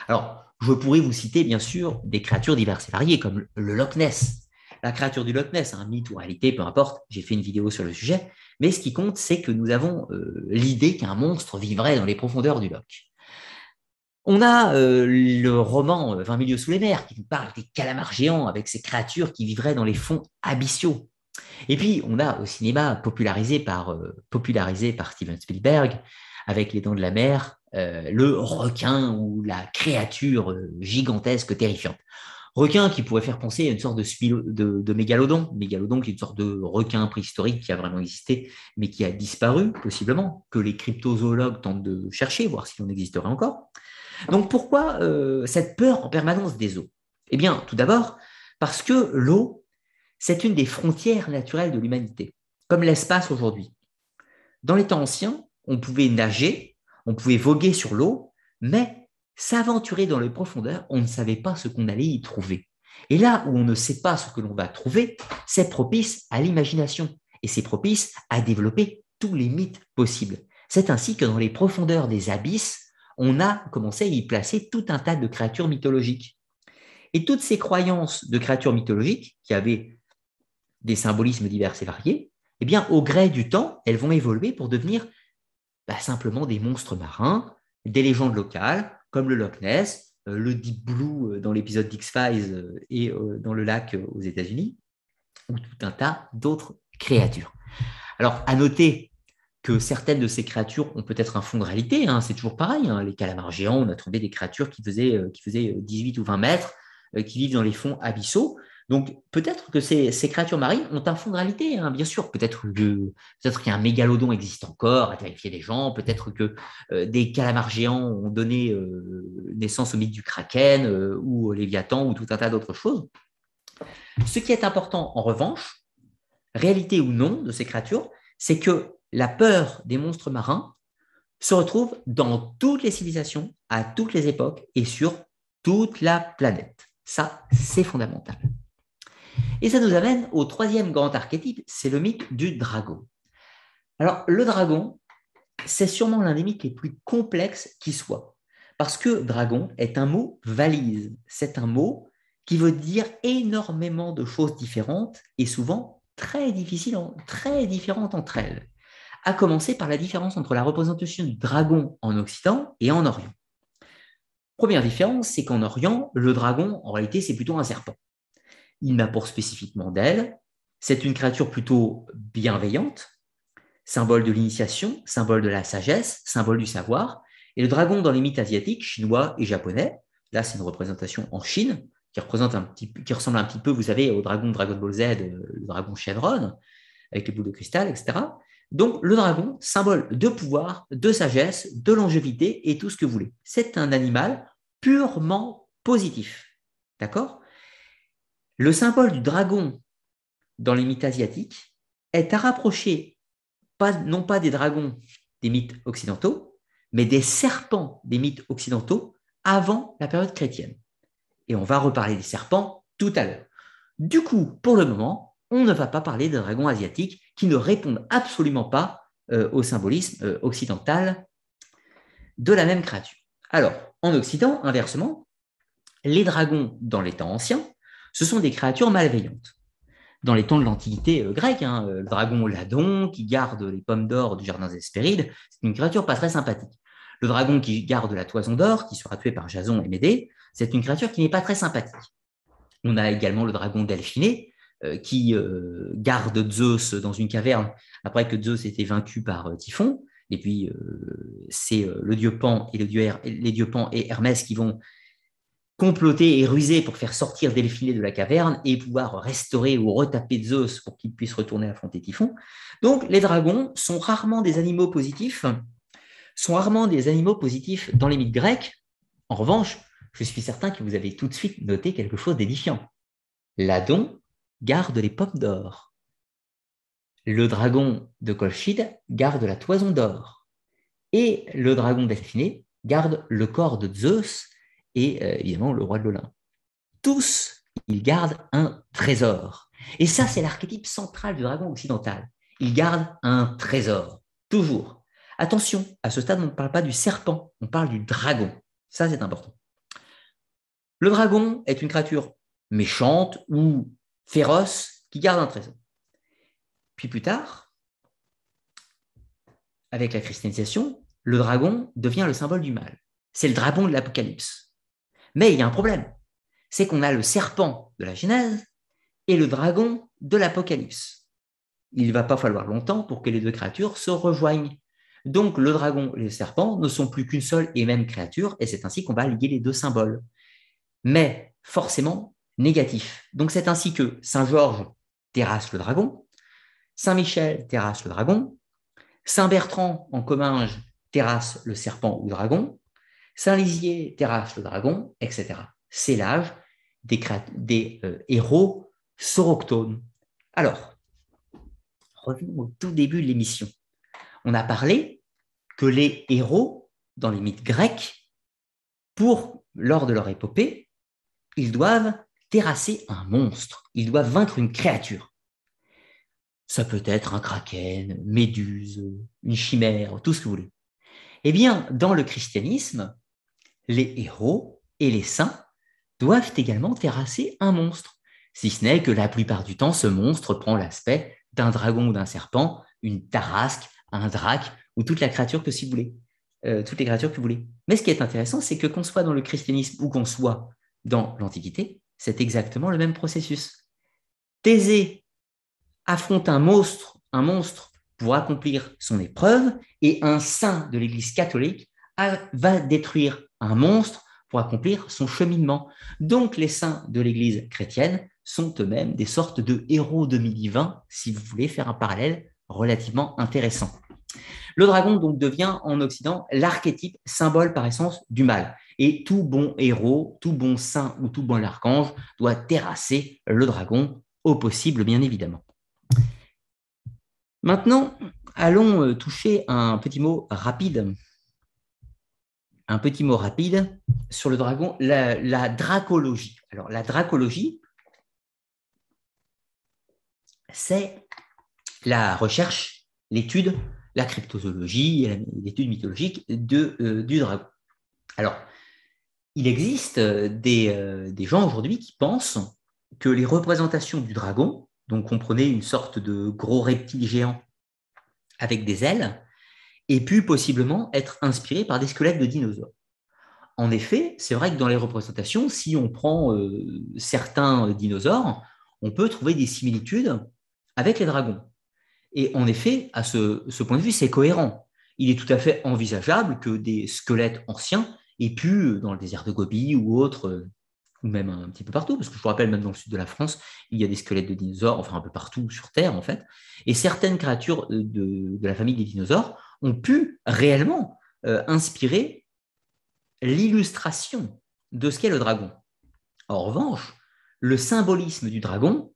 Alors, je pourrais vous citer, bien sûr, des créatures diverses et variées, comme le Loch Ness. La créature du Loch Ness, un mythe ou réalité, peu importe, j'ai fait une vidéo sur le sujet, mais ce qui compte, c'est que nous avons euh, l'idée qu'un monstre vivrait dans les profondeurs du Loch. On a euh, le roman 20 euh, milieux sous les mers qui nous parle des calamars géants avec ces créatures qui vivraient dans les fonds abyssiaux. Et puis, on a au cinéma, popularisé par, euh, popularisé par Steven Spielberg, avec Les Dents de la Mer, euh, le requin ou la créature euh, gigantesque, terrifiante. Requin qui pourrait faire penser à une sorte de, de, mégalodon. Mégalodon qui est une sorte de requin préhistorique qui a vraiment existé, mais qui a disparu, possiblement, que les cryptozoologues tentent de chercher, voir s'il en existerait encore. Donc pourquoi cette peur en permanence des eaux Eh bien, tout d'abord, parce que l'eau c'est une des frontières naturelles de l'humanité, comme l'espace aujourd'hui. Dans les temps anciens, on pouvait nager, on pouvait voguer sur l'eau, mais s'aventurer dans les profondeurs, on ne savait pas ce qu'on allait y trouver. Et là où on ne sait pas ce que l'on va trouver, c'est propice à l'imagination et c'est propice à développer tous les mythes possibles. C'est ainsi que dans les profondeurs des abysses, on a commencé à y placer tout un tas de créatures mythologiques. Et toutes ces croyances de créatures mythologiques qui avaient des symbolismes divers et variés, eh bien, au gré du temps, elles vont évoluer pour devenir bah, simplement des monstres marins, des légendes locales, comme le Loch Ness, euh, le Deep Blue euh, dans l'épisode d'X-Files euh, et dans le lac aux États-Unis, ou tout un tas d'autres créatures. Alors, à noter que certaines de ces créatures ont peut-être un fond de réalité, hein, c'est toujours pareil, hein, les calamars géants, on a trouvé des créatures qui faisaient, qui faisaient 18 ou 20 mètres, qui vivent dans les fonds abyssaux, donc peut-être que ces, créatures marines ont un fond de réalité, hein, bien sûr. Peut-être que peut-être qu'un mégalodon existe encore, à terrifié les gens. Peut-être que euh, des calamars géants ont donné euh, naissance au mythe du kraken euh, ou au léviathan ou tout un tas d'autres choses. Ce qui est important, en revanche, réalité ou non de ces créatures, c'est que la peur des monstres marins se retrouve dans toutes les civilisations, à toutes les époques et sur toute la planète. Ça, c'est fondamental. Et ça nous amène au troisième grand archétype, c'est le mythe du dragon. Alors, le dragon, c'est sûrement l'un des mythes les plus complexes qui soit. Parce que dragon est un mot valise. C'est un mot qui veut dire énormément de choses différentes et souvent très, difficiles, très différentes entre elles. À commencer par la différence entre la représentation du dragon en Occident et en Orient. Première différence, c'est qu'en Orient, le dragon, en réalité, c'est plutôt un serpent il m'apporte spécifiquement d'elle. C'est une créature plutôt bienveillante, symbole de l'initiation, symbole de la sagesse, symbole du savoir. Et le dragon dans les mythes asiatiques, chinois et japonais, là c'est une représentation en Chine, qui, représente qui ressemble un petit peu, vous avez au dragon Dragon Ball Z, euh, le dragon Chevron, avec les boules de cristal, etc. Donc le dragon, symbole de pouvoir, de sagesse, de longévité et tout ce que vous voulez. C'est un animal purement positif. D'accord le symbole du dragon dans les mythes asiatiques est à rapprocher, non pas des dragons des mythes occidentaux, mais des serpents des mythes occidentaux avant la période chrétienne. Et on va reparler des serpents tout à l'heure. Du coup, pour le moment, on ne va pas parler de dragons asiatiques qui ne répondent absolument pas euh, au symbolisme euh, occidental de la même créature. Alors, en Occident, inversement, les dragons dans les temps anciens ce sont des créatures malveillantes. Dans les temps de l'Antiquité euh, grecque, hein, euh, le dragon Ladon qui garde les pommes d'or du jardin Hespérides, c'est une créature pas très sympathique. Le dragon qui garde la toison d'or, qui sera tué par Jason et Médée, c'est une créature qui n'est pas très sympathique. On a également le dragon Delphiné, euh, qui garde Zeus dans une caverne après que Zeus ait été vaincu par Typhon. Et puis, c'est le dieu Pan et le les dieux Pan et Hermès qui vont comploter et ruser pour faire sortir des Delphilé de la caverne et pouvoir restaurer ou retaper Zeus pour qu'il puisse retourner affronter Typhon. Donc les dragons sont rarement des animaux positifs, sont rarement des animaux positifs dans les mythes grecs. En revanche, je suis certain que vous avez tout de suite noté quelque chose d'édifiant. Ladon garde les pommes d'or. Le dragon de Colchide garde la toison d'or. Et le dragon d'Athénée garde le corps de Zeus et euh, évidemment le roi de l'Olympe. Tous, ils gardent un trésor. Et ça, c'est l'archétype central du dragon occidental. Ils gardent un trésor, toujours. Attention, à ce stade, on ne parle pas du serpent, on parle du dragon. Ça, c'est important. Le dragon est une créature méchante ou féroce qui garde un trésor. Puis plus tard, avec la christianisation, le dragon devient le symbole du mal. C'est le dragon de l'Apocalypse. Mais il y a un problème. C'est qu'on a le serpent de la Genèse et le dragon de l'Apocalypse. Il ne va pas falloir longtemps pour que les deux créatures se rejoignent. Donc le dragon et le serpent ne sont plus qu'une seule et même créature, et c'est ainsi qu'on va lier les deux symboles. Mais forcément négatif. Donc c'est ainsi que Saint Georges terrasse le dragon, Saint Michel terrasse le dragon, Saint Bertrand en Comminges terrasse le serpent ou dragon, Saint-Lizier terrasse le dragon, etc. C'est l'âge des, euh, héros soroctones. Alors, revenons au tout début de l'émission. On a parlé que les héros, dans les mythes grecs, pour, lors de leur épopée, ils doivent terrasser un monstre, ils doivent vaincre une créature. Ça peut être un kraken, méduse, une chimère, tout ce que vous voulez. Eh bien, dans le christianisme, les héros et les saints doivent également terrasser un monstre, si ce n'est que la plupart du temps, ce monstre prend l'aspect d'un dragon ou d'un serpent, une tarasque, un drac ou toute la créature que si vous voulez, euh, toutes les créatures que vous voulez. Mais ce qui est intéressant, c'est que qu'on soit dans le christianisme ou qu'on soit dans l'Antiquité, c'est exactement le même processus. Thésée affronte un monstre, un monstre pour accomplir son épreuve, et un saint de l'Église catholique va détruire un monstre pour accomplir son cheminement. Donc les saints de l'Église chrétienne sont eux-mêmes des sortes de héros demi-divins, si vous voulez faire un parallèle relativement intéressant. Le dragon donc devient en Occident l'archétype, symbole par essence du mal. Et tout bon héros, tout bon saint ou tout bon archange doit terrasser le dragon au possible, bien évidemment. Maintenant, allons euh, toucher un petit mot rapide un petit mot rapide sur le dragon, la, dracologie. Alors, la dracologie, c'est la recherche, l'étude, la cryptozoologie, l'étude mythologique de, euh, du dragon. Alors, il existe euh, des, euh, des gens aujourd'hui qui pensent que les représentations du dragon, donc comprenez une sorte de gros reptile géant avec des ailes, et pu possiblement être inspiré par des squelettes de dinosaures. En effet, c'est vrai que dans les représentations, si on prend euh, certains dinosaures, on peut trouver des similitudes avec les dragons. Et en effet, à ce, point de vue, c'est cohérent. Il est tout à fait envisageable que des squelettes anciens aient pu, dans le désert de Gobi ou autre, euh, ou même un petit peu partout, parce que je vous rappelle, même dans le sud de la France, il y a des squelettes de dinosaures, enfin un peu partout sur Terre en fait, et certaines créatures euh, de la famille des dinosaures ont pu réellement euh, inspirer l'illustration de ce qu'est le dragon. En revanche, le symbolisme du dragon,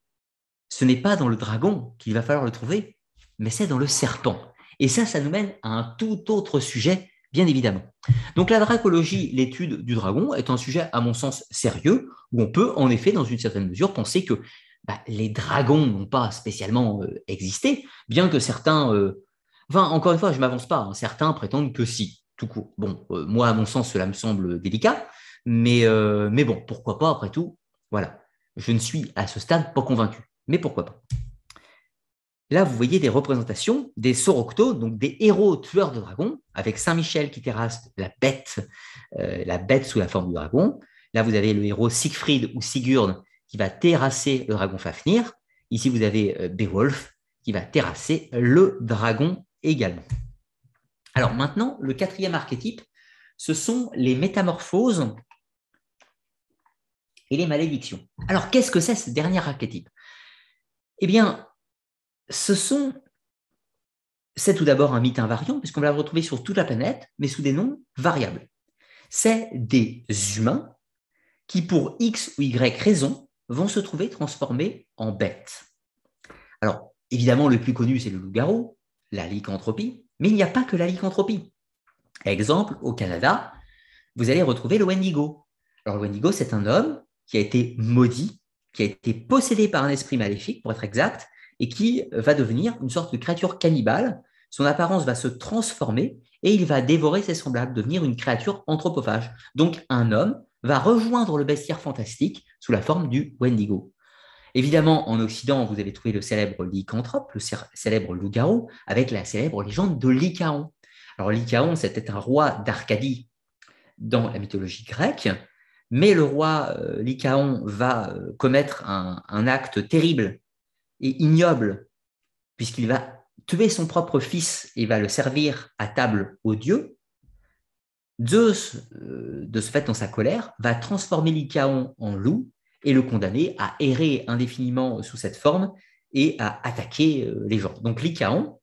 ce n'est pas dans le dragon qu'il va falloir le trouver, mais c'est dans le serpent. Et ça, ça nous mène à un tout autre sujet, bien évidemment. Donc la dracologie, l'étude du dragon, est un sujet, à mon sens, sérieux, où on peut, en effet, dans une certaine mesure, penser que bah, les dragons n'ont pas spécialement euh, existé, bien que certains euh, Enfin, encore une fois, je ne m'avance pas. Hein. Certains prétendent que si, tout court. Bon, euh, moi, à mon sens, cela me semble délicat, euh, mais, bon, pourquoi pas, après tout. Voilà. Je ne suis à ce stade pas convaincu, mais pourquoi pas. Là, vous voyez des représentations des soroctos, donc des héros tueurs de dragons, avec Saint-Michel qui terrasse la bête, euh, la bête sous la forme du dragon. Là, vous avez le héros Siegfried ou Sigurd qui va terrasser le dragon Fafnir. Ici, vous avez Beowulf qui va terrasser le dragon également. Alors maintenant, le quatrième archétype, ce sont les métamorphoses et les malédictions. Alors qu'est-ce que c'est ce dernier archétype Eh bien, ce sont... C'est tout d'abord un mythe invariant, puisqu'on va le retrouver sur toute la planète, mais sous des noms variables. C'est des humains qui, pour X ou Y raison, vont se trouver transformés en bêtes. Alors, évidemment, le plus connu, c'est le loup-garou, la lycanthropie, mais il n'y a pas que la lycanthropie. Exemple, au Canada, vous allez retrouver le Wendigo. Alors, le Wendigo, c'est un homme qui a été maudit, qui a été possédé par un esprit maléfique, pour être exact, et qui va devenir une sorte de créature cannibale. Son apparence va se transformer et il va dévorer ses semblables, devenir une créature anthropophage. Donc, un homme va rejoindre le bestiaire fantastique sous la forme du Wendigo. Évidemment, en Occident, vous avez trouvé le célèbre lycanthrope, le célèbre loup-garou, avec la célèbre légende de Lycaon. Alors, Lycaon, c'était un roi d'Arcadie dans la mythologie grecque, mais le roi euh, Lycaon va euh, commettre un, acte terrible et ignoble, puisqu'il va tuer son propre fils et va le servir à table aux dieux. Zeus, euh, de ce fait, dans sa colère, va transformer Lycaon en loup et le condamner à errer indéfiniment sous cette forme et à attaquer euh, les gens. Donc Lycaon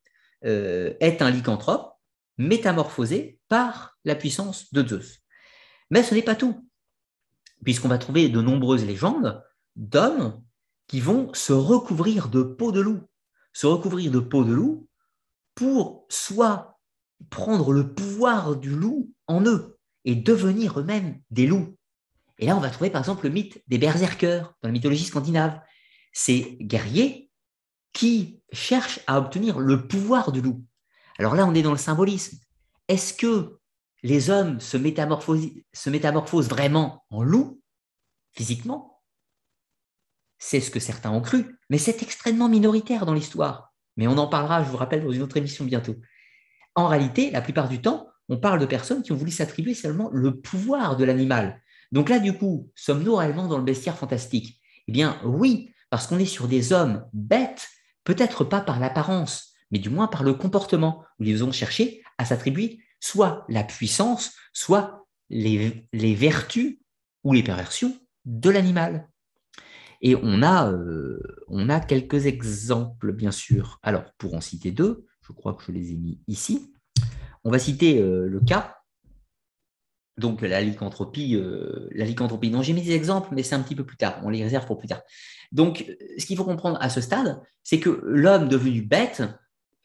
euh, est un lycanthrope métamorphosé par la puissance de Zeus. Mais ce n'est pas tout, puisqu'on va trouver de nombreuses légendes d'hommes qui vont se recouvrir de peau de loup, se recouvrir de peau de loup pour soit prendre le pouvoir du loup en eux et devenir eux-mêmes des loups. Et là, on va trouver par exemple le mythe des berserkers dans la mythologie scandinave. Ces guerriers qui cherchent à obtenir le pouvoir du loup. Alors là, on est dans le symbolisme. Est-ce que les hommes se métamorphosent, vraiment en loup, physiquement C'est ce que certains ont cru, mais c'est extrêmement minoritaire dans l'histoire. Mais on en parlera, je vous rappelle, dans une autre émission bientôt. En réalité, la plupart du temps, on parle de personnes qui ont voulu s'attribuer seulement le pouvoir de l'animal, donc là, du coup, sommes-nous réellement dans le bestiaire fantastique Eh bien, oui, parce qu'on est sur des hommes bêtes, peut-être pas par l'apparence, mais du moins par le comportement, où ils ont cherché à s'attribuer soit la puissance, soit les, vertus ou les perversions de l'animal. Et on a, euh, on a quelques exemples, bien sûr. Alors, pour en citer deux, je crois que je les ai mis ici. On va citer euh, le cas donc la lycanthropie, euh, la j'ai mis des exemples, mais c'est un petit peu plus tard, on les réserve pour plus tard. Donc ce qu'il faut comprendre à ce stade, c'est que l'homme devenu bête,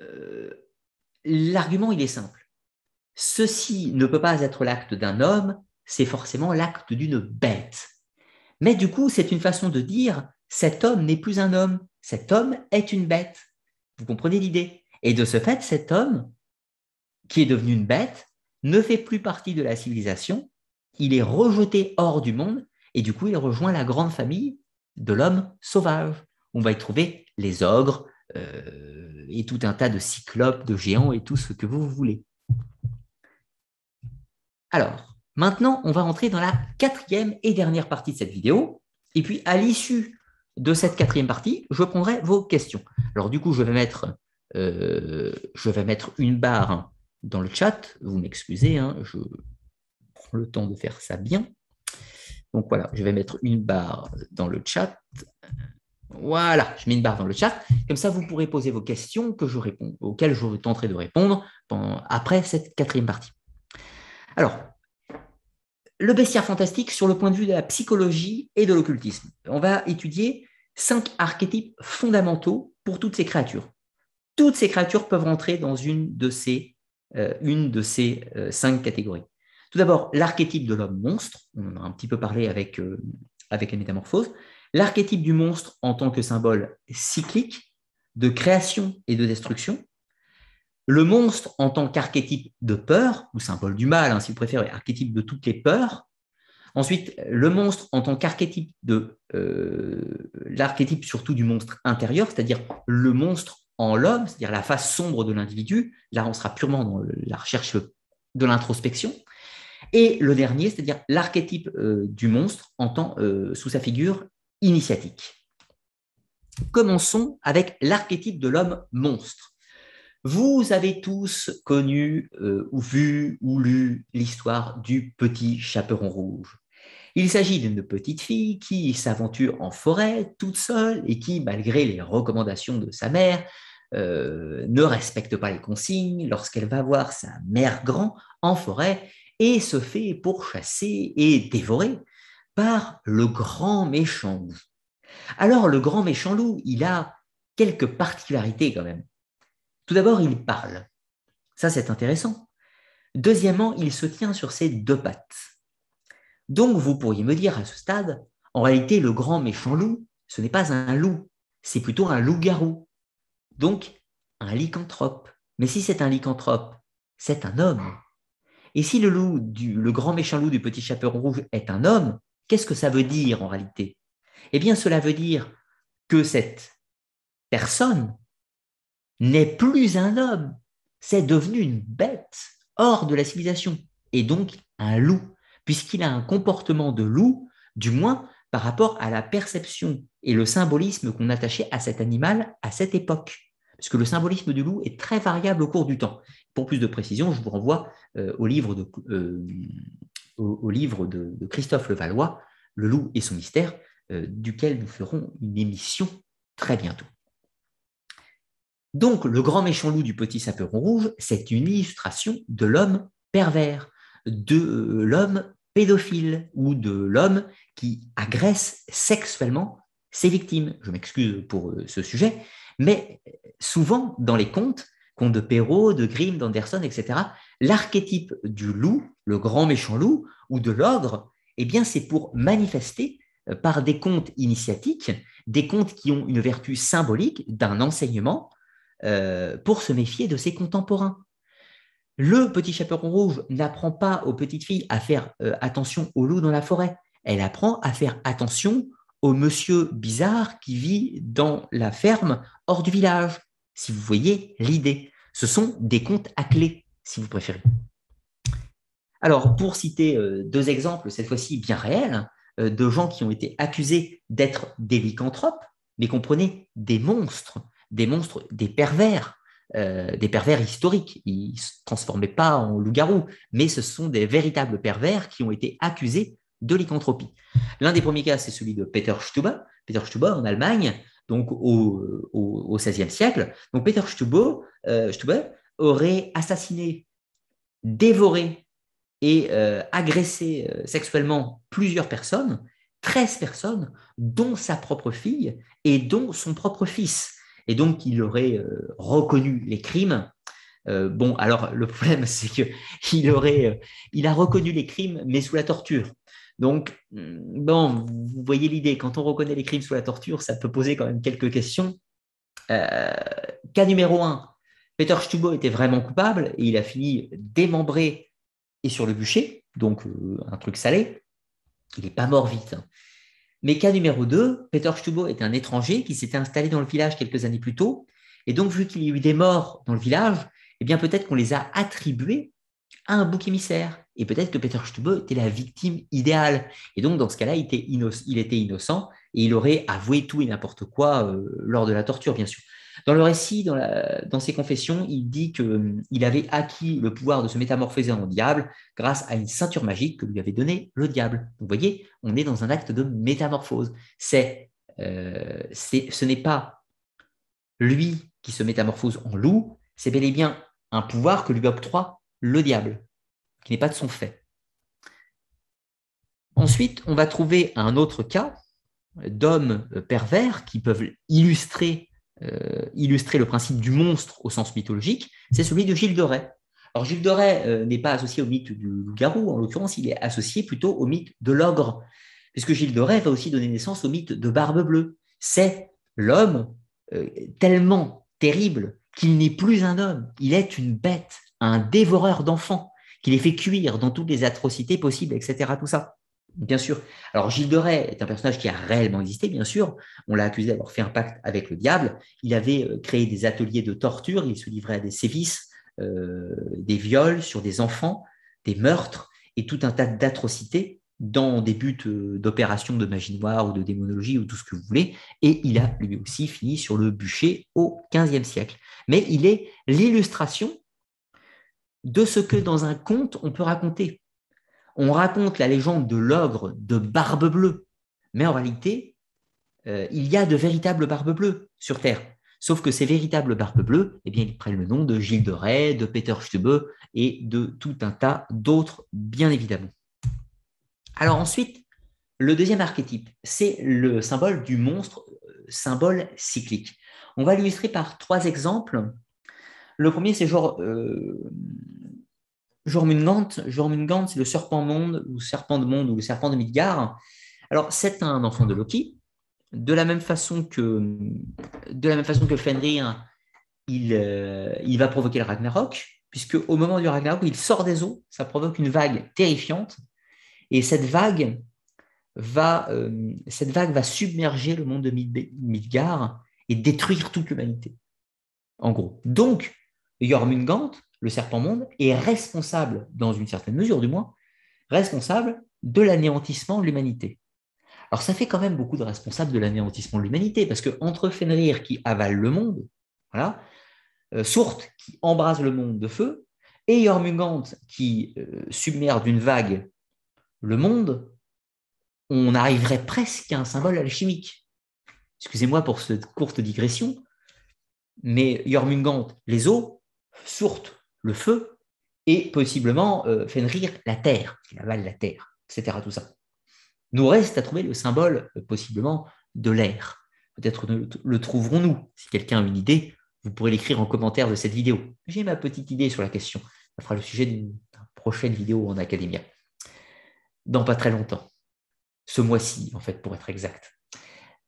euh, l'argument il est simple. Ceci ne peut pas être l'acte d'un homme, c'est forcément l'acte d'une bête. Mais du coup, c'est une façon de dire, cet homme n'est plus un homme, cet homme est une bête. Vous comprenez l'idée Et de ce fait, cet homme, qui est devenu une bête, ne fait plus partie de la civilisation, il est rejeté hors du monde, et du coup, il rejoint la grande famille de l'homme sauvage. On va y trouver les ogres euh, et tout un tas de cyclopes, de géants et tout ce que vous voulez. Alors, maintenant, on va rentrer dans la quatrième et dernière partie de cette vidéo. Et puis, à l'issue de cette quatrième partie, je prendrai vos questions. Alors, du coup, je vais mettre, euh, je vais mettre une barre dans le chat. Vous m'excusez, hein, je prends le temps de faire ça bien. Donc voilà, je vais mettre une barre dans le chat. Voilà, je mets une barre dans le chat. Comme ça, vous pourrez poser vos questions que je réponds, auxquelles je tenterai de répondre après cette quatrième partie. Alors, le bestiaire fantastique sur le point de vue de la psychologie et de l'occultisme. On va étudier cinq archétypes fondamentaux pour toutes ces créatures. Toutes ces créatures peuvent rentrer dans une de ces euh, une de ces euh, cinq catégories. Tout d'abord, l'archétype de l'homme monstre, on en a un petit peu parlé avec, euh, avec la métamorphose, l'archétype du monstre en tant que symbole cyclique de création et de destruction, le monstre en tant qu'archétype de peur, ou symbole du mal, hein, si vous préférez, archétype de toutes les peurs, Ensuite, le monstre en tant qu'archétype de l'archétype surtout du monstre intérieur, c'est-à-dire le monstre en l'homme, c'est-à-dire la face sombre de l'individu. Là, on sera purement dans la recherche de l'introspection. Et le dernier, c'est-à-dire l'archétype euh, du monstre en euh, sous sa figure initiatique. Commençons avec l'archétype de l'homme monstre. Vous avez tous connu euh, ou vu ou lu l'histoire du petit chaperon rouge. Il s'agit d'une petite fille qui s'aventure en forêt toute seule et qui, malgré les recommandations de sa mère, euh, ne respecte pas les consignes lorsqu'elle va voir sa mère grand en forêt et se fait pourchasser et dévorer par le grand méchant loup. Alors le grand méchant loup, il a quelques particularités quand même. Tout d'abord, il parle. Ça, c'est intéressant. Deuxièmement, il se tient sur ses deux pattes. Donc, vous pourriez me dire à ce stade, en réalité, le grand méchant loup, ce n'est pas un loup, c'est plutôt un loup-garou. Donc, un lycanthrope. Mais si c'est un lycanthrope, c'est un homme. Et si le loup, du, le grand méchant loup du petit chaperon rouge est un homme, qu'est-ce que ça veut dire en réalité Eh bien, cela veut dire que cette personne n'est plus un homme, c'est devenu une bête hors de la civilisation, et donc un loup puisqu'il a un comportement de loup, du moins par rapport à la perception et le symbolisme qu'on attachait à cet animal à cette époque. Puisque le symbolisme du loup est très variable au cours du temps. Pour plus de précision, je vous renvoie euh, au livre, de, euh, Christophe Levallois, Le loup et son mystère, euh, duquel nous ferons une émission très bientôt. Donc, le grand méchant loup du petit saperon rouge, c'est une illustration de l'homme pervers, de l'homme pédophile ou de l'homme qui agresse sexuellement ses victimes. Je m'excuse pour euh, ce sujet, mais euh, souvent dans les contes, contes de Perrault, de Grimm, d'Anderson, etc., l'archétype du loup, le grand méchant loup, ou de l'ogre, eh bien c'est pour manifester euh, par des contes initiatiques, des contes qui ont une vertu symbolique d'un enseignement pour se méfier de ses contemporains. Le petit chaperon rouge n'apprend pas aux petites filles à faire euh, attention au loup dans la forêt. Elle apprend à faire attention au monsieur bizarre qui vit dans la ferme hors du village. Si vous voyez l'idée, ce sont des contes à clé, si vous préférez. Alors, pour citer euh, deux exemples, cette fois-ci bien réels, euh, de gens qui ont été accusés d'être des lycanthropes, mais comprenez, des monstres, des monstres, des pervers, euh, des pervers historiques. Ils ne se transformaient pas en loups-garous, mais ce sont des véritables pervers qui ont été accusés de lycanthropie. L'un des premiers cas, c'est celui de Peter Stubbe, Peter Stubbe en Allemagne, donc au XVIe siècle. Donc Peter Stubbe euh, aurait assassiné, dévoré et euh, agressé sexuellement plusieurs personnes, 13 personnes, dont sa propre fille et dont son propre fils et donc il aurait euh, reconnu les crimes. Euh, bon, alors le problème, c'est qu'il euh, a reconnu les crimes, mais sous la torture. Donc, mm, bon, vous voyez l'idée. Quand on reconnaît les crimes sous la torture, ça peut poser quand même quelques questions. cas numéro un, Peter Stubo était vraiment coupable et il a fini démembré et sur le bûcher, donc un truc salé. Il n'est pas mort vite. Hein. Mais cas numéro 2, Peter Stubo est un étranger qui s'était installé dans le village quelques années plus tôt. Et donc, vu qu'il y a eu des morts dans le village, eh bien peut-être qu'on les a attribués à un bouc émissaire. Et peut-être que Peter Stubo était la victime idéale. Et donc, dans ce cas-là, il, était innocent et il aurait avoué tout et n'importe quoi euh, lors de la torture, bien sûr. Dans le récit, dans, ses confessions, il dit qu'il hum, avait acquis le pouvoir de se métamorphoser en diable grâce à une ceinture magique que lui avait donnée le diable. Vous voyez, on est dans un acte de métamorphose. Euh, c'est, ce n'est pas lui qui se métamorphose en loup, c'est bel et bien un pouvoir que lui octroie le diable, qui n'est pas de son fait. Ensuite, on va trouver un autre cas d'hommes pervers qui peuvent illustrer euh, illustrer le principe du monstre au sens mythologique, c'est celui de Gilles de Rais. Alors Gilles de euh, n'est pas associé au mythe du loup-garou, en l'occurrence, il est associé plutôt au mythe de l'ogre, puisque Gilles de va aussi donner naissance au mythe de Barbe Bleue. C'est l'homme euh, tellement terrible qu'il n'est plus un homme, il est une bête, un dévoreur d'enfants, qui les fait cuire dans toutes les atrocités possibles, etc. Tout ça. Bien sûr. Alors Gilles de Rais est un personnage qui a réellement existé, bien sûr. On l'a accusé d'avoir fait un pacte avec le diable. Il avait euh, créé des ateliers de torture, il se livrait à des sévices, euh, des viols sur des enfants, des meurtres et tout un tas d'atrocités dans des buts euh, d'opérations de magie noire ou de démonologie ou tout ce que vous voulez. Et il a lui aussi fini sur le bûcher au XVe siècle. Mais il est l'illustration de ce que dans un conte on peut raconter. On raconte la légende de l'ogre de Barbe Bleue, mais en réalité, euh, il y a de véritables barbes bleues sur Terre. Sauf que ces véritables barbes bleues, eh bien, ils prennent le nom de Gilles de Ray, de Peter Stubbe et de tout un tas d'autres, bien évidemment. Alors ensuite, le deuxième archétype, c'est le symbole du monstre, euh, symbole cyclique. On va l'illustrer par trois exemples. Le premier, c'est genre euh, Jormungand, Jormungand c'est le serpent monde ou serpent de monde ou le serpent de Midgard. Alors c'est un enfant de Loki, de la même façon que de la même façon que Fenrir, euh, il, va provoquer le Ragnarok, puisque au moment du Ragnarok, il sort des eaux, ça provoque une vague terrifiante, et cette vague va euh, cette vague va submerger le monde de Midgard et détruire toute l'humanité, en gros. Donc Jormungand, le serpent monde est responsable, dans une certaine mesure du moins, responsable de l'anéantissement de l'humanité. Alors ça fait quand même beaucoup de responsables de l'anéantissement de l'humanité, parce que entre Fenrir qui avale le monde, voilà, euh, qui embrase le monde de feu, et Jormungand qui euh, submerge d'une vague le monde, on arriverait presque à un symbole alchimique. Excusez-moi pour cette courte digression, mais Jormungand, les eaux, Sourte, le feu et possiblement euh, rire la terre, qui avale la terre, etc. Tout ça. Nous reste à trouver le symbole euh, possiblement de l'air. Peut-être le, trouverons-nous. Si quelqu'un a une idée, vous pourrez l'écrire en commentaire de cette vidéo. J'ai ma petite idée sur la question. Ça fera le sujet d'une prochaine vidéo en Academia. Dans pas très longtemps. Ce mois-ci, en fait, pour être exact.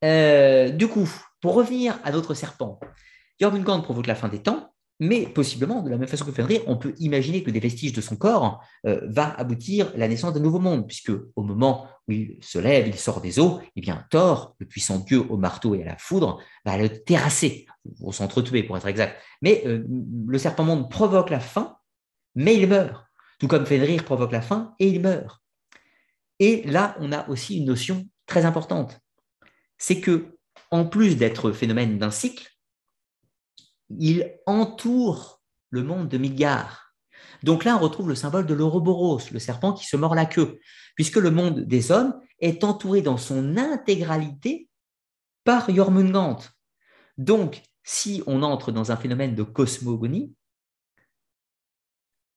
Euh, du coup, pour revenir à notre serpent, Jormungand provoque la fin des temps. Mais possiblement, de la même façon que Fenrir, on peut imaginer que des vestiges de son corps euh, va aboutir à la naissance d'un nouveau monde, puisque au moment où il se lève, il sort des eaux, eh bien Thor, le puissant dieu au marteau et à la foudre, va le terrasser, ou s'entretuer pour être exact. Mais euh, le serpent monde provoque la faim, mais il meurt, tout comme Fenrir provoque la faim et il meurt. Et là, on a aussi une notion très importante, c'est que en plus d'être phénomène d'un cycle, il entoure le monde de Midgard. Donc là, on retrouve le symbole de l'Ouroboros, le serpent qui se mord la queue, puisque le monde des hommes est entouré dans son intégralité par Jormungand. Donc, si on entre dans un phénomène de cosmogonie,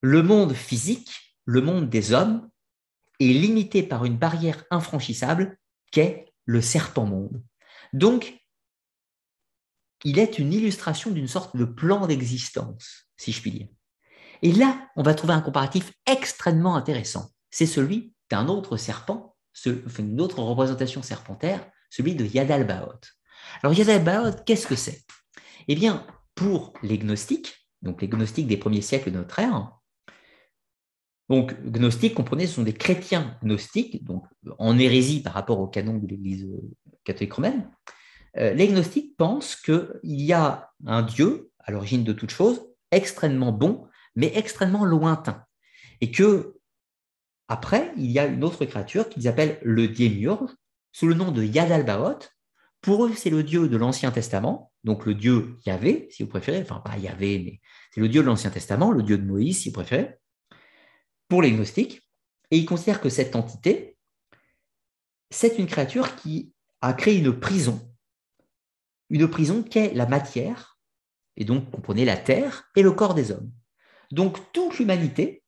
le monde physique, le monde des hommes, est limité par une barrière infranchissable qu'est le serpent-monde. Donc, il est une illustration d'une sorte de plan d'existence, si je puis dire. Et là, on va trouver un comparatif extrêmement intéressant. C'est celui d'un autre serpent, une autre représentation serpentaire, celui de Yadalbaot. Alors Yadalbaot, qu'est-ce que c'est Eh bien, pour les gnostiques, donc les gnostiques des premiers siècles de notre ère, donc, gnostiques, comprenez, ce sont des chrétiens gnostiques, donc en hérésie par rapport au canon de l'Église euh, catholique romaine, euh, les gnostiques pensent qu'il y a un Dieu, à l'origine de toute chose, extrêmement bon, mais extrêmement lointain. Et que, après, il y a une autre créature qu'ils appellent le démiurge, sous le nom de yad Pour eux, c'est le Dieu de l'Ancien Testament, donc le Dieu Yahvé, si vous préférez, enfin pas Yahvé, mais c'est le Dieu de l'Ancien Testament, le Dieu de Moïse, si vous préférez, pour les gnostiques. Et ils considèrent que cette entité, c'est une créature qui a créé une prison une prison qu'est la matière, et donc comprenez la terre et le corps des hommes. Donc toute l'humanité,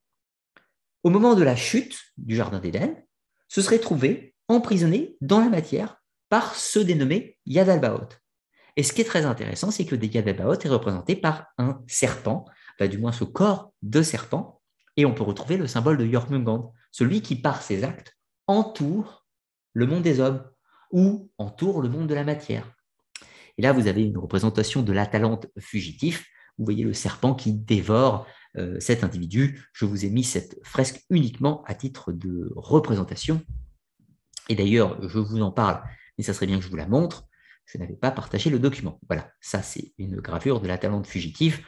au moment de la chute du Jardin d'Éden, se serait trouvée emprisonnée dans la matière par ce dénommé Yad al Et ce qui est très intéressant, c'est que le Yad al est représenté par un serpent, bah, du moins ce corps de serpent, et on peut retrouver le symbole de Jormungand, celui qui, par ses actes, entoure le monde des hommes ou entoure le monde de la matière. Et là, vous avez une représentation de l'Atalante fugitif. Vous voyez le serpent qui dévore euh, cet individu. Je vous ai mis cette fresque uniquement à titre de représentation. Et d'ailleurs, je vous en parle, mais ça serait bien que je vous la montre. Je n'avais pas partagé le document. Voilà, ça c'est une gravure de l'Atalante fugitif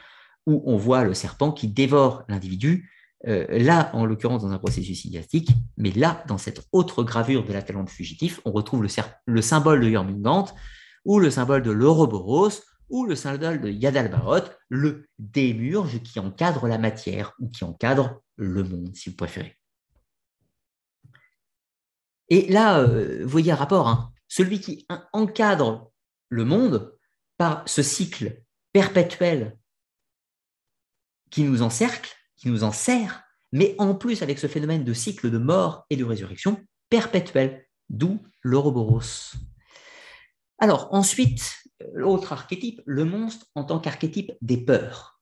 où on voit le serpent qui dévore l'individu. Euh, là, en l'occurrence, dans un processus idiotique, mais là, dans cette autre gravure de l'Atalante fugitif, on retrouve le, symbole de Jormungand ou le symbole de l'Ouroboros, ou le symbole de Yadalbarot, le démurge qui encadre la matière ou qui encadre le monde, si vous préférez. Et là, euh, vous voyez un rapport, hein. celui qui encadre le monde par ce cycle perpétuel qui nous encercle, qui nous en sert, mais en plus avec ce phénomène de cycle de mort et de résurrection perpétuel, d'où l'Ouroboros. Alors ensuite, l'autre archétype, le monstre en tant qu'archétype des peurs.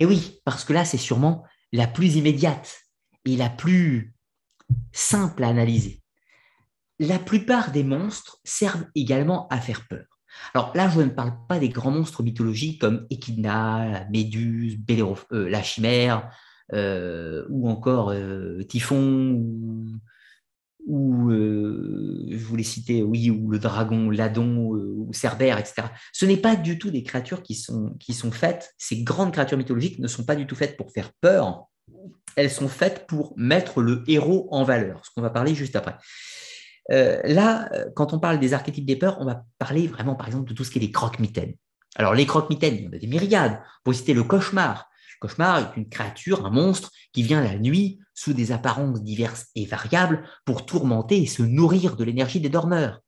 Et oui, parce que là, c'est sûrement la plus immédiate et la plus simple à analyser. La plupart des monstres servent également à faire peur. Alors là, je ne parle pas des grands monstres mythologiques comme Echidna, Méduse, euh, la Chimère, euh, ou encore euh, Typhon, ou ou euh, je voulais citer, oui, ou le dragon, l'adon, ou euh, Cerbère, etc. Ce n'est pas du tout des créatures qui sont, qui sont faites, ces grandes créatures mythologiques ne sont pas du tout faites pour faire peur, elles sont faites pour mettre le héros en valeur, ce qu'on va parler juste après. Euh, là, quand on parle des archétypes des peurs, on va parler vraiment, par exemple, de tout ce qui est des croque-mitaines. Alors, les croque-mitaines, il y en a des myriades. Pour citer le cauchemar, cauchemar est une créature, un monstre, qui vient la nuit sous des apparences diverses et variables pour tourmenter et se nourrir de l'énergie des dormeurs.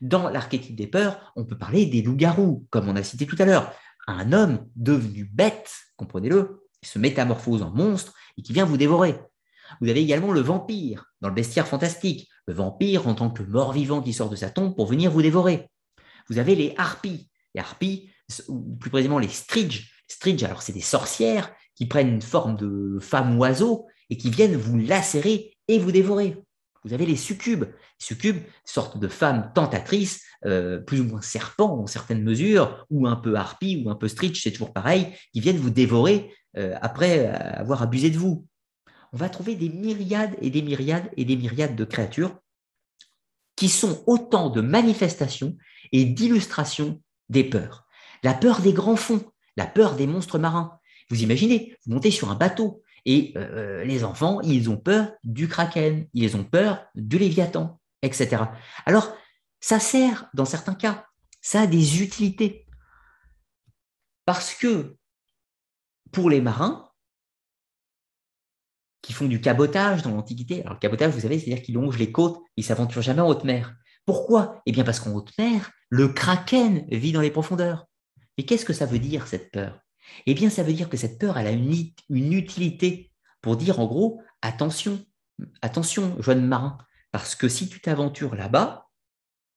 Dans l'archétype des peurs, on peut parler des loups-garous, comme on a cité tout à l'heure. Un homme devenu bête, comprenez-le, se métamorphose en monstre et qui vient vous dévorer. Vous avez également le vampire, dans le bestiaire fantastique, le vampire en tant que mort-vivant qui sort de sa tombe pour venir vous dévorer. Vous avez les harpies, les harpies, ou plus précisément les stridges, Stridge, alors c'est des sorcières qui prennent une forme de femme oiseau et qui viennent vous lacérer et vous dévorer. Vous avez les succubes. Les succubes, sorte de femmes tentatrices, euh, plus ou moins serpents en certaines mesures, ou un peu harpies, ou un peu stritch, c'est toujours pareil, qui viennent vous dévorer euh, après avoir abusé de vous. On va trouver des myriades et des myriades et des myriades de créatures qui sont autant de manifestations et d'illustrations des peurs. La peur des grands fonds, la peur des monstres marins. Vous imaginez, vous montez sur un bateau et euh, euh, les enfants, ils ont peur du kraken, ils ont peur du léviathan, etc. Alors, ça sert dans certains cas, ça a des utilités. Parce que pour les marins qui font du cabotage dans l'Antiquité, alors le cabotage, vous savez, c'est-à-dire qu'ils longent les côtes, ils s'aventurent jamais en haute mer. Pourquoi Eh bien parce qu'en haute mer, le kraken vit dans les profondeurs. Et qu'est-ce que ça veut dire, cette peur Eh bien, ça veut dire que cette peur, elle a une, une utilité pour dire, en gros, attention, attention, jeune marin, parce que si tu t'aventures là-bas,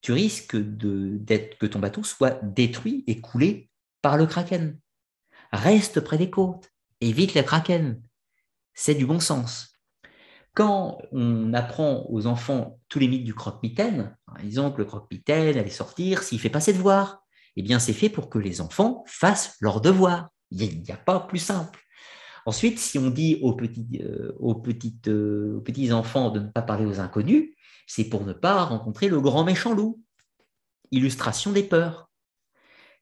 tu risques que ton bateau soit détruit et coulé par le kraken. Reste près des côtes, évite le kraken. C'est du bon sens. Quand on apprend aux enfants tous les mythes du croque-mitaine, disons hein, que le croque-mitaine allait sortir s'il fait pas ses devoirs, eh bien, c'est fait pour que les enfants fassent leurs devoirs. Il n'y a, pas plus simple. Ensuite, si on dit aux petits, euh, aux, petites, euh, aux petits enfants de ne pas parler aux inconnus, c'est pour ne pas rencontrer le grand méchant loup. Illustration des peurs.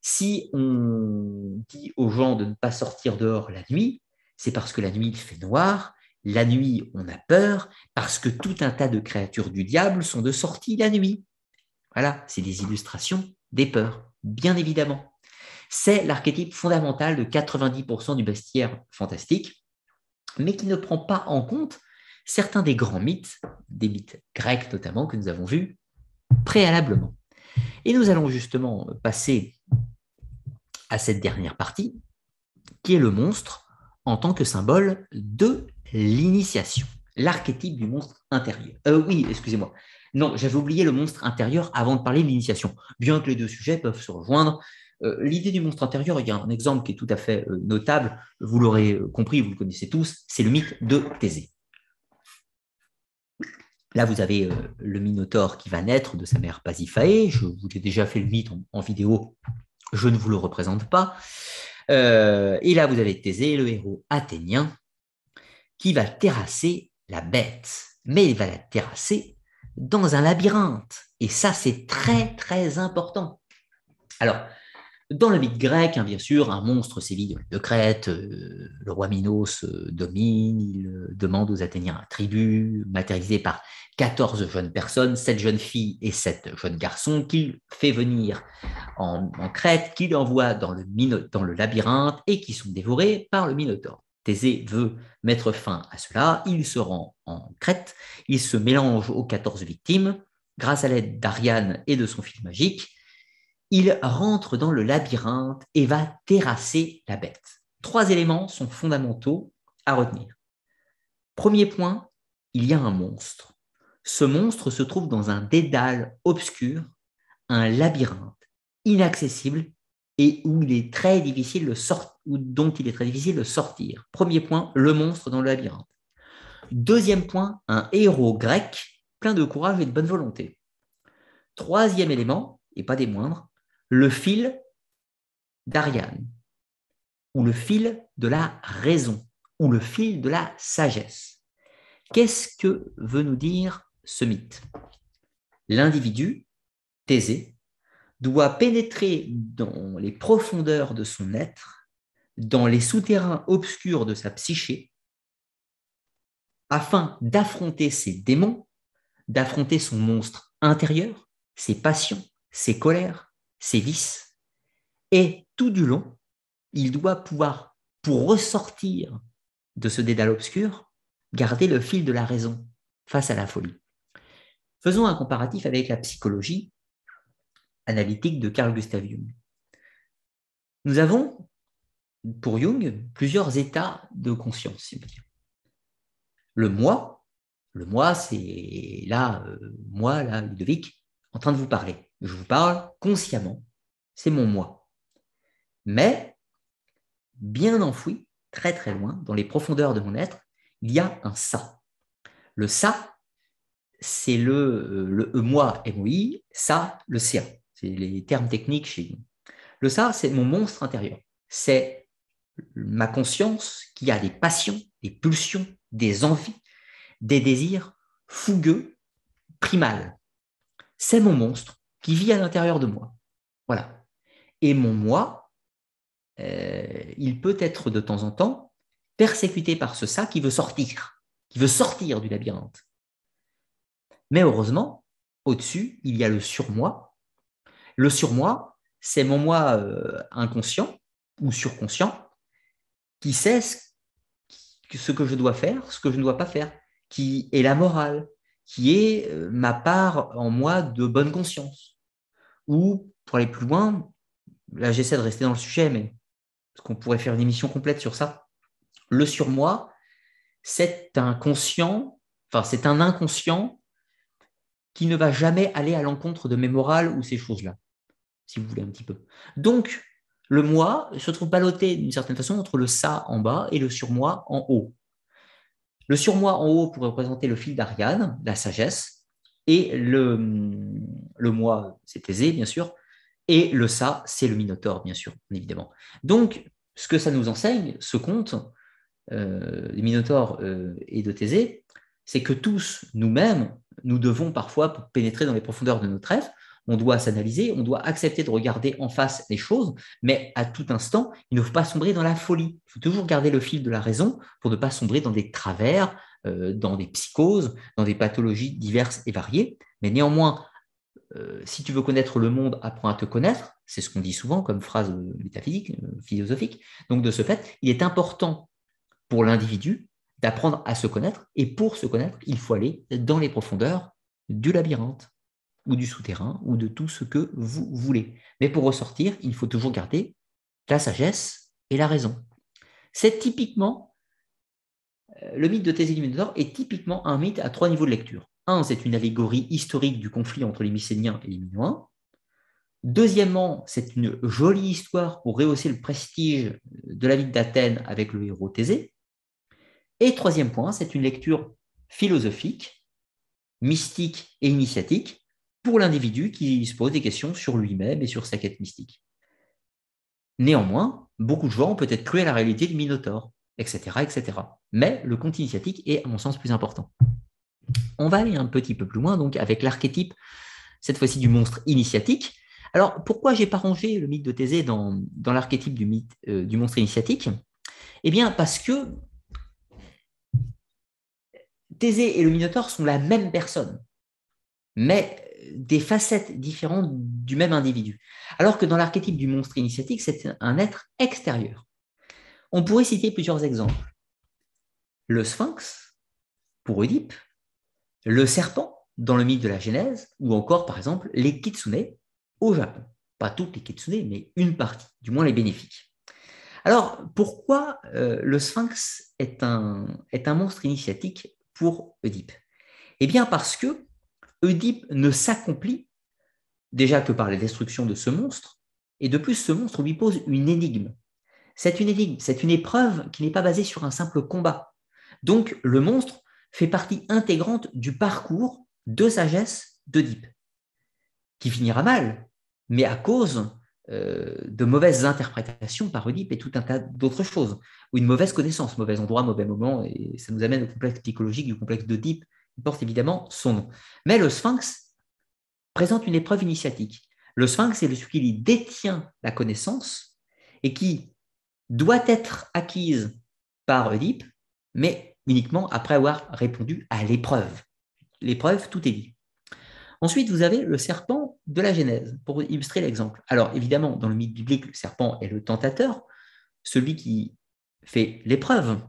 Si on dit aux gens de ne pas sortir dehors la nuit, c'est parce que la nuit il fait noir, la nuit on a peur, parce que tout un tas de créatures du diable sont de sortie la nuit. Voilà, c'est des illustrations des peurs bien évidemment. C'est l'archétype fondamental de 90% du bestiaire fantastique, mais qui ne prend pas en compte certains des grands mythes, des mythes grecs notamment, que nous avons vus préalablement. Et nous allons justement passer à cette dernière partie, qui est le monstre en tant que symbole de l'initiation, l'archétype du monstre intérieur. Euh, oui, excusez-moi, non, j'avais oublié le monstre intérieur avant de parler de l'initiation, bien que les deux sujets peuvent se rejoindre. Euh, l'idée du monstre intérieur, il y a un exemple qui est tout à fait euh, notable, vous l'aurez euh, compris, vous le connaissez tous, c'est le mythe de Thésée. Là, vous avez le Minotaure qui va naître de sa mère Pasiphae. Je vous ai déjà fait le mythe en, en vidéo, je ne vous le représente pas. et là, vous avez Thésée, le héros athénien, qui va terrasser la bête. Mais il va la terrasser dans un labyrinthe. Et ça, c'est très, très important. Alors, dans le mythe grec, hein, bien sûr, un monstre sévit de Crète, euh, le roi Minos euh, domine, il euh, demande aux Athéniens un tribut, matérialisé par 14 jeunes personnes, 7 jeunes filles et 7 jeunes garçons, qu'il fait venir en, Crète, qu'il envoie dans le, dans le labyrinthe et qui sont dévorés par le Minotaure. Thésée veut mettre fin à cela, il se rend en Crète, il se mélange aux 14 victimes, grâce à l'aide d'Ariane et de son fil magique, il rentre dans le labyrinthe et va terrasser la bête. Trois éléments sont fondamentaux à retenir. Premier point, il y a un monstre. Ce monstre se trouve dans un dédale obscur, un labyrinthe inaccessible et où il est très difficile de sortir, dont il est très difficile de sortir. Premier point, le monstre dans le labyrinthe. Deuxième point, un héros grec plein de courage et de bonne volonté. Troisième élément, et pas des moindres, le fil d'Ariane, ou le fil de la raison, ou le fil de la sagesse. Qu'est-ce que veut nous dire ce mythe L'individu, Thésée, doit pénétrer dans les profondeurs de son être, dans les souterrains obscurs de sa psyché, afin d'affronter ses démons, d'affronter son monstre intérieur, ses passions, ses colères, ses vices. Et tout du long, il doit pouvoir, pour ressortir de ce dédale obscur, garder le fil de la raison face à la folie. Faisons un comparatif avec la psychologie analytique de Carl Gustav Jung. Nous avons, pour Jung, plusieurs états de conscience, Le moi, le moi, c'est là, euh, moi, là, Ludovic, en train de vous parler. Je vous parle consciemment, c'est mon moi. Mais, bien enfoui, très très loin, dans les profondeurs de mon être, il y a un ça. Le ça, c'est le, euh, le moi, MOI, ça, le sien. C'est les termes techniques chez nous. Le ça, c'est mon monstre intérieur. C'est ma conscience qui a des passions, des pulsions, des envies, des désirs fougueux, primales. C'est mon monstre qui vit à l'intérieur de moi. Voilà. Et mon moi, euh, il peut être de temps en temps persécuté par ce ça qui veut sortir, qui veut sortir du labyrinthe. Mais heureusement, au-dessus, il y a le surmoi le surmoi, c'est mon moi euh, inconscient ou surconscient qui sait ce, que je dois faire, ce que je ne dois pas faire, qui est la morale, qui est euh, ma part en moi de bonne conscience. Ou, pour aller plus loin, là j'essaie de rester dans le sujet, mais parce qu'on pourrait faire une émission complète sur ça. Le surmoi, c'est un conscient, enfin c'est un inconscient qui ne va jamais aller à l'encontre de mes morales ou ces choses-là si vous voulez un petit peu. Donc, le moi se trouve ballotté d'une certaine façon entre le ça en bas et le surmoi en haut. Le surmoi en haut pourrait représenter le fil d'Ariane, la sagesse, et le, le moi, c'est Thésée, bien sûr, et le ça, c'est le Minotaure, bien sûr, évidemment. Donc, ce que ça nous enseigne, ce conte, euh, du Minotaure euh, et de Thésée, c'est que tous, nous-mêmes, nous devons parfois, pénétrer dans les profondeurs de notre être, on doit s'analyser, on doit accepter de regarder en face les choses, mais à tout instant, il ne faut pas sombrer dans la folie. Il faut toujours garder le fil de la raison pour ne pas sombrer dans des travers, euh, dans des psychoses, dans des pathologies diverses et variées. Mais néanmoins, euh, si tu veux connaître le monde, apprends à te connaître. C'est ce qu'on dit souvent comme phrase euh, métaphysique, philosophique. Donc de ce fait, il est important pour l'individu d'apprendre à se connaître. Et pour se connaître, il faut aller dans les profondeurs du labyrinthe ou du souterrain ou de tout ce que vous voulez. Mais pour ressortir, il faut toujours garder la sagesse et la raison. C'est typiquement, euh, le mythe de Thésée du Minotaure est typiquement un mythe à trois niveaux de lecture. Un, c'est une allégorie historique du conflit entre les Mycéniens et les Minoens. Deuxièmement, c'est une jolie histoire pour rehausser le prestige de la ville d'Athènes avec le héros Thésée. Et troisième point, c'est une lecture philosophique, mystique et initiatique pour l'individu qui se pose des questions sur lui-même et sur sa quête mystique. Néanmoins, beaucoup de gens ont peut-être cru à la réalité du Minotaure, etc., etc. Mais le conte initiatique est, à mon sens, plus important. On va aller un petit peu plus loin, donc, avec l'archétype, cette fois-ci du monstre initiatique. Alors, pourquoi j'ai pas rangé le mythe de Thésée dans, dans l'archétype du, mythe, euh, du monstre initiatique Eh bien, parce que Thésée et le Minotaure sont la même personne. Mais des facettes différentes du même individu. Alors que dans l'archétype du monstre initiatique, c'est un être extérieur. On pourrait citer plusieurs exemples. Le sphinx, pour Oedipe, le serpent, dans le mythe de la Genèse, ou encore, par exemple, les kitsune au Japon. Pas toutes les kitsune, mais une partie, du moins les bénéfiques. Alors, pourquoi euh, le sphinx est un, est un monstre initiatique pour Oedipe Eh bien, parce que Oedipe ne s'accomplit déjà que par la destruction de ce monstre, et de plus ce monstre lui pose une énigme. C'est une énigme, c'est une épreuve qui n'est pas basée sur un simple combat. Donc le monstre fait partie intégrante du parcours de sagesse d'Oedipe, qui finira mal, mais à cause euh, de mauvaises interprétations par Oedipe et tout un tas d'autres choses, ou une mauvaise connaissance, mauvais endroit, mauvais moment, et ça nous amène au complexe psychologique du complexe d'Oedipe, porte évidemment son nom. Mais le sphinx présente une épreuve initiatique. Le sphinx est celui qui détient la connaissance et qui doit être acquise par Oedipe, mais uniquement après avoir répondu à l'épreuve. L'épreuve, tout est dit. Ensuite, vous avez le serpent de la Genèse, pour illustrer l'exemple. Alors, évidemment, dans le mythe biblique, le serpent est le tentateur, celui qui fait l'épreuve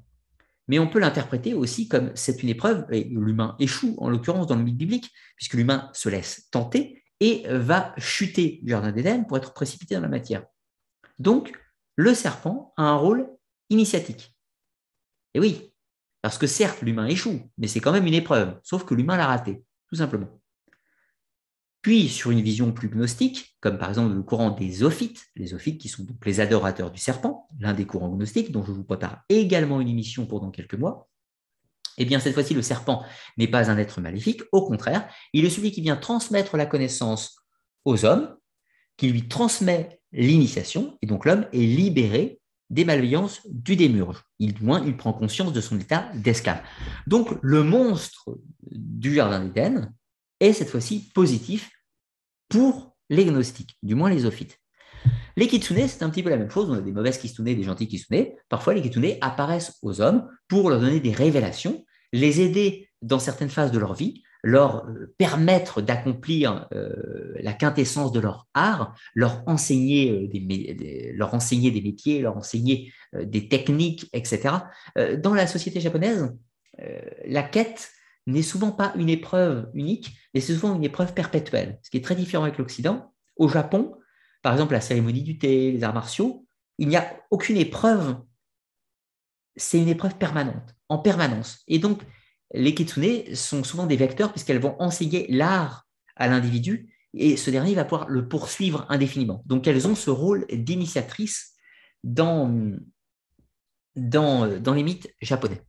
mais on peut l'interpréter aussi comme c'est une épreuve, et l'humain échoue en l'occurrence dans le mythe biblique, puisque l'humain se laisse tenter et va chuter du Jardin d'Éden pour être précipité dans la matière. Donc, le serpent a un rôle initiatique. Et oui, parce que certes, l'humain échoue, mais c'est quand même une épreuve, sauf que l'humain l'a raté, tout simplement puis sur une vision plus gnostique, comme par exemple le courant des Ophites, les Ophites qui sont donc les adorateurs du serpent, l'un des courants gnostiques dont je vous prépare également une émission pour dans quelques mois, eh bien cette fois-ci le serpent n'est pas un être maléfique, au contraire, il est celui qui vient transmettre la connaissance aux hommes, qui lui transmet l'initiation, et donc l'homme est libéré des malveillances du démurge. Il, il prend conscience de son état d'esclave. Donc le monstre du Jardin d'Éden, est cette fois-ci positif pour les gnostiques, du moins les ophites. Les kitsune, c'est un petit peu la même chose. On a des mauvaises kitsune, des gentils kitsune. Parfois, les kitsune apparaissent aux hommes pour leur donner des révélations, les aider dans certaines phases de leur vie, leur euh, permettre d'accomplir euh, la quintessence de leur art, leur enseigner euh, des, leur enseigner des métiers, leur enseigner des techniques, etc. dans la société japonaise, la quête n'est souvent pas une épreuve unique, mais c'est souvent une épreuve perpétuelle, ce qui est très différent avec l'Occident. Au Japon, par exemple, la cérémonie du thé, les arts martiaux, il n'y a aucune épreuve, c'est une épreuve permanente, en permanence. Et donc, les kitsune sont souvent des vecteurs puisqu'elles vont enseigner l'art à l'individu et ce dernier va pouvoir le poursuivre indéfiniment. Donc, elles ont ce rôle d'initiatrice dans, dans, dans les mythes japonais.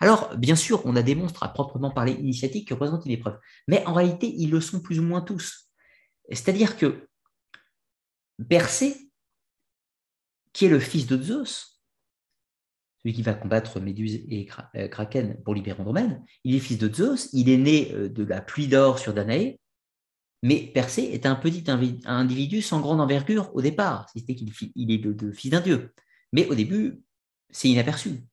Alors, bien sûr, on a des monstres à proprement parler initiatiques qui représentent une épreuve, mais en réalité, ils le sont plus ou moins tous. C'est-à-dire que Persée, qui est le fils de Zeus, celui qui va combattre Méduse et euh, Kraken pour libérer Andromède, il est fils de Zeus, il est né euh, de la pluie d'or sur Danaé, mais Persée est un petit individu sans grande envergure au départ, si c'était qu'il est le fils d'un dieu. Mais au début, c'est inaperçu.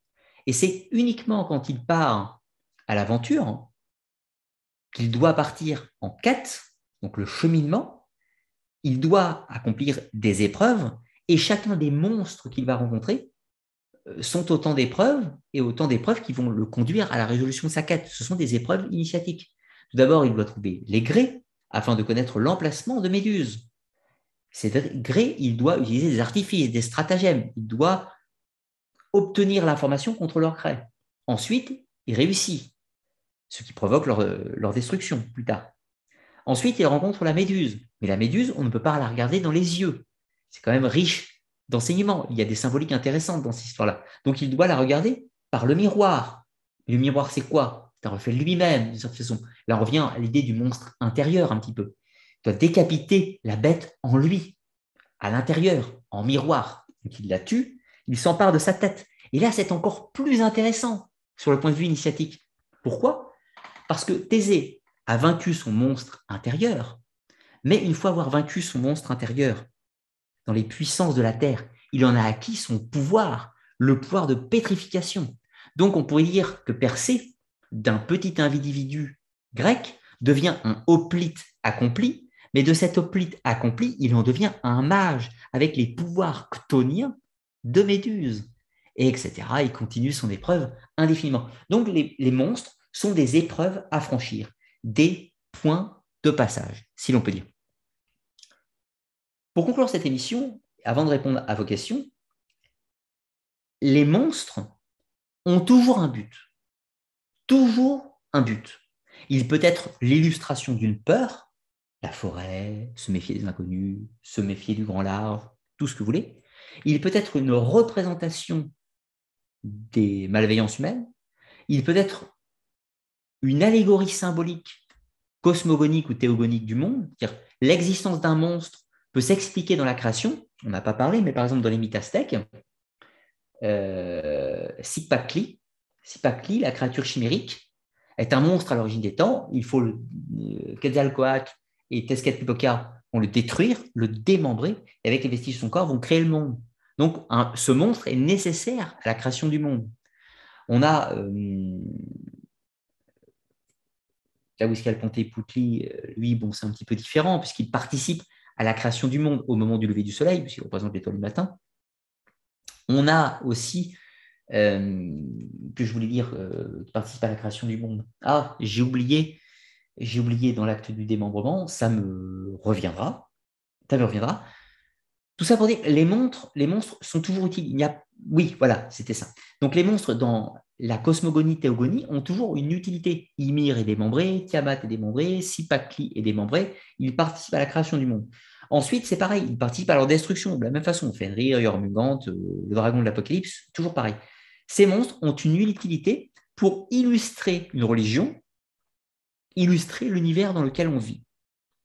Et c'est uniquement quand il part à l'aventure qu'il doit partir en quête, donc le cheminement, il doit accomplir des épreuves, et chacun des monstres qu'il va rencontrer euh, sont autant d'épreuves, et autant d'épreuves qui vont le conduire à la résolution de sa quête. Ce sont des épreuves initiatiques. Tout d'abord, il doit trouver les grès afin de connaître l'emplacement de Méduse. Ces grès, il doit utiliser des artifices, des stratagèmes, il doit obtenir l'information contre leur craie. Ensuite, il réussit, ce qui provoque leur, destruction plus tard. Ensuite, il rencontre la méduse. Mais la méduse, on ne peut pas la regarder dans les yeux. C'est quand même riche d'enseignements. Il y a des symboliques intéressantes dans cette histoire-là. Donc, il doit la regarder par le miroir. le miroir, c'est quoi C'est un reflet lui-même, d'une certaine façon. Là, on revient à l'idée du monstre intérieur un petit peu. Il doit décapiter la bête en lui, à l'intérieur, en miroir. Donc, il la tue il s'empare de sa tête. Et là, c'est encore plus intéressant sur le point de vue initiatique. Pourquoi Parce que Thésée a vaincu son monstre intérieur, mais une fois avoir vaincu son monstre intérieur dans les puissances de la Terre, il en a acquis son pouvoir, le pouvoir de pétrification. Donc on pourrait dire que Persée, d'un petit individu grec, devient un hoplite accompli, mais de cet hoplite accompli, il en devient un mage avec les pouvoirs ctoniens de méduses, etc. Il continue son épreuve indéfiniment. Donc les, les monstres sont des épreuves à franchir, des points de passage, si l'on peut dire. Pour conclure cette émission, avant de répondre à vos questions, les monstres ont toujours un but. Toujours un but. Il peut être l'illustration d'une peur, la forêt, se méfier des inconnus, se méfier du grand large, tout ce que vous voulez. Il peut être une représentation des malveillances humaines. Il peut être une allégorie symbolique, cosmogonique ou théogonique du monde. L'existence d'un monstre peut s'expliquer dans la création. On n'a pas parlé, mais par exemple dans les mythes euh, aztèques, Sipakli, la créature chimérique, est un monstre à l'origine des temps. Il faut le, euh, Quetzalcoatl et Tezcatlipoca vont le détruire, le démembrer, et avec les vestiges de son corps vont créer le monde. Donc ce monstre est nécessaire à la création du monde. On a euh, le Ponté Poutli, euh, lui, bon, c'est un petit peu différent, puisqu'il participe à la création du monde au moment du lever du soleil, puisqu'il représente l'étoile du matin. On a aussi, euh, que je voulais dire, euh, qui participe à la création du monde. Ah, j'ai oublié j'ai oublié dans l'acte du démembrement, ça me reviendra, ça me reviendra. Tout ça pour dire, les les monstres sont toujours utiles. Il a, oui, voilà, c'était ça. Donc les monstres dans la cosmogonie théogonie ont toujours une utilité. Ymir est démembré, Tiamat est démembré, Sipakli est démembré. Ils participent à la création du monde. Ensuite, c'est pareil, ils participent à leur destruction de la même façon. Fenrir, Yormugant, euh, le dragon de l'Apocalypse, toujours pareil. Ces monstres ont une utilité pour illustrer une religion illustrer l'univers dans lequel on vit,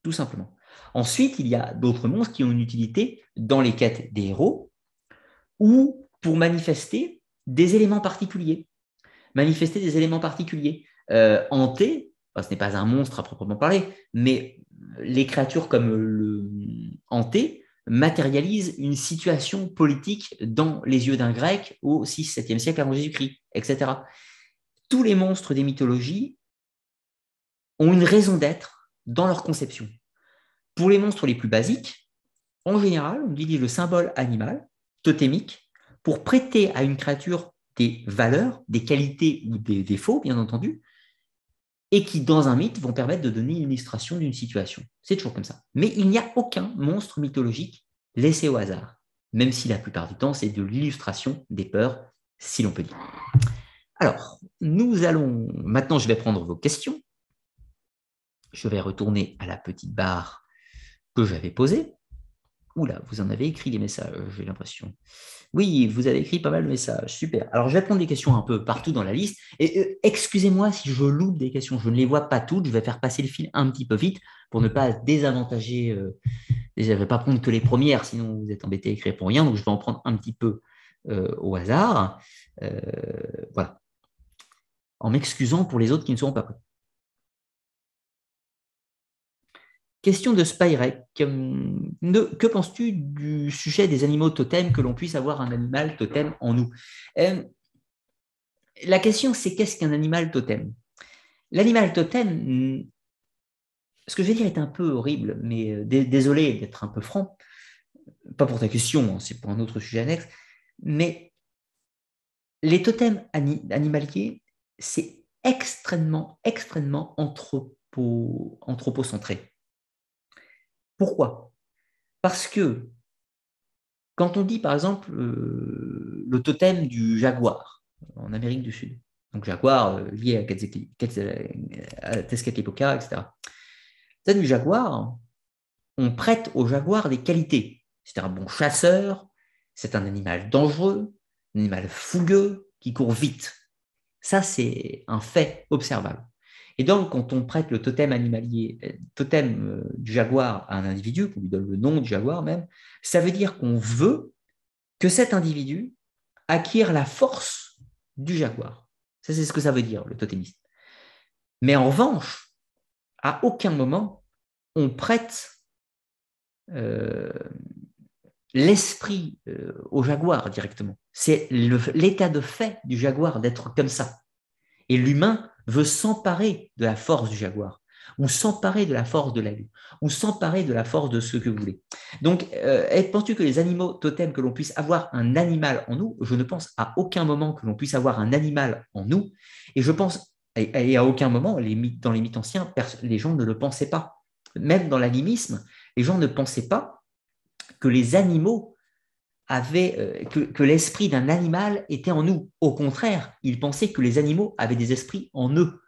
tout simplement. Ensuite, il y a d'autres monstres qui ont une utilité dans les quêtes des héros ou pour manifester des éléments particuliers. Manifester des éléments particuliers. Euh, hanté, ce n'est pas un monstre à proprement parler, mais les créatures comme le hanté matérialisent une situation politique dans les yeux d'un grec au 6-7e siècle avant Jésus-Christ, etc. Tous les monstres des mythologies ont une raison d'être dans leur conception. Pour les monstres les plus basiques, en général, on utilise le symbole animal, totémique, pour prêter à une créature des valeurs, des qualités ou des défauts, bien entendu, et qui, dans un mythe, vont permettre de donner une illustration d'une situation. C'est toujours comme ça. Mais il n'y a aucun monstre mythologique laissé au hasard, même si la plupart du temps, c'est de l'illustration des peurs, si l'on peut dire. Alors, nous allons... Maintenant, je vais prendre vos questions je vais retourner à la petite barre que j'avais posée. Oula, vous en avez écrit des messages, j'ai l'impression. Oui, vous avez écrit pas mal de messages, super. Alors, je vais prendre des questions un peu partout dans la liste. Et euh, excusez-moi si je loupe des questions, je ne les vois pas toutes, je vais faire passer le fil un petit peu vite pour ne pas désavantager. Euh, je ne vais pas prendre que les premières, sinon vous êtes embêté à écrire pour rien, donc je vais en prendre un petit peu euh, au hasard. voilà. En m'excusant pour les autres qui ne seront pas prêts. Question de Spyrek. Hum, que penses-tu du sujet des animaux totems, que l'on puisse avoir un animal totem en nous hum, La question, c'est qu'est-ce qu'un animal totem L'animal totem, ce que je vais dire est un peu horrible, mais euh, désolé d'être un peu franc, pas pour ta question, hein, c'est pour un autre sujet annexe, mais les totems animaliers, c'est extrêmement, extrêmement anthropocentré. Pourquoi Parce que quand on dit par exemple euh, le totem du jaguar en Amérique du Sud, donc jaguar euh, lié à, etc. Le totem du jaguar, on prête au jaguar des qualités. C'est un bon chasseur, c'est un animal dangereux, un animal fougueux qui court vite. Ça, c'est un fait observable. Et donc, quand on prête le totem animalier, totem euh, du jaguar à un individu, qu'on lui donne le nom du jaguar même, ça veut dire qu'on veut que cet individu acquiert la force du jaguar. Ça, c'est ce que ça veut dire, le totémisme. Mais en revanche, à aucun moment, on prête euh, l'esprit euh, au jaguar directement. C'est l'état de fait du jaguar d'être comme ça. Et l'humain veut s'emparer de la force du jaguar, ou s'emparer de la force de la lune, ou s'emparer de la force de ce que vous voulez. Donc, euh, penses-tu que les animaux totems, que l'on puisse avoir un animal en nous, je ne pense à aucun moment que l'on puisse avoir un animal en nous, et je pense, et, à aucun moment, dans les mythes anciens, les gens ne le pensaient pas. Même dans l'animisme, les gens ne pensaient pas que les animaux avait, euh, que, l'esprit d'un animal était en nous. Au contraire, il pensait que les animaux avaient des esprits en eux.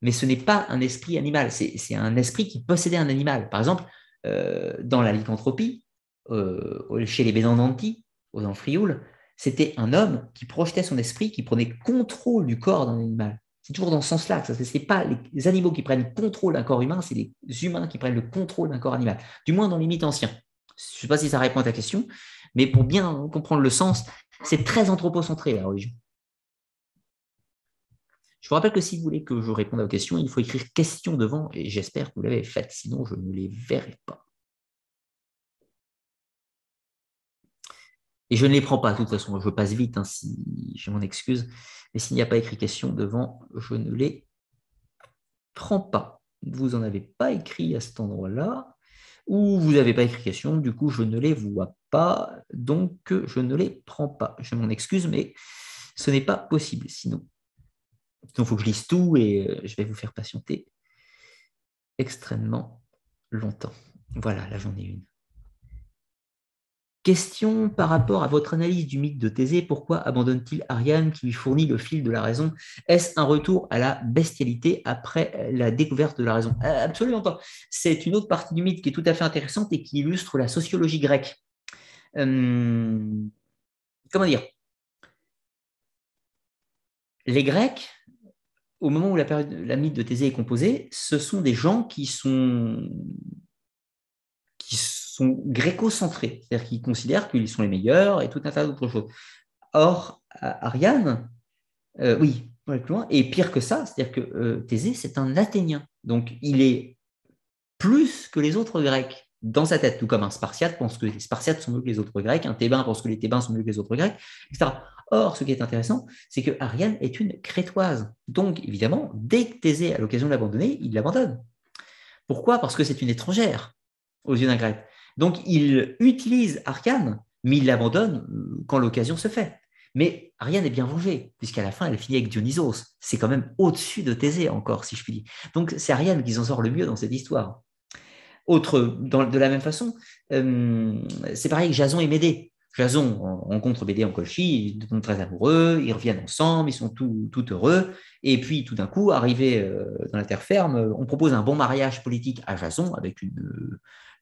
Mais ce n'est pas un esprit animal, c'est un esprit qui possédait un animal. Par exemple, euh, dans la lycanthropie, euh, chez les Bénandanti, aux Frioul, c'était un homme qui projetait son esprit, qui prenait contrôle du corps d'un animal. C'est toujours dans ce sens-là. Ce n'est pas les animaux qui prennent contrôle d'un corps humain, c'est les humains qui prennent le contrôle d'un corps animal, du moins dans les mythes anciens. Je ne sais pas si ça répond à ta question, mais pour bien comprendre le sens, c'est très anthropocentré, la religion. Je vous rappelle que si vous voulez que je réponde à vos questions, il faut écrire question devant et j'espère que vous l'avez faite, sinon je ne les verrai pas. Et je ne les prends pas, de toute façon, je passe vite hein, si je m'en excuse. Mais s'il n'y a pas écrit question devant, je ne les prends pas. Vous n'en avez pas écrit à cet endroit-là ou vous n'avez pas écrit question, du coup je ne les vois pas, donc euh, je ne les prends pas. Je m'en excuse, mais ce n'est pas possible sinon. Sinon, il faut que je lise tout et euh, je vais vous faire patienter extrêmement longtemps. Voilà, là j'en ai une. Question par rapport à votre analyse du mythe de Thésée, pourquoi abandonne-t-il Ariane qui lui fournit le fil de la raison Est-ce un retour à la bestialité après euh, la découverte de la raison euh, Absolument pas. C'est une autre partie du mythe qui est tout à fait intéressante et qui illustre la sociologie grecque. Hum, comment dire Les Grecs, au moment où la, période, la mythe de Thésée est composée, ce sont des gens qui sont sont gréco-centrés, c'est-à-dire qu'ils considèrent qu'ils sont les meilleurs et tout un tas d'autres choses. Or, euh, Ariane, euh, oui, plus loin, et pire que ça, c'est-à-dire que euh, Thésée, c'est un Athénien. Donc, il est plus que les autres Grecs dans sa tête, tout comme un Spartiate pense que les Spartiates sont mieux que les autres Grecs, un Thébain pense que les Thébains sont mieux que les autres Grecs, etc. Or, ce qui est intéressant, c'est que Ariane est une Crétoise. Donc, évidemment, dès que Thésée a l'occasion de l'abandonner, il l'abandonne. Pourquoi Parce que c'est une étrangère aux yeux d'un Grec. Donc il utilise Arkane, mais il l'abandonne euh, quand l'occasion se fait. Mais Ariane est bien vengée, puisqu'à la fin, elle finit avec Dionysos. C'est quand même au-dessus de Thésée encore, si je puis dire. Donc c'est Ariane qui s'en sort le mieux dans cette histoire. Autre, de la même façon, euh, c'est pareil que Jason et Médée. Jason rencontre Médée en Colchis, ils sont très amoureux, ils reviennent ensemble, ils sont tout, tout heureux. Et puis, tout d'un coup, arrivé euh, dans la terre ferme, on propose un bon mariage politique à Jason avec une,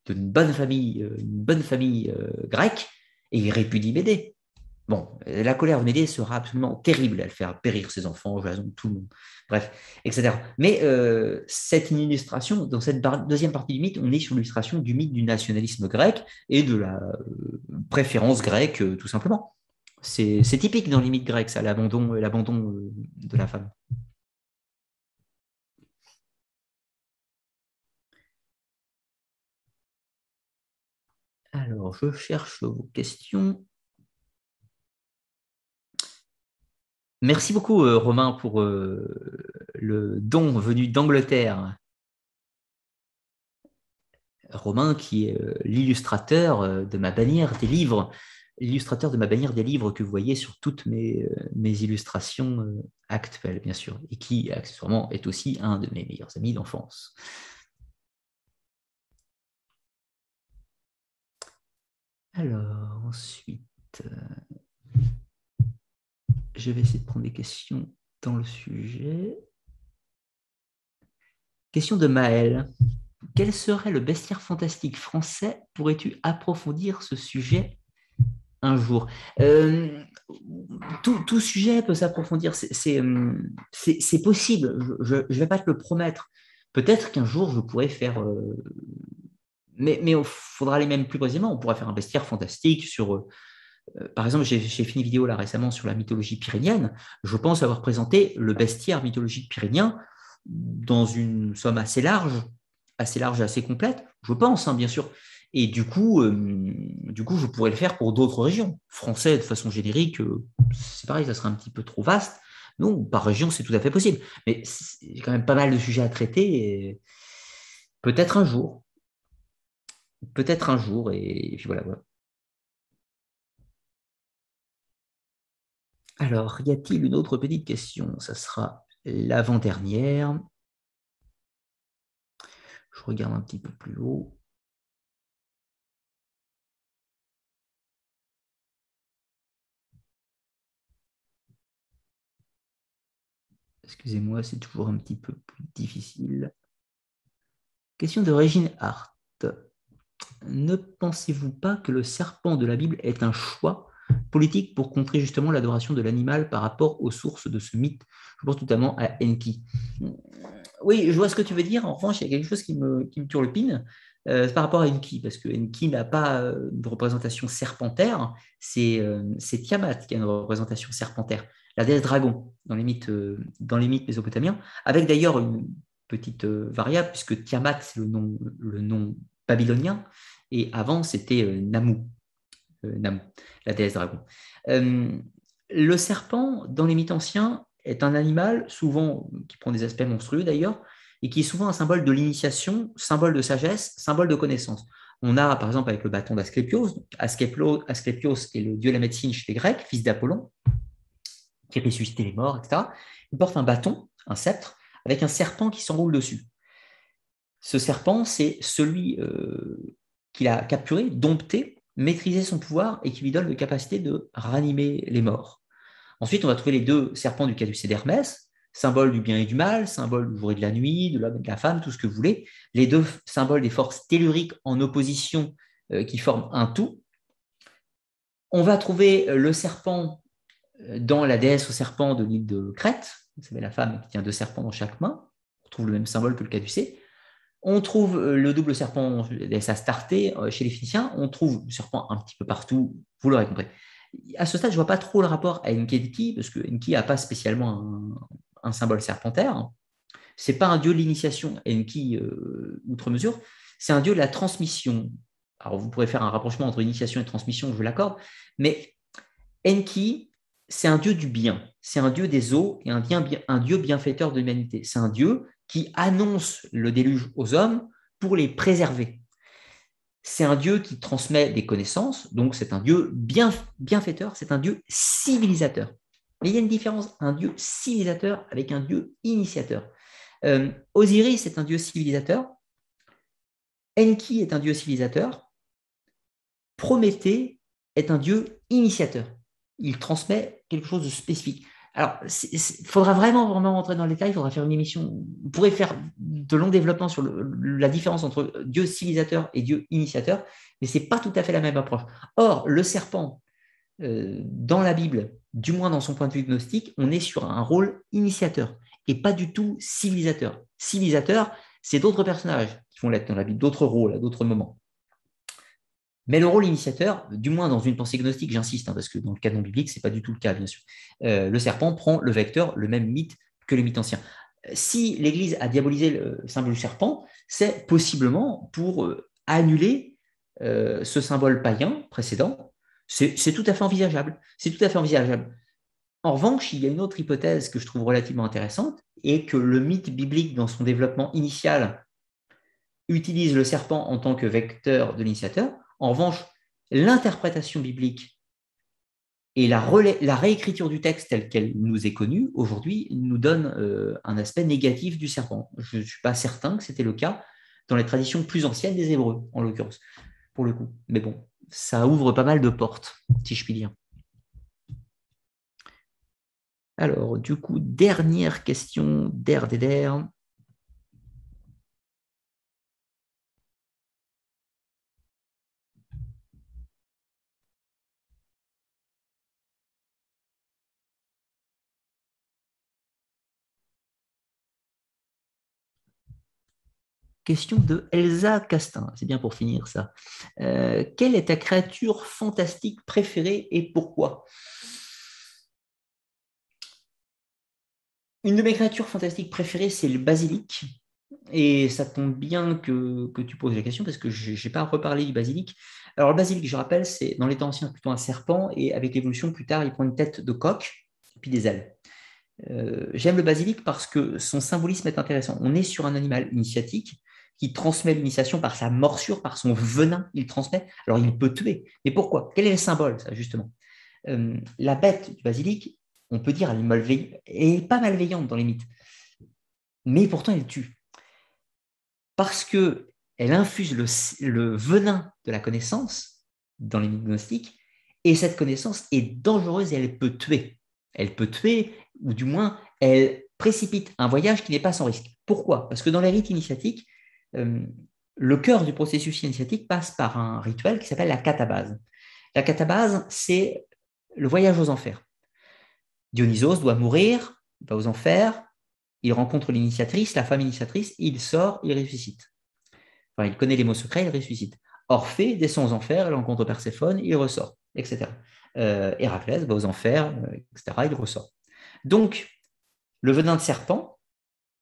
d'une bonne famille, euh, une bonne famille euh, grecque, et il répudie Médée. Bon, la colère de Médée sera absolument terrible, elle faire périr ses enfants, Jason, tout le monde, bref, etc. Mais euh, cette illustration, dans cette deuxième partie du mythe, on est sur l'illustration du mythe du nationalisme grec et de la préférence grecque, tout simplement. C'est typique dans les mythes grecs, ça, l'abandon de la femme. Alors, je cherche vos questions. Merci beaucoup, euh, Romain, pour euh, le don venu d'Angleterre. Romain, qui est euh, l'illustrateur de ma bannière des livres, l'illustrateur de ma bannière des livres que vous voyez sur toutes mes, mes illustrations actuelles, bien sûr, et qui, accessoirement, est aussi un de mes meilleurs amis d'enfance. Alors, ensuite, euh, je vais essayer de prendre des questions dans le sujet. Question de Maël. Quel serait le bestiaire fantastique français Pourrais-tu approfondir ce sujet un jour euh, tout, sujet peut s'approfondir, c'est euh, possible, je ne vais pas te le promettre. Peut-être qu'un jour, je pourrais faire mais, il faudra aller même plus précisément. On pourrait faire un bestiaire fantastique sur. Euh, euh, par exemple, j'ai fait une vidéo là récemment sur la mythologie pyrénéenne. Je pense avoir présenté le bestiaire mythologique pyrénien dans une somme assez large, assez large et assez complète, je pense, hein, bien sûr. Et du coup, euh, du coup, je pourrais le faire pour d'autres régions. Français, de façon générique, c'est pareil, ça serait un petit peu trop vaste. Non, par région, c'est tout à fait possible. Mais j'ai quand même pas mal de sujets à traiter. Peut-être un jour, peut-être un jour, et, puis voilà, Alors, y a-t-il une autre petite question Ça sera l'avant-dernière. Je regarde un petit peu plus haut. Excusez-moi, c'est toujours un petit peu plus difficile. Question d'Origine Art? ne pensez-vous pas que le serpent de la Bible est un choix politique pour contrer justement l'adoration de l'animal par rapport aux sources de ce mythe Je pense notamment à Enki. Oui, je vois ce que tu veux dire. En revanche, il y a quelque chose qui me, qui me turlupine. Euh, par rapport à Enki, parce que Enki n'a pas euh, de représentation serpentaire, euh, c'est Tiamat qui a une représentation serpentaire, la déesse dragon dans les mythes, dans les mythes mésopotamiens, avec d'ailleurs une petite variable, puisque Tiamat, c'est le nom, le nom babylonien, et avant c'était Namu, euh, Namu, euh, la déesse dragon. Euh, le serpent, dans les mythes anciens, est un animal souvent qui prend des aspects monstrueux d'ailleurs, et qui est souvent un symbole de l'initiation, symbole de sagesse, symbole de connaissance. On a, par exemple, avec le bâton d'Asclépios, Asclépios est le dieu de la médecine chez les Grecs, fils d'Apollon, qui ressuscitait les morts, etc. Il porte un bâton, un sceptre, avec un serpent qui s'enroule dessus. Ce serpent, c'est celui euh, qu'il a capturé, dompté, maîtrisé son pouvoir et qui lui donne la capacité de ranimer les morts. Ensuite, on va trouver les deux serpents du caducée d'Hermès, symbole du bien et du mal, symbole du jour et de la nuit, de l'homme et de la femme, tout ce que vous voulez. Les deux symboles des forces telluriques en opposition euh, qui forment un tout. On va trouver euh, le serpent dans la déesse au serpent de l'île de Crète. Vous savez, la femme qui tient deux serpents dans chaque main. On trouve le même symbole que le caducée. On trouve euh, le double serpent, des euh, starté euh, chez les phéniciens, on trouve le serpent un petit peu partout, vous l'aurez compris. À ce stade, je ne vois pas trop le rapport à Enki, parce que Enki n'a pas spécialement un, symbole serpentaire. C'est pas un dieu de l'initiation, Enki, outre mesure, c'est un dieu de la transmission. Alors, vous pourrez faire un rapprochement entre initiation et transmission, je vous l'accorde, mais Enki, c'est un dieu du bien, c'est un dieu des eaux et un, bien, un dieu bienfaiteur de l'humanité. C'est un dieu qui annonce le déluge aux hommes pour les préserver. C'est un Dieu qui transmet des connaissances, donc c'est un Dieu bien, bienfaiteur, c'est un Dieu civilisateur. Mais il y a une différence, un Dieu civilisateur avec un Dieu initiateur. Euh, Osiris est un dieu civilisateur, Enki est un dieu civilisateur, Prométhée est un dieu initiateur. Il transmet quelque chose de spécifique. Alors, il faudra vraiment, vraiment rentrer dans les détails, il faudra faire une émission. On pourrait faire de longs développements sur la différence entre Dieu civilisateur et Dieu initiateur, mais ce n'est pas tout à fait la même approche. Or, le serpent, euh, dans la Bible, du moins dans son point de vue gnostique, on est sur un rôle initiateur et pas du tout civilisateur. Civilisateur, c'est d'autres personnages qui font l'être dans la Bible, d'autres rôles à d'autres moments. Mais le rôle initiateur, du moins dans une pensée gnostique, j'insiste, hein, parce que dans le canon biblique, ce n'est pas du tout le cas, bien sûr, euh, le serpent prend le vecteur, le même mythe que le mythe ancien. Si l'Église a diabolisé le symbole du serpent, c'est possiblement pour euh, annuler euh, ce symbole païen précédent. C'est tout à fait envisageable. C'est tout à fait envisageable. En revanche, il y a une autre hypothèse que je trouve relativement intéressante, et que le mythe biblique, dans son développement initial, utilise le serpent en tant que vecteur de l'initiateur, en revanche, l'interprétation biblique et la, la, réécriture du texte tel qu'elle nous est connue aujourd'hui nous donne euh, un aspect négatif du serpent. Je ne suis pas certain que c'était le cas dans les traditions plus anciennes des Hébreux, en l'occurrence, pour le coup. Mais bon, ça ouvre pas mal de portes, si je puis dire. Alors, du coup, dernière question d'air Question de Elsa Castin, c'est bien pour finir ça. Euh, quelle est ta créature fantastique préférée et pourquoi Une de mes créatures fantastiques préférées, c'est le basilic. Et ça tombe bien que, tu poses la question parce que je n'ai pas reparlé du basilic. Alors, le basilic, je rappelle, c'est dans les temps anciens plutôt un serpent et avec l'évolution plus tard, il prend une tête de coq et puis des ailes. Euh, j'aime le basilic parce que son symbolisme est intéressant. On est sur un animal initiatique qui transmet l'initiation par sa morsure, par son venin, il transmet. Alors il peut tuer. Mais pourquoi Quel est le symbole, ça, justement euh, La bête du basilic, on peut dire, elle est, malveillante et pas malveillante dans les mythes. Mais pourtant, elle tue. Parce que elle infuse le, le venin de la connaissance dans les mythes gnostiques, et cette connaissance est dangereuse et elle peut tuer. Elle peut tuer, ou du moins, elle précipite un voyage qui n'est pas sans risque. Pourquoi Parce que dans les rites initiatiques, euh, le cœur du processus initiatique passe par un rituel qui s'appelle la catabase. La catabase, c'est le voyage aux enfers. Dionysos doit mourir, va aux enfers, il rencontre l'initiatrice, la femme initiatrice, il sort, il ressuscite. il connaît les mots secrets, il ressuscite. Orphée descend aux enfers, il rencontre Perséphone, il ressort, etc. Euh, Héraclès va aux enfers, euh, etc., il ressort. Donc, le venin de serpent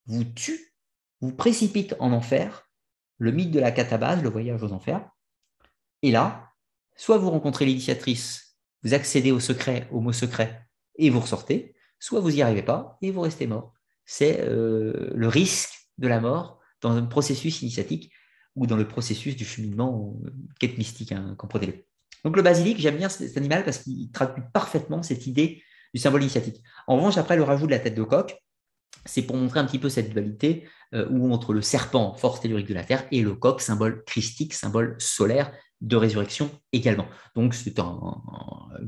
vous tue vous précipite en enfer, le mythe de la catabase, le voyage aux enfers. Et là, soit vous rencontrez l'initiatrice, vous accédez au secret, au mot secret, et vous ressortez, soit vous n'y arrivez pas et vous restez mort. C'est euh, le risque de la mort dans un processus initiatique ou dans le processus du cheminement euh, quête mystique, hein, comprenez-le. Donc le basilic, j'aime bien cet animal parce qu'il traduit parfaitement cette idée du symbole initiatique. En revanche, après le rajout de la tête de coq, c'est pour montrer un petit peu cette dualité euh, ou entre le serpent, force tellurique de la terre, et le coq, symbole christique, symbole solaire de résurrection également. Donc c'est un,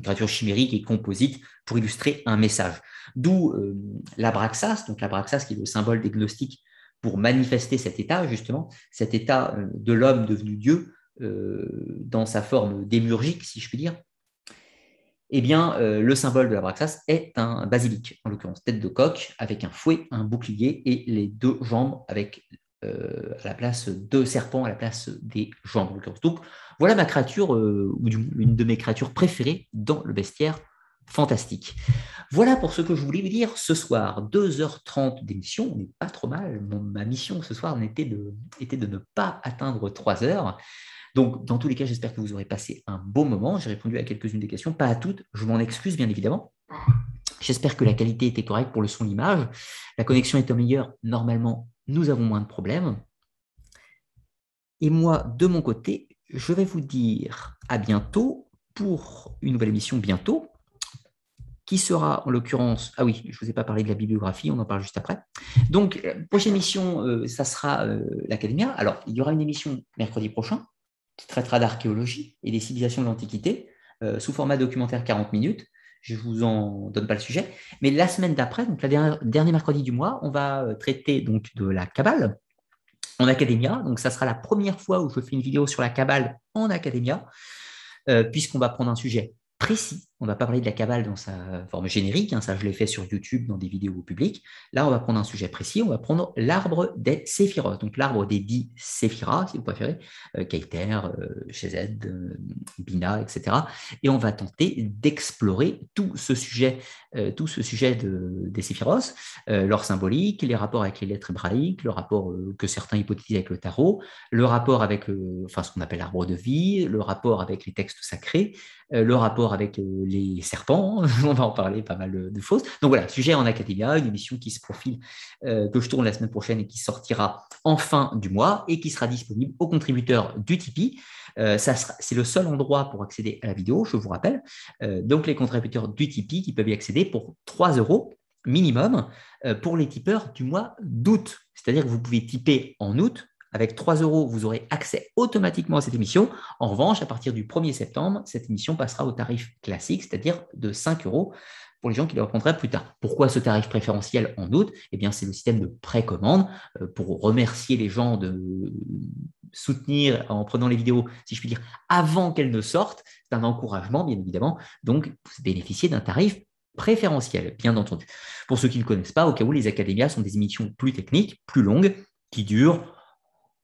créature chimérique et composite pour illustrer un message. D'où la euh, l'abraxas, donc l'abraxas qui est le symbole des gnostiques pour manifester cet état justement, cet état euh, de l'homme devenu Dieu dans sa forme démurgique si je puis dire, eh bien, euh, le symbole de la Braxas est un basilic, en l'occurrence tête de coq, avec un fouet, un bouclier et les deux jambes avec euh, à la place deux serpents à la place des jambes, Donc, voilà ma créature, euh, ou une de mes créatures préférées dans le bestiaire fantastique. Voilà pour ce que je voulais vous dire ce soir. 2h30 d'émission, on n'est pas trop mal. ma mission ce soir était de, était de ne pas atteindre 3 h donc, dans tous les cas, j'espère que vous aurez passé un bon moment. J'ai répondu à quelques-unes des questions, pas à toutes. Je m'en excuse, bien évidemment. J'espère que la qualité était correcte pour le son, l'image. La connexion est au meilleure, normalement, nous avons moins de problèmes. Et moi, de mon côté, je vais vous dire à bientôt pour une nouvelle émission bientôt, qui sera en l'occurrence, ah oui, je ne vous ai pas parlé de la bibliographie, on en parle juste après. Donc, euh, prochaine émission, euh, ça sera euh, l'Académia. Alors, il y aura une émission mercredi prochain, qui traitera d'archéologie et des civilisations de l'Antiquité, euh, sous format documentaire 40 minutes. Je vous en donne pas le sujet. Mais la semaine d'après, donc le dernier, mercredi du mois, on va euh, traiter donc de la cabale en Academia. Donc ça sera la première fois où je fais une vidéo sur la cabale en Academia, euh, puisqu'on va prendre un sujet précis on va pas parler de la cabale dans sa forme générique, hein, ça je l'ai fait sur YouTube dans des vidéos au public. Là, on va prendre un sujet précis, on va prendre l'arbre des séphirotes, donc l'arbre des dix séphiras, si vous préférez, euh, Keiter, euh, euh, Bina, etc. Et on va tenter d'explorer tout ce sujet, euh, tout ce sujet des séphiros, leur symbolique, les rapports avec les lettres hébraïques, le rapport que certains hypothétisent avec le tarot, le rapport avec enfin, ce qu'on appelle l'arbre de vie, le rapport avec les textes sacrés, le rapport avec les serpents, hein, on va en parler pas mal euh, de choses. Donc voilà, sujet en Académie, une émission qui se profile, euh, que je tourne la semaine prochaine et qui sortira en fin du mois et qui sera disponible aux contributeurs du Tipeee. Euh, c'est le seul endroit pour accéder à la vidéo, je vous rappelle. donc les contributeurs du Tipeee qui peuvent y accéder pour 3 euros minimum pour les tipeurs du mois d'août. C'est-à-dire que vous pouvez tiper en août avec 3 euros, vous aurez accès automatiquement à cette émission. En revanche, à partir du 1er septembre, cette émission passera au tarif classique, c'est-à-dire de 5 euros pour les gens qui le reprendraient plus tard. Pourquoi ce tarif préférentiel en août Eh bien, c'est le système de précommande euh, pour remercier les gens de soutenir en prenant les vidéos, si je puis dire, avant qu'elles ne sortent. C'est un encouragement, bien évidemment. Donc, vous bénéficiez d'un tarif préférentiel, bien entendu. Pour ceux qui ne connaissent pas, au cas où les académias sont des émissions plus techniques, plus longues, qui durent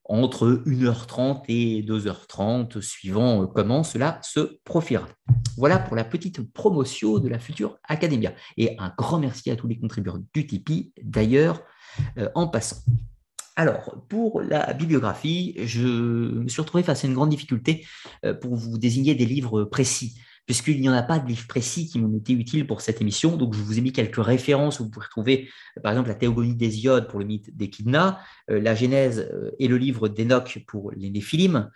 entre 1h30 et 2h30, suivant euh, comment cela se profilera. Voilà pour la petite promotion de la future Academia. Et un grand merci à tous les contributeurs du Tipeee, d'ailleurs, euh, en passant. Alors, pour la bibliographie, je me suis retrouvé face à une grande difficulté euh, pour vous désigner des livres précis puisqu'il n'y en a pas de livre précis qui m'ont été utiles pour cette émission. Donc, je vous ai mis quelques références. Vous pouvez retrouver, euh, par exemple, la théogonie d'Hésiode pour le mythe d'Echidna, euh, « la Genèse euh, et le livre d'Enoch pour les Néphilim,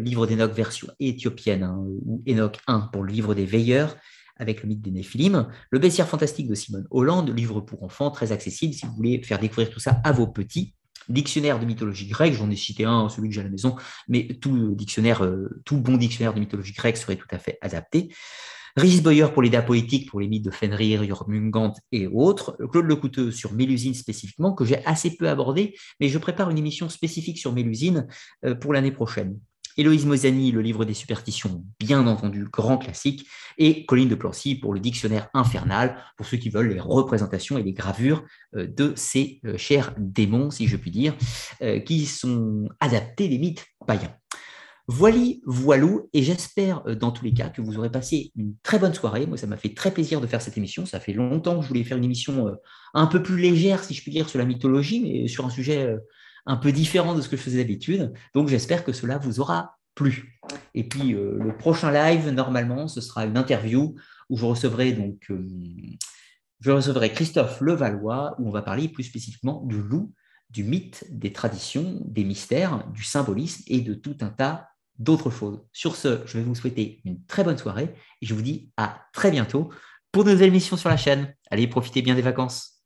livre d'Enoch version éthiopienne, hein, ou Enoch 1 pour le livre des Veilleurs, avec le mythe des Néphilim, Le bestiaire fantastique de Simone Hollande, livre pour enfants très accessible si vous voulez faire découvrir tout ça à vos petits dictionnaire de mythologie grecque, j'en ai cité un, celui que j'ai à la maison, mais tout dictionnaire, euh, tout bon dictionnaire de mythologie grecque serait tout à fait adapté. Rhys Boyer pour l'Éda poétique, pour les mythes de Fenrir, Jormungand et autres. Claude Lecouteux sur Mélusine spécifiquement, que j'ai assez peu abordé, mais je prépare une émission spécifique sur Mélusine euh, pour l'année prochaine. Héloïse Mozani, Le livre des superstitions, bien entendu, grand classique, et Colline de Plancy pour le dictionnaire infernal, pour ceux qui veulent les représentations et les gravures euh, de ces euh, chers démons, si je puis dire, euh, qui sont adaptés des mythes païens. Voili, voilou, et j'espère dans tous les cas que vous aurez passé une très bonne soirée. Moi, ça m'a fait très plaisir de faire cette émission. Ça fait longtemps que je voulais faire une émission un peu plus légère, si je puis dire, sur la mythologie, mais sur un sujet un peu différent de ce que je faisais d'habitude. Donc j'espère que cela vous aura plu. Et puis euh, le prochain live, normalement, ce sera une interview où je recevrai donc euh, je recevrai Christophe Levallois, où on va parler plus spécifiquement du loup, du mythe, des traditions, des mystères, du symbolisme et de tout un tas d'autres choses. Sur ce, je vais vous souhaiter une très bonne soirée et je vous dis à très bientôt pour de nouvelles émissions sur la chaîne. Allez, profitez bien des vacances.